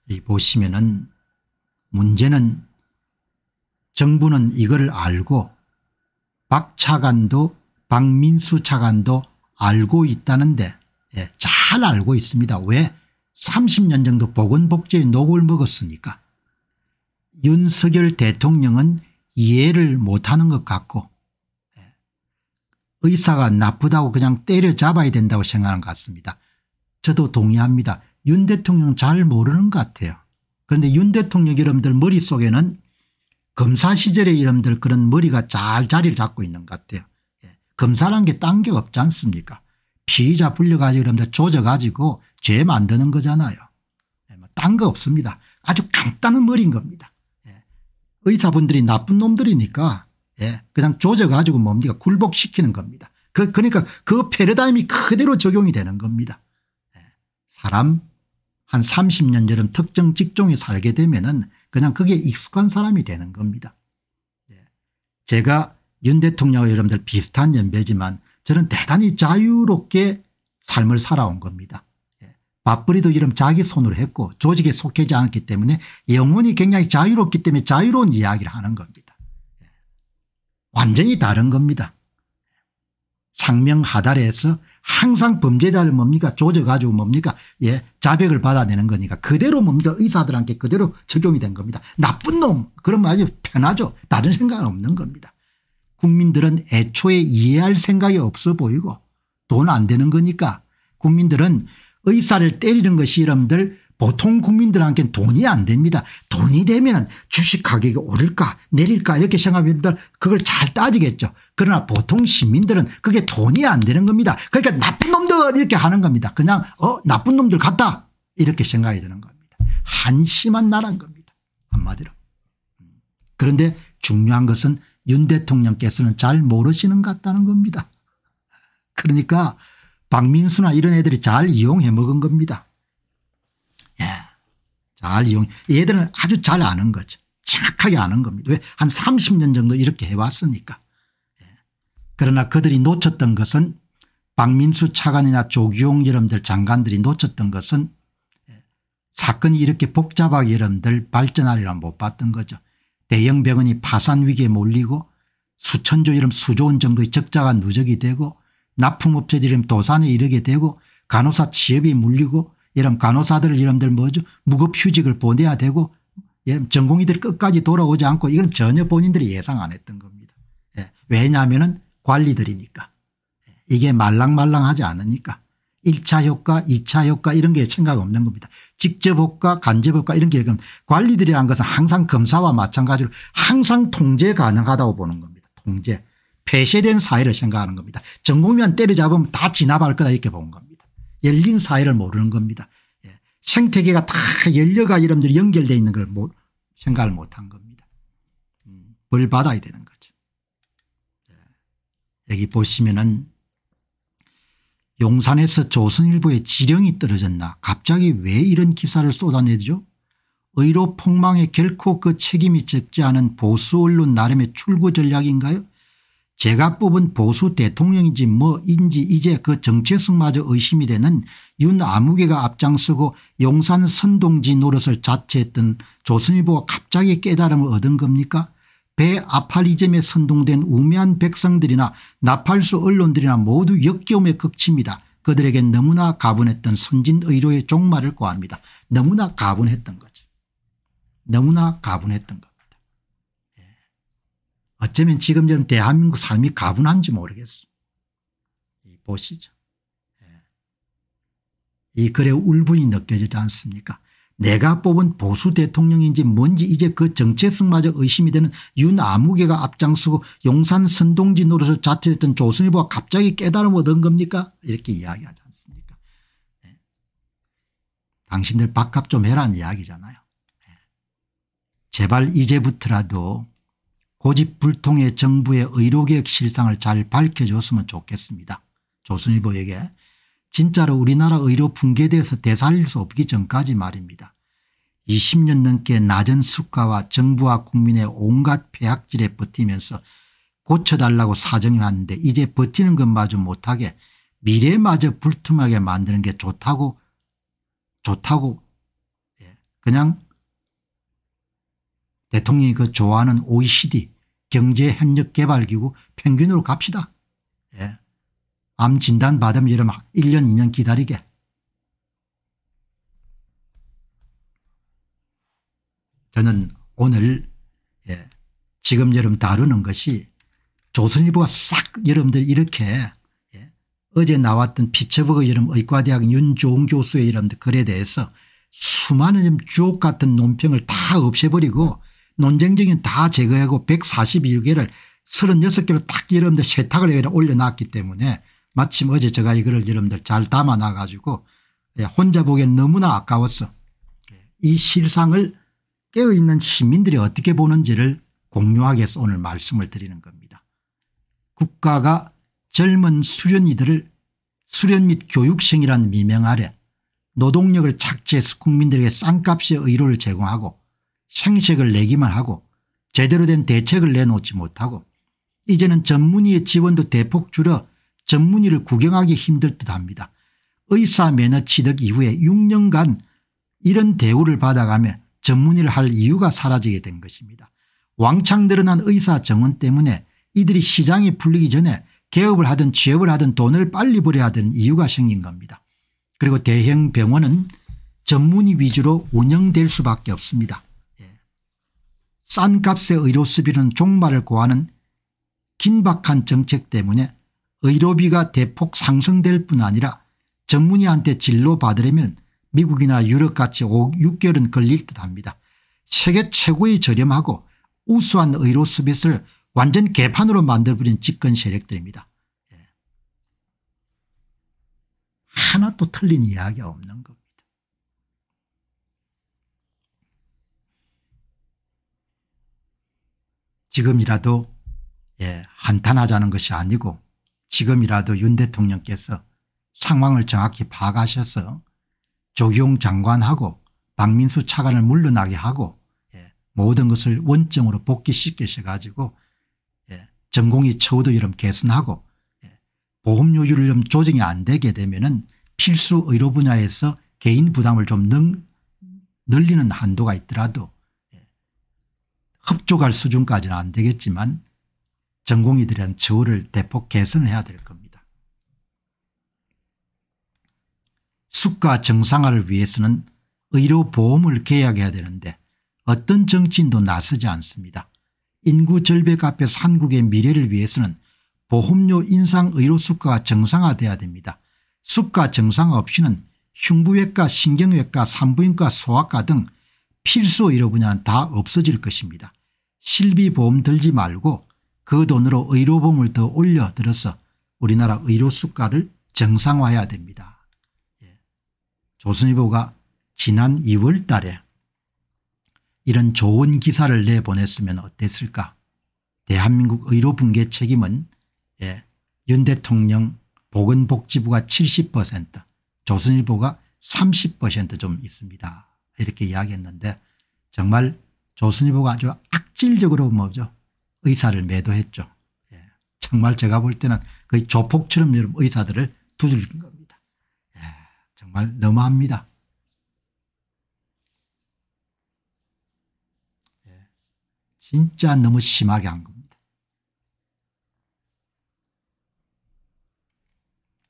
이 보시면은 문제는 정부는 이거를 알고 박 차관도 박민수 차관도 알고 있다는데 예, 잘 알고 있습니다. 왜 30년 정도 보건복지의 녹을 먹었으니까. 윤석열 대통령은 이해를 못하는 것 같고 예, 의사가 나쁘다고 그냥 때려잡아야 된다고 생각하는 것 같습니다. 저도 동의합니다. 윤 대통령 잘 모르는 것 같아요. 그런데 윤 대통령 여러분들 머릿속에는 검사 시절의 이름들 그런 머리가 잘 자리를 잡고 있는 것 같아요. 예. 검사란 게 딴 게 없지 않습니까 피의자 불려가지고 이름들 조져가지고 죄 만드는 거잖아요. 예. 뭐 딴거 없습니다. 아주 간단한 머리인 겁니다. 예. 의사분들이 나쁜 놈들이니까 예. 그냥 조져가지고 뭡니까 굴복시키는 겁니다. 그 그러니까 그 패러다임이 그대로 적용이 되는 겁니다. 예. 사람 한 30년 여름 특정 직종에 살게 되면은 그냥 그게 익숙한 사람이 되는 겁니다. 네. 제가 윤 대통령과 여러분들 비슷한 연배지만 저는 대단히 자유롭게 삶을 살아온 겁니다. 네. 밥벌이도 이름 자기 손으로 했고 조직에 속하지 않기 때문에 영혼이 굉장히 자유롭기 때문에 자유로운 이야기를 하는 겁니다. 네. 완전히 다른 겁니다. 상명하달에서 항상 범죄자를 뭡니까 조져가지고 뭡니까 예 자백을 받아내는 거니까 그대로 뭡니까 의사들한테 그대로 적용이 된 겁니다. 나쁜 놈그런말 아주 편하죠. 다른 생각은 없는 겁니다. 국민들은 애초에 이해할 생각이 없어 보이고 돈 안 되는 거니까 국민들은 의사를 때리는 것이 여러분들 보통 국민들한테는 돈이 안 됩니다. 돈이 되면 주식 가격이 오를까 내릴까 이렇게 생각합니다. 그걸 잘 따지겠죠. 그러나 보통 시민들은 그게 돈이 안 되는 겁니다. 그러니까 나쁜 놈들 이렇게 하는 겁니다. 그냥 어 나쁜 놈들 같다 이렇게 생각이 드는 겁니다. 한심한 나라인 겁니다. 한마디로. 그런데 중요한 것은 윤 대통령께서는 잘 모르시는 것 같다는 겁니다. 그러니까 박민수나 이런 애들이 잘 이용해 먹은 겁니다. 예. 잘 이용. 해 얘들은 아주 잘 아는 거죠. 정확하게 아는 겁니다. 왜? 한 30년 정도 이렇게 해왔으니까. 예. 그러나 그들이 놓쳤던 것은 박민수 차관이나 조기용 여러분들 장관들이 놓쳤던 것은 예. 사건이 이렇게 복잡하게 여러분들 발전하리라 못 봤던 거죠. 대형 병원이 파산 위기에 몰리고 수천조 이름 수조원 정도의 적자가 누적이 되고 납품업체들이 도산에 이르게 되고 간호사 취업이 물리고 이런 간호사들 이런들 뭐죠 무급휴직을 보내야 되고 예, 전공의들이 끝까지 돌아오지 않고 이건 전혀 본인들이 예상 안 했던 겁니다. 예. 왜냐하면 관리들이니까 예, 이게 말랑말랑하지 않으니까 1차 효과 2차 효과 이런 게 생각 없는 겁니다. 직접 효과 간접 효과 이런 게 관리들이란 것은 항상 검사와 마찬가지로 항상 통제 가능하다고 보는 겁니다. 통제 폐쇄된 사회를 생각하는 겁니다. 전공의만 때려잡으면 다지나할 거다 이렇게 본 겁니다. 열린 사회를 모르는 겁니다. 예. 생태계가 다 열려가 이름들이 연결되어 있는 걸 모, 생각을 못한 겁니다. 음, 벌 받아야 되는 거죠. 예. 여기 보시면은 용산에서 조선일보에 지령이 떨어졌나 갑자기 왜 이런 기사를 쏟아내죠 의료 폭망에 결코 그 책임이 적지 않은 보수 언론 나름의 출구 전략인가요 제가 뽑은 보수 대통령인지 뭐인지 이제 그 정체성마저 의심이 되는 윤 아무개가 앞장서고 용산 선동지 노릇을 자처했던 조선일보가 갑자기 깨달음을 얻은 겁니까 배아팔리즘에 선동된 우매한 백성들이나 나팔수 언론들이나 모두 역겨움에 극칩니다. 그들에겐 너무나 가분했던 선진의료의 종말을 고합니다. 너무나 가분했던 거죠. 너무나 가분했던 것. 어쩌면 지금처럼 대한민국 삶이 가분한지 모르겠어. 보시죠. 예. 이 글에 울분이 느껴지지 않습니까 내가 뽑은 보수 대통령인지 뭔지 이제 그 정체성마저 의심이 되는 윤아무개가 앞장서고 용산 선동지 노릇을 자처했던 조선일보가 갑자기 깨달음 얻은 겁니까 이렇게 이야기하지 않습니까 네. 당신들 밥값 좀 해라는 이야기잖아요. 네. 제발 이제부터라도 고집불통의 정부의 의료개혁 실상을 잘 밝혀줬으면 좋겠습니다. 조선일보에게 진짜로 우리나라 의료 붕괴에대해서 되살릴 수 없기 전까지 말입니다. 20년 넘게 낮은 수가와 정부와 국민의 온갖 폐악질에 버티면서 고쳐달라고 사정이왔는데 이제 버티는 것마저 못하게 미래마저 불투하게 명 만드는 게 좋다고 좋다고 예, 그냥 대통령이 그 좋아하는 OECD 경제협력개발기구 평균으로 갑시다. 예. 암 진단 받으면 이러면 1년 2년 기다리게. 저는 오늘 예, 지금 여러분 다루는 것이 조선일보가 싹 여러분들 이렇게 예, 어제 나왔던 피처버그 여름 의과대학 윤종 교수의 여러분들 글에 대해서 수많은 주옥 같은 논평을 다 없애버리고 논쟁적인 다 제거하고 141개를 36개를 딱 여러분들 세탁을 올려놨기 때문에 마침 어제 제가 이거를 여러분들 잘 담아놔 가지고 예, 혼자 보기엔 너무나 아까웠어. 예, 이 실상을 깨어있는 시민들이 어떻게 보는지를 공유하게해서 오늘 말씀을 드리는 겁니다. 국가가 젊은 수련이들을 수련 및 교육생이라는 미명 아래 노동력을 착취해서 국민들에게 싼값의 의료를 제공하고 생색을 내기만 하고 제대로 된 대책을 내놓지 못하고 이제는 전문의의 지원도 대폭 줄어 전문의를 구경하기 힘들 듯합니다. 의사 면허 취득 이후에 6년간 이런 대우를 받아가며 전문의를 할 이유가 사라지게 된 것입니다. 왕창 늘어난 의사 정원 때문에 이들이 시장에 풀리기 전에 개업을 하든 취업을 하든 돈을 빨리 벌어야 하는 이유가 생긴 겁니다. 그리고 대형 병원은 전문의 위주로 운영될 수밖에 없습니다. 싼 값의 의료 수비는 종말을 고하는 긴박한 정책 때문에 의료비가 대폭 상승될 뿐 아니라 전문의한테 진료 받으려면 미국이나 유럽같이 5, 6개월은 걸릴 듯합니다. 세계 최고의 저렴하고 우수한 의료 서비스를 완전 개판으로 만들어버린 집권 세력들입니다. 예. 하나 도 틀린 이야기가 없는 지금이라도 예, 한탄하자는 것이 아니고 지금이라도 윤 대통령께서 상황을 정확히 파악하셔서 조경 장관하고 박민수 차관을 물러나게 하고 예, 모든 것을 원점으로 복귀시키셔 가지고 예, 전공이 처우도 이름 개선하고 예, 보험료율을 좀 조정이 안 되게 되면은 필수 의료 분야에서 개인 부담을 좀 능, 늘리는 한도가 있더라도 흡족할 수준까지는 안 되겠지만 전공의들에 한 처우를 대폭 개선해야 될 겁니다. 수가 정상화를 위해서는 의료보험을 계약해야 되는데 어떤 정치인도 나서지 않습니다. 인구 절벽 앞에서 국의 미래를 위해서는 보험료 인상 의료 수가가 정상화돼야 됩니다. 수가 정상화 없이는 흉부외과 신경외과 산부인과 소아과 등 필수 의료 분야는 다 없어질 것입니다. 실비보험 들지 말고 그 돈으로 의료보험을 더 올려들어서 우리나라 의료 수가를 정상화해야 됩니다. 예. 조선일보가 지난 2월 달에 이런 좋은 기사를 내보냈으면 어땠을까 대한민국 의료 붕괴 책임은 예. 윤 대통령 보건복지부가 70% 조선일보가 30%좀 있습니다. 이렇게 이야기했는데 정말 조선일보가 아주 악질적으로 뭐죠 의사를 매도했죠. 예. 정말 제가 볼 때는 거의 조폭처럼 여러 의사들을 두들긴 겁니다. 예. 정말 너무합니다. 예. 진짜 너무 심하게 한 겁니다.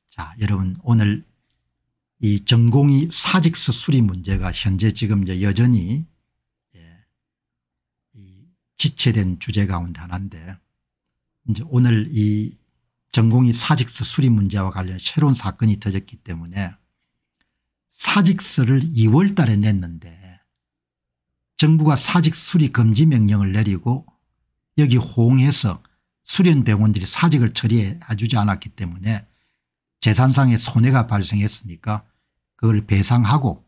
자 여러분 오늘 이 전공이 사직서 수리 문제가 현재 지금 여전히 예, 지체된 주제 가운데 하나인데 이제 오늘 이 전공이 사직서 수리 문제와 관련 새로운 사건이 터졌기 때문에 사직서를 2월 달에 냈는데 정부가 사직 수리 금지 명령을 내리고 여기 호응해서 수련 병원들이 사직을 처리해 주지 않았기 때문에 재산상의 손해가 발생했으니까 그걸 배상하고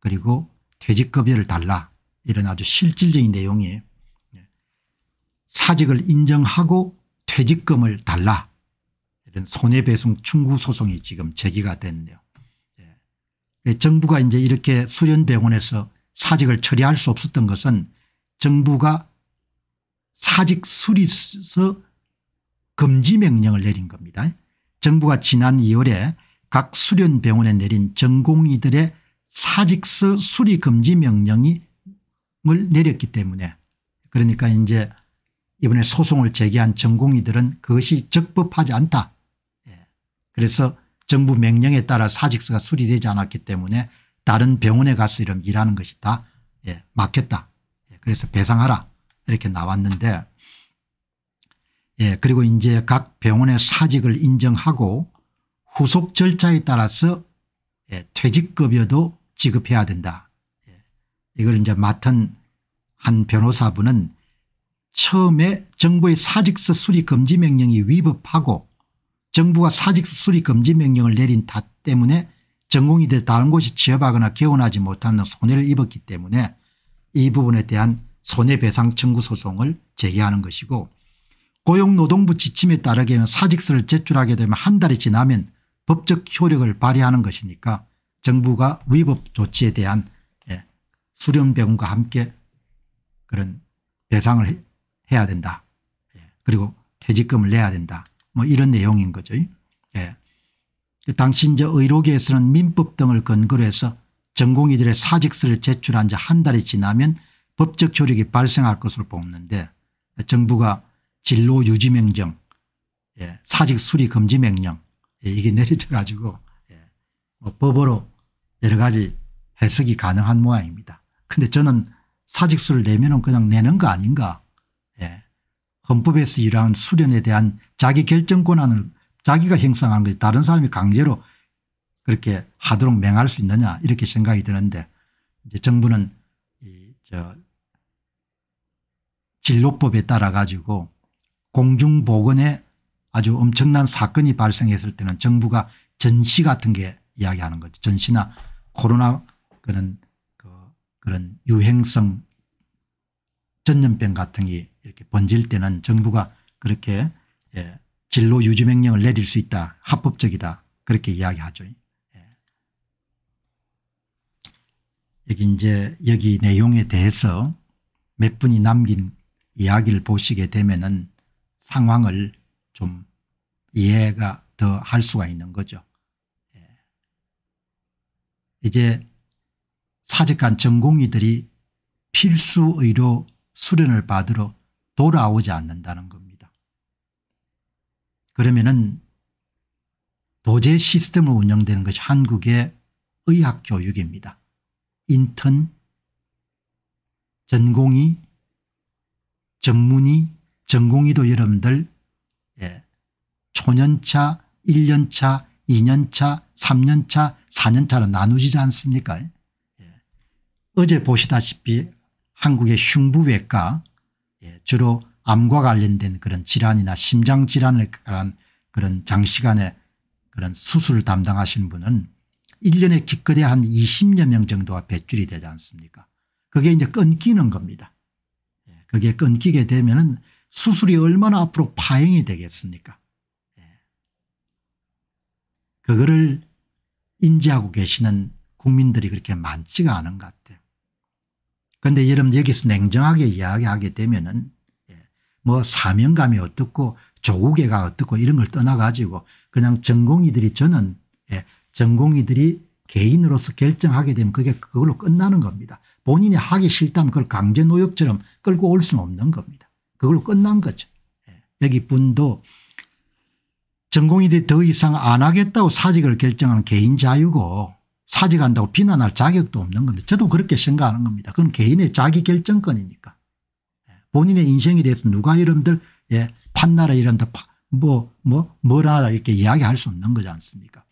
그리고 퇴직급여를 달라 이런 아주 실질적인 내용이에요. 사직을 인정하고 퇴직금을 달라 이런 손해배송 청구 소송이 지금 제기가 됐네요. 예. 정부가 이제 이렇게 수련병원에서 사직을 처리할 수 없었던 것은 정부가 사직 수리서 금지 명령을 내린 겁니다. 정부가 지난 2월에 각 수련병원에 내린 전공의들의 사직서 수리 금지 명령을 내렸기 때문에 그러니까 이제 이번에 소송을 제기한 전공의들은 그것이 적법하지 않다. 예. 그래서 정부 명령에 따라 사직서가 수리되지 않았기 때문에 다른 병원에 가서 이런 일하는 것이 다 예, 막혔다. 예, 그래서 배상하라 이렇게 나왔는데 예, 그리고 이제 각 병원의 사직을 인정하고 후속 절차에 따라서 예, 퇴직급여도 지급해야 된다. 예, 이걸 이제 맡은 한 변호사분은 처음에 정부의 사직서 수리 금지 명령이 위법하고 정부가 사직서 수리 금지 명령을 내린 탓 때문에 전공이 돼 다른 곳이 취업하거나 개원하지 못하는 손해를 입었기 때문에 이 부분에 대한 손해배상 청구 소송을 제기하는 것이고 고용노동부 지침에 따르게 사직서를 제출하게 되면 한 달이 지나면 법적 효력을 발휘하는 것이니까 정부가 위법 조치에 대한 예, 수련병원과 함께 그런 배상을 해야 된다. 예, 그리고 퇴직금을 내야 된다. 뭐 이런 내용인 거죠. 예. 그 당시 이제 의료계에서는 민법 등을 근거로 해서 전공의들의 사직서를 제출한 지 한 달이 지나면 법적 효력이 발생할 것으로 보는데 정부가 진로 유지 명령, 예, 사직 수리 금지 명령 예, 이게 내려져 가지고 예, 뭐 법으로 여러 가지 해석이 가능한 모양입니다. 근데 저는 사직서를 내면은 그냥 내는 거 아닌가. 예, 헌법에서 일한 수련에 대한 자기 결정 권한을 자기가 형성하는 거지 다른 사람이 강제로 그렇게 하도록 맹할 수 있느냐 이렇게 생각이 드는데 이제 정부는 이저 진로법에 따라 가지고 공중보건에 아주 엄청난 사건이 발생했을 때는 정부가 전시 같은 게 이야기하는 거죠. 전시나 코로나 그런 그 그런 유행성 전염병 같은 게 이렇게 번질 때는 정부가 그렇게 예, 진로 유지 명령을 내릴 수 있다. 합법적이다. 그렇게 이야기하죠. 예. 여기 이제 여기 내용에 대해서 몇 분이 남긴 이야기를 보시게 되면은 상황을 좀 이해가 더 할 수가 있는 거죠. 예. 이제 사직한 전공의들이 필수의료 수련을 받으러 돌아오지 않는다는 겁니다. 그러면은 도제 시스템을 운영되는 것이 한국의 의학교육입니다. 인턴, 전공이, 전문의, 전공의도 여러분들 예, 초년차 1년차 2년차 3년차 4년차로 나누지지 않습니까 예. 어제 보시다시피 한국의 흉부외과 예, 주로 암과 관련된 그런 질환이나 심장질환에 관한 그런 장시간에 그런 수술을 담당하시는 분은 1년에 기껏해 한 20여 명 정도가 배출이 되지 않습니까 그게 이제 끊기는 겁니다. 예, 그게 끊기게 되면 은 수술이 얼마나 앞으로 파행이 되겠습니까 예. 그거를 인지하고 계시는 국민들이 그렇게 많지가 않은 것 같아요. 그런데 여러분 여기서 냉정하게 이야기하게 되면 은뭐 예. 뭐 사명감이 어떻고 조국애가 어떻고 이런 걸 떠나가지고 그냥 전공의들이 저는 예. 전공의들이 개인으로서 결정하게 되면 그게 그걸로 끝나는 겁니다. 본인이 하기 싫다면 그걸 강제 노역처럼 끌고 올 수는 없는 겁니다. 그걸 끝난 거죠. 예. 여기 분도 전공이더 이상 안 하겠다고 사직을 결정하는 개인 자유고 사직한다고 비난할 자격도 없는 겁니다. 저도 그렇게 생각하는 겁니다. 그건 개인의 자기 결정권이니까. 예. 본인의 인생에 대해서 누가 이름들 예, 판나라 이름들 뭐, 뭐, 뭐라 이렇게 이야기할 수 없는 거지 않습니까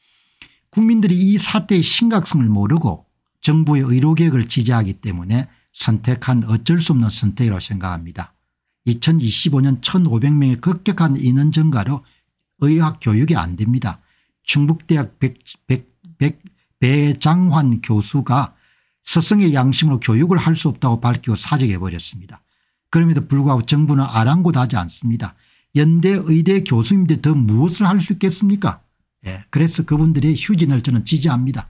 국민들이 이 사태의 심각성을 모르고 정부의 의료개혁을 지지하기 때문에 선택한 어쩔 수 없는 선택이라고 생각합니다. 2025년 1500명의 급격한 인원 증가로 의학 교육이 안 됩니다. 충북대학 백, 백, 백, 배장환 교수가 스승의 양심으로 교육을 할 수 없다고 밝히고 사직해버렸습니다. 그럼에도 불구하고 정부는 아랑곳하지 않습니다. 연대 의대 교수님들 더 무엇을 할 수 있겠습니까 예, 그래서 그분들의 휴진을 저는 지지합니다.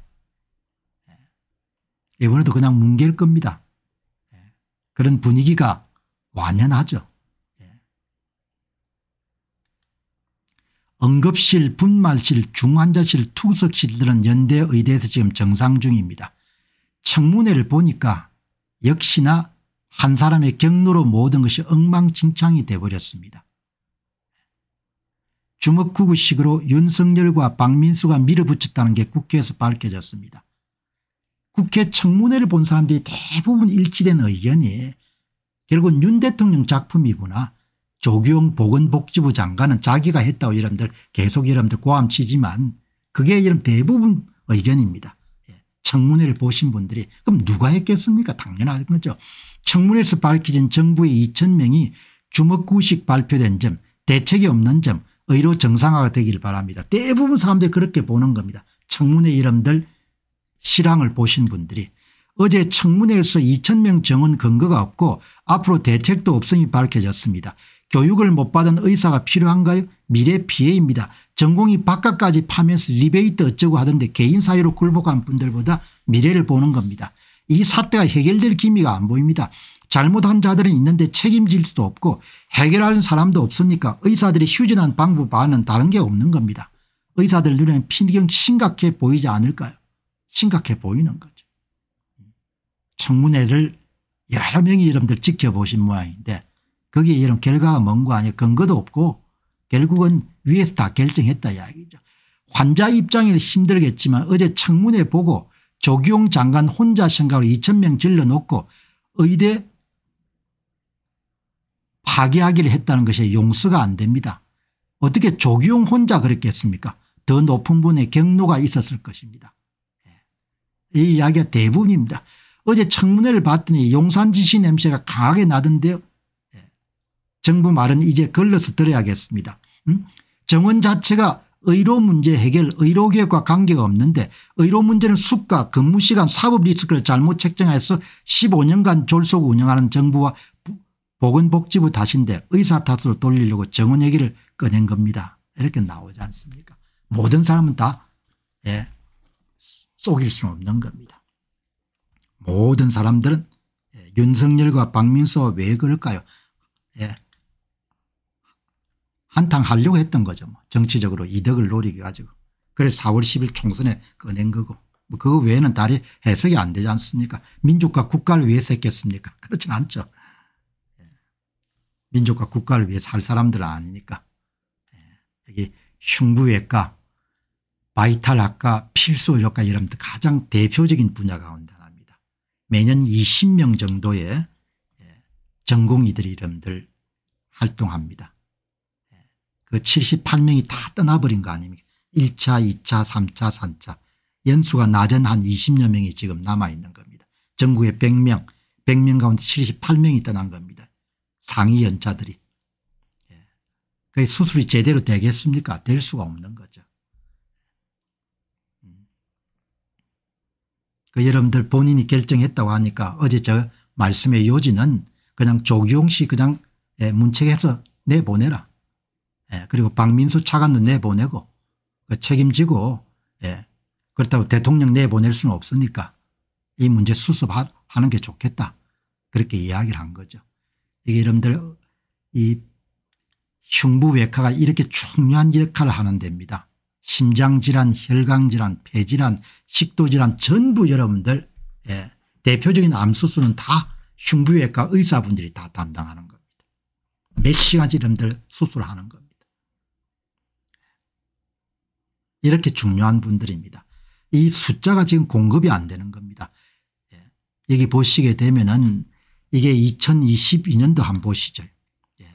예, 이번에도 그냥 뭉갤 겁니다. 예, 그런 분위기가 완연하죠. 예. 응급실, 분말실, 중환자실, 투석실들은 연대의대에서 지금 정상 중입니다. 청문회를 보니까 역시나 한 사람의 경로로 모든 것이 엉망진창이 돼버렸습니다. 주먹구구식으로 윤석열과 박민수가 밀어붙였다는 게 국회에서 밝혀졌습니다. 국회 청문회를 본 사람들이 대부분 일치된 의견이 결국은 윤 대통령 작품이구나. 조규용 보건복지부 장관은 자기가 했다고 여러분들 계속 여러분들 고함치지만 그게 여러분 대부분 의견입니다. 예. 청문회를 보신 분들이 그럼 누가 했겠습니까 당연한 거죠. 청문회에서 밝혀진 정부의 2천명이 주먹구식 발표된 점 대책이 없는 점 의료 정상화가 되길 바랍니다. 대부분 사람들이 그렇게 보는 겁니다. 청문회 이름들 실황을 보신 분들이 어제 청문회에서 2천명 정원 근거가 없고 앞으로 대책도 없음이 밝혀졌습니다. 교육을 못 받은 의사가 필요한가요? 미래 피해입니다. 전공이 바깥까지 파면서 리베이트 어쩌고 하던데 개인 사유로 굴복한 분들보다 미래를 보는 겁니다. 이 사태가 해결될 기미가 안 보입니다. 잘못한 자들은 있는데 책임질 수도 없고 해결하는 사람도 없으니까 의사들이 휴전한 방법 안은 다른 게 없는 겁니다. 의사들 눈에는 피경 심각해 보이지 않을까요? 심각해 보이는 거죠. 청문회를 여러 명이 러분들 지켜보신 모양인데 거기에 이런 결과가 뭔가아니 근거도 없고 결국은 위에서 다 결정했다 이야기죠. 환자 입장일 힘들겠지만 어제 청문회 보고 조기용 장관 혼자 생각으로 2천 명 질러놓고 의대 파괴하기를 했다는 것이 용서가 안 됩니다. 어떻게 조기용 혼자 그랬겠습니까 더 높은 분의 경로가 있었을 것입니다. 예. 이 이야기가 대부분입니다. 어제 청문회를 봤더니 용산지시 냄새가 강하게 나던데요. 예. 정부 말은 이제 걸러서 들어야겠습니다. 음? 정원 자체가 의료 문제 해결 의료개혁과 관계가 없는데 의료 문제는 숙가 근무시간 사법 리스크를 잘못 책정해서 15년간 졸속 운영하는 정부와 보건복지부 탓인데 의사 탓으로 돌리려고 정원 얘기를 꺼낸 겁니다. 이렇게 나오지 않습니까 모든 사람은 다 예, 속일 수는 없는 겁니다. 모든 사람들은 예, 윤석열과 박민수가 왜 그럴까요? 예. 한탕 하려고 했던 거죠. 뭐. 정치적으로 이득을 노리게 가지고. 그래서 4월 10일 총선에 꺼낸 거고 뭐 그거 외에는 다리 해석이 안 되지 않습니까? 민족과 국가를 위해서 했겠습니까? 그렇진 않죠. 예. 민족과 국가를 위해서 할 사람들은 아니니까. 예. 여기 흉부외과 바이탈학과 필수의료과 여러 가장 대표적인 분야 가운데 매년 20명 정도의 예, 전공의들 이름들 활동합니다. 예, 그 78명이 다 떠나버린 거 아닙니까 1차 2차 3차 4차 연수가 낮은 한 20여 명이 지금 남아있는 겁니다. 전국에 100명 100명 가운데 78명이 떠난 겁니다. 상위 연차들이. 그 수술이 제대로 되겠습니까 될 수가 없는 거죠. 그 여러분들 본인이 결정했다고 하니까 어제 저 말씀의 요지는 그냥 조기용 씨 그냥 예, 문책해서 내보내라. 예, 그리고 박민수 차관도 내보내고 그 책임지고 예, 그렇다고 대통령 내보낼 수는 없으니까 이 문제 수습하는 게 좋겠다. 그렇게 이야기를 한 거죠. 이게 여러분들 이 흉부외과가 이렇게 중요한 역할을 하는 데입니다. 심장질환 혈강질환 폐질환 식도질환 전부 여러분들 예, 대표적인 암수술은 다 흉부외과 의사분들이 다 담당하는 겁니다. 몇 시간씩 여러분들 수술하는 겁니다. 이렇게 중요한 분들입니다. 이 숫자가 지금 공급이 안 되는 겁니다. 예. 여기 보시게 되면은 이게 2022년도 한 보시죠. 예.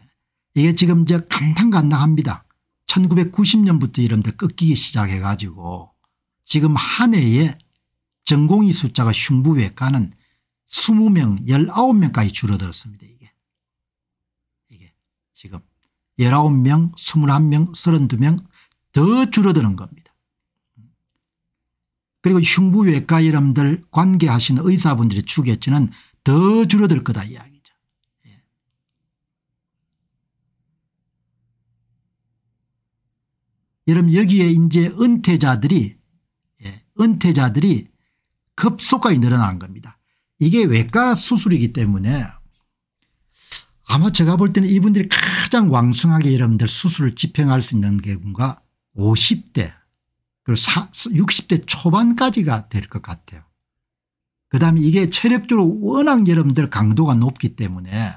이게 지금 이제 간당간당합니다. 1990년부터 이런데 끊기기 시작해 가지고 지금 한 해에 전공의 숫자가 흉부외과는 20명 19명까지 줄어들었습니다. 이게 이게 지금 19명 21명 32명 더 줄어드는 겁니다. 그리고 흉부외과 여러분들 관계하시는 의사분들이 주겠지는 더 줄어들 거다 이야기. 여러분 여기에 이제 은퇴자들이 예, 은퇴자들이 급속하게 늘어난 겁니다. 이게 외과 수술이기 때문에 아마 제가 볼 때는 이분들이 가장 왕성하게 여러분들 수술을 집행할 수 있는 경우가 50대 그리고 60대 초반까지가 될 것 같아요. 그다음에 이게 체력적으로 워낙 여러분들 강도가 높기 때문에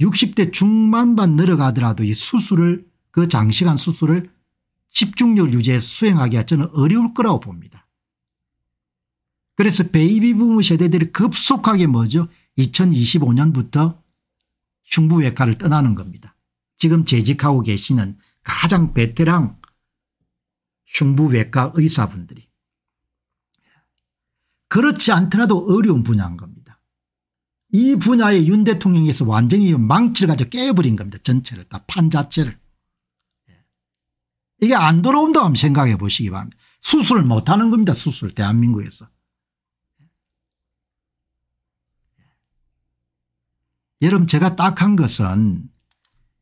60대 중반만 늘어가더라도 이 수술을 그 장시간 수술을 집중력유지에 수행하기가 저는 어려울 거라고 봅니다. 그래서 베이비 부모 세대들이 급속하게 뭐죠 2025년부터 중부외과를 떠나는 겁니다. 지금 재직하고 계시는 가장 베테랑 흉부외과 의사분들이 그렇지 않더라도 어려운 분야인 겁니다. 이 분야에 윤 대통령에서 완전히 망치를 가지 깨버린 겁니다. 전체를 다 판 자체를. 이게 안 들어온다 하면 생각해 보시기 바랍니다. 수술 못하는 겁니다. 수술 대한민국에서. 여러분 제가 딱 한 것은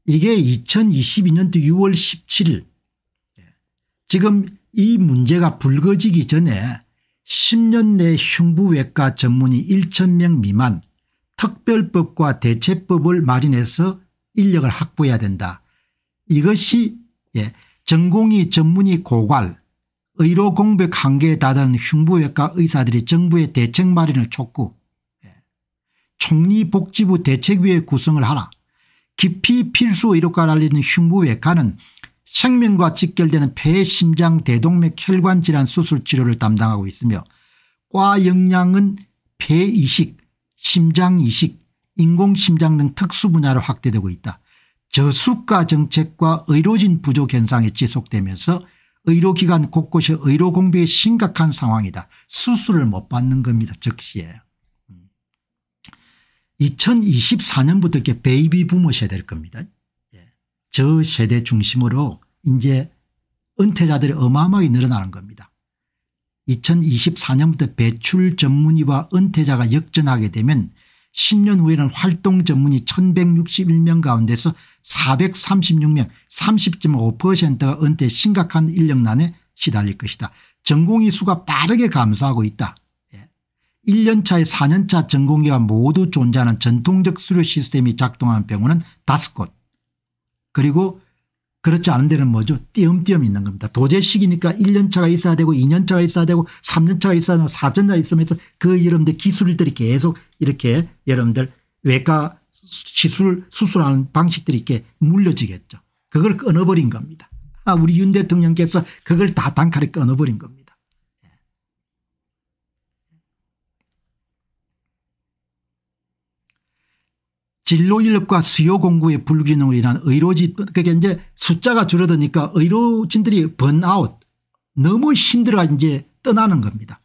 이게 2022년도 6월 17일 지금 이 문제가 불거지기 전에 10년 내 흉부외과 전문의 1천명 미만 특별법과 대체법을 마련해서 인력을 확보해야 된다. 이것이 예, 전공이 전문이 고갈 의료 공백 한계에 다다른 흉부외과 의사들이 정부의 대책 마련을 촉구 예, 총리 복지부 대책위의 구성을 하라 깊이 필수 의료과를 알리는 흉부외과는 생명과 직결되는 폐 심장 대동맥 혈관 질환 수술 치료를 담당하고 있으며 과 역량은 폐 이식 심장 이식 인공심장 등 특수 분야로 확대되고 있다. 저수가 정책과 의료진 부족 현상이 지속되면서 의료기관 곳곳이 의료 공백이 심각한 상황이다. 수술을 못 받는 겁니다. 즉시에. 2024년부터 음. 이렇게 베이비 부모 세대일 겁니다. 예. 저 세대 중심으로 이제 은퇴자들이 어마어마하게 늘어나는 겁니다. 2024년부터 배출 전문의와 은퇴자가 역전하게 되면 10년 후에는 활동 전문의 1161명 가운데서 436명 30.5%가 은퇴 심각한 인력난에 시달릴 것이다. 전공의 수가 빠르게 감소하고 있다. 1년차에 예. 4년차 전공의가 모두 존재하는 전통적 수료 시스템이 작동하는 병원은 5곳 그리고 그렇지 않은 데는 뭐죠? 띄엄띄엄 있는 겁니다. 도제식이니까 1년차가 있어야 되고 2년차가 있어야 되고 3년차가 있어야 되고 4년차가 있으면서 그 여러분들 기술들이 계속 이렇게 여러분들 외과 시술 수술하는 방식들이 이렇게 물려지겠죠. 그걸 끊어버린 겁니다. 아, 우리 윤 대통령께서 그걸 다 단칼에 끊어버린 겁니다. 진로 인력과 수요 공구의 불균형으로 인한 의료진 그게 그러니까 이제 숫자가 줄어드니까 의료진들이 번아웃 너무 힘들어 이제 떠나는 겁니다.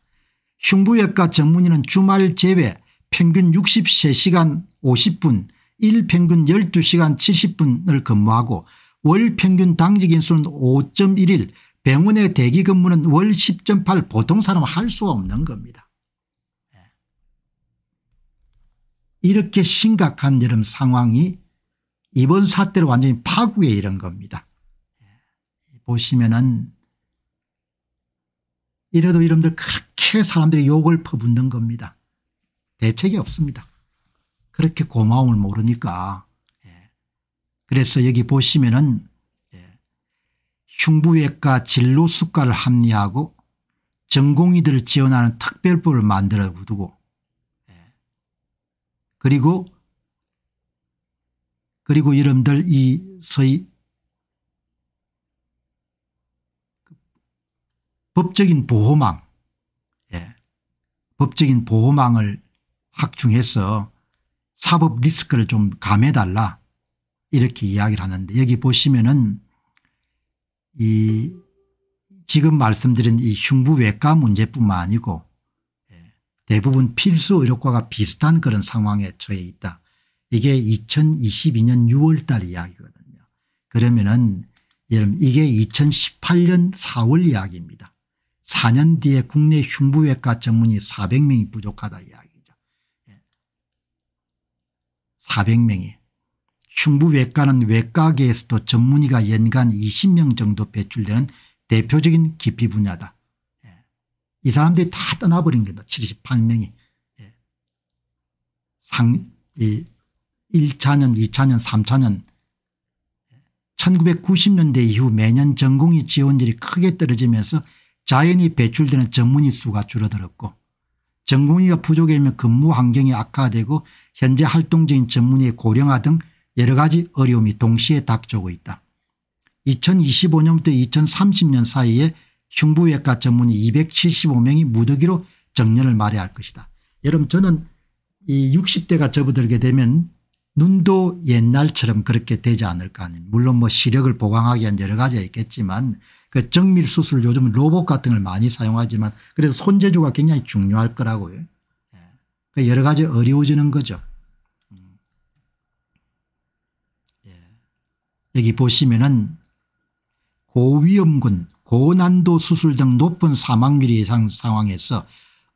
흉부외과 전문의는 주말 제외 평균 63시간 50분 일 평균 12시간 70분을 근무하고 월 평균 당직 인수는 5 1일 병원의 대기 근무는 월 10.8 보통 사람 할수 없는 겁니다. 이렇게 심각한 여름 상황이 이번 사태를 완전히 파국에 이른 겁니다. 예, 보시면은 이래도 이름들 그렇게 사람들이 욕을 퍼붓는 겁니다. 대책이 없습니다. 그렇게 고마움을 모르니까. 예, 그래서 여기 보시면은 예, 흉부외과 진로수과를 합리하고 전공의들을 지원하는 특별법을 만들어 두고 그리고 그리고 여러분들 이 서의 법적인 보호망 예. 법적인 보호망을 확충해서 사법 리스크를 좀 감해달라 이렇게 이야기를 하는데 여기 보시면은 이 지금 말씀드린 이 흉부외과 문제뿐만 아니고 대부분 필수 의료과가 비슷한 그런 상황에 처해 있다. 이게 2022년 6월 달 이야기거든요. 그러면은 여러분 이게 2018년 4월 이야기입니다. 4년 뒤에 국내 흉부외과 전문의 400명이 부족하다 이야기죠. 400명이. 예. 흉부외과는 외과계에서도 전문의가 연간 20명 정도 배출되는 대표적인 기피 분야다. 이 사람들이 다 떠나버린 겁니다. 78명이. 예. 상, 이 1차년, 2차년, 3차년 1990년대 예. 이후 매년 전공이 지원율이 크게 떨어지면서 자연히 배출되는 전문의 수가 줄어들었고 전공의가 부족해면 근무 환경이 악화되고 현재 활동 중인 전문의의 고령화 등 여러 가지 어려움이 동시에 닥쳐오고 있다. 2025년부터 2030년 사이에 흉부외과 전문의 275명이 무더기로 정년을 말해야 할 것이다. 여러분 저는 이 60대가 접어들게 되면 눈도 옛날처럼 그렇게 되지 않을까 하는 물론 뭐 시력을 보강하기 위한 여러 가지가 있겠지만 그 정밀 수술 요즘 로봇 같은 걸 많이 사용하지만 그래서 손재주가 굉장히 중요할 거라고요. 예. 그 여러 가지 어려워지는 거죠. 음. 예. 여기 보시면은 고위험군 고난도 수술 등 높은 사망률이 예상 상황에서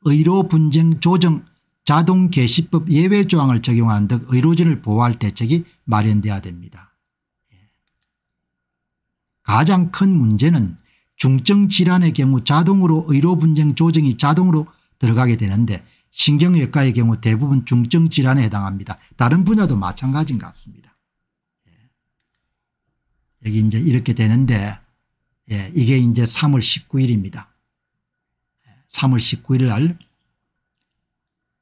의료 분쟁 조정 자동 개시법 예외 조항을 적용한는등 의료진을 보호할 대책이 마련돼야 됩니다. 예. 가장 큰 문제는 중증 질환의 경우 자동으로 의료 분쟁 조정이 자동으로 들어가게 되는데 신경외과의 경우 대부분 중증 질환에 해당합니다. 다른 분야도 마찬가지인 것 같습니다. 예. 여기 이제 이렇게 되는데 예, 이게 이제 3월 19일입니다. 3월 19일 날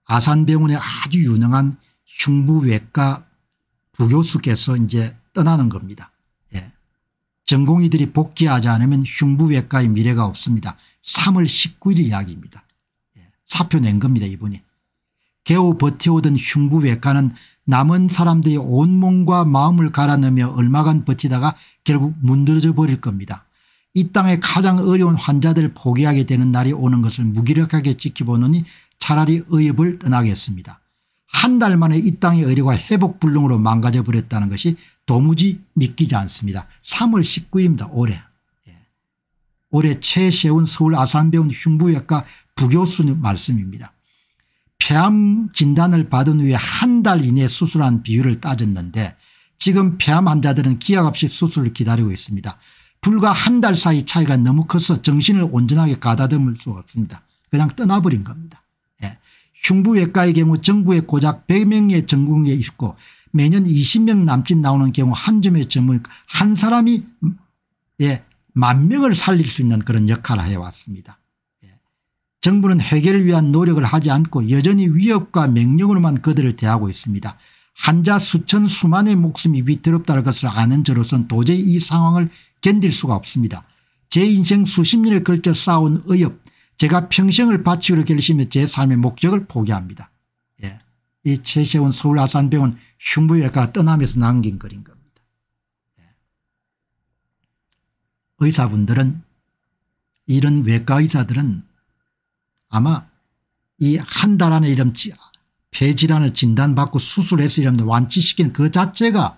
아산병원의 아주 유능한 흉부외과 부교수께서 이제 떠나는 겁니다. 예. 전공의들이 복귀하지 않으면 흉부외과의 미래가 없습니다. 3월 19일 이야기입니다. 예. 사표 낸 겁니다 이분이. 개호 버텨오던 흉부외과는 남은 사람들이 온몸과 마음을 갈아넣으며 얼마간 버티다가 결국 문드러져 버릴 겁니다. 이땅에 가장 어려운 환자들을 포기하게 되는 날이 오는 것을 무기력하게 지켜보느니 차라리 의협을 떠나겠습니다. 한 달 만에 이 땅의 의료가 회복불능으로 망가져버렸다는 것이 도무지 믿기지 않습니다. 3월 19일입니다. 올해. 예. 올해 최세훈 서울 아산병원 흉부외과 부교수님 말씀입니다. 폐암 진단을 받은 후에 한 달 이내 수술한 비율을 따졌는데 지금 폐암 환자들은 기약 없이 수술을 기다리고 있습니다. 불과 한 달 사이 차이가 너무 커서 정신을 온전하게 가다듬을 수가 없습니다. 그냥 떠나버린 겁니다. 예. 흉부외과의 경우 정부에 고작 100명의 전공의에 있고 매년 20명 남짓 나오는 경우 한 점의 점을한 사람이 예, 만 명을 살릴 수 있는 그런 역할을 해왔습니다. 예. 정부는 해결을 위한 노력을 하지 않고 여전히 위협과 명령으로만 그들을 대하고 있습니다. 환자 수천 수만의 목숨이 위태롭다는 것을 아는 저로서는 도저히 이 상황을 견딜 수가 없습니다. 제 인생 수십 년에 걸쳐 쌓아온 의협 제가 평생을 바치기로 결심해 제 삶의 목적을 포기합니다. 예. 이 최세훈 서울 아산병원 흉부외과 떠나면서 남긴 글인 겁니다. 예. 의사분들은 이런 외과 의사들은 아마 이 한 달 안에 이런 폐질환을 진단받고 수술해서 이런 완치시키그 자체가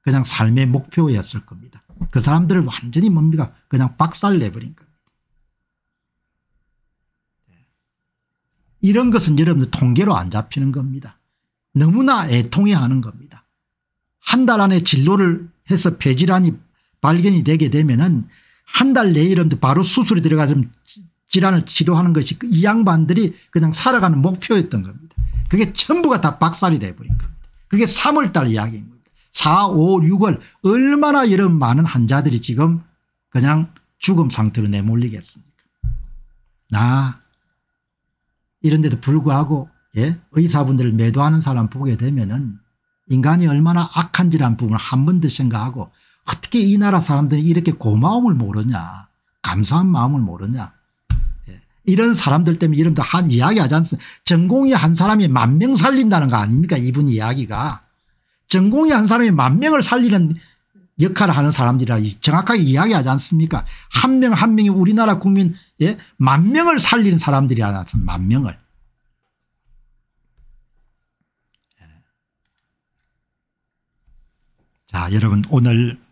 그냥 삶의 목표였을 겁니다. 그 사람들을 완전히 뭡니까 그냥 박살 내버린 겁니다. 네. 이런 것은 여러분들 통계로 안 잡히는 겁니다. 너무나 애통해 하는 겁니다. 한 달 안에 진로를 해서 폐질환이 발견이 되게 되면은 한 달 내에 이 바로 수술에 들어가서 질환을 치료하는 것이 그 이 양반들이 그냥 살아가는 목표였던 겁니다. 그게 전부가 다 박살이 돼버린 겁니다. 그게 3월달 이야기인 거예 4, 5, 6월 얼마나 이런 많은 환자들이 지금 그냥 죽음 상태로 내몰리겠습니까 나 이런데도 불구하고 예? 의사분들을 매도하는 사람 보게 되면은 인간이 얼마나 악한지란 부분을 한번더 생각하고 어떻게 이 나라 사람들이 이렇게 고마움을 모르냐 감사한 마음을 모르냐 예, 이런 사람들 때문에 이런 한 이야기하지 않습니까 전공이 한 사람이 만 명 살린다는 거 아닙니까 이분 이야기가 전공이 한 사람이 만 명을 살리는 역할을 하는 사람들이라 정확하게 이야기하지 않습니까 한 명한 한 명이 우리나라 국민 예? 만 명을 살리는 사람들이 하나선 만 명을 예. 자 여러분 오늘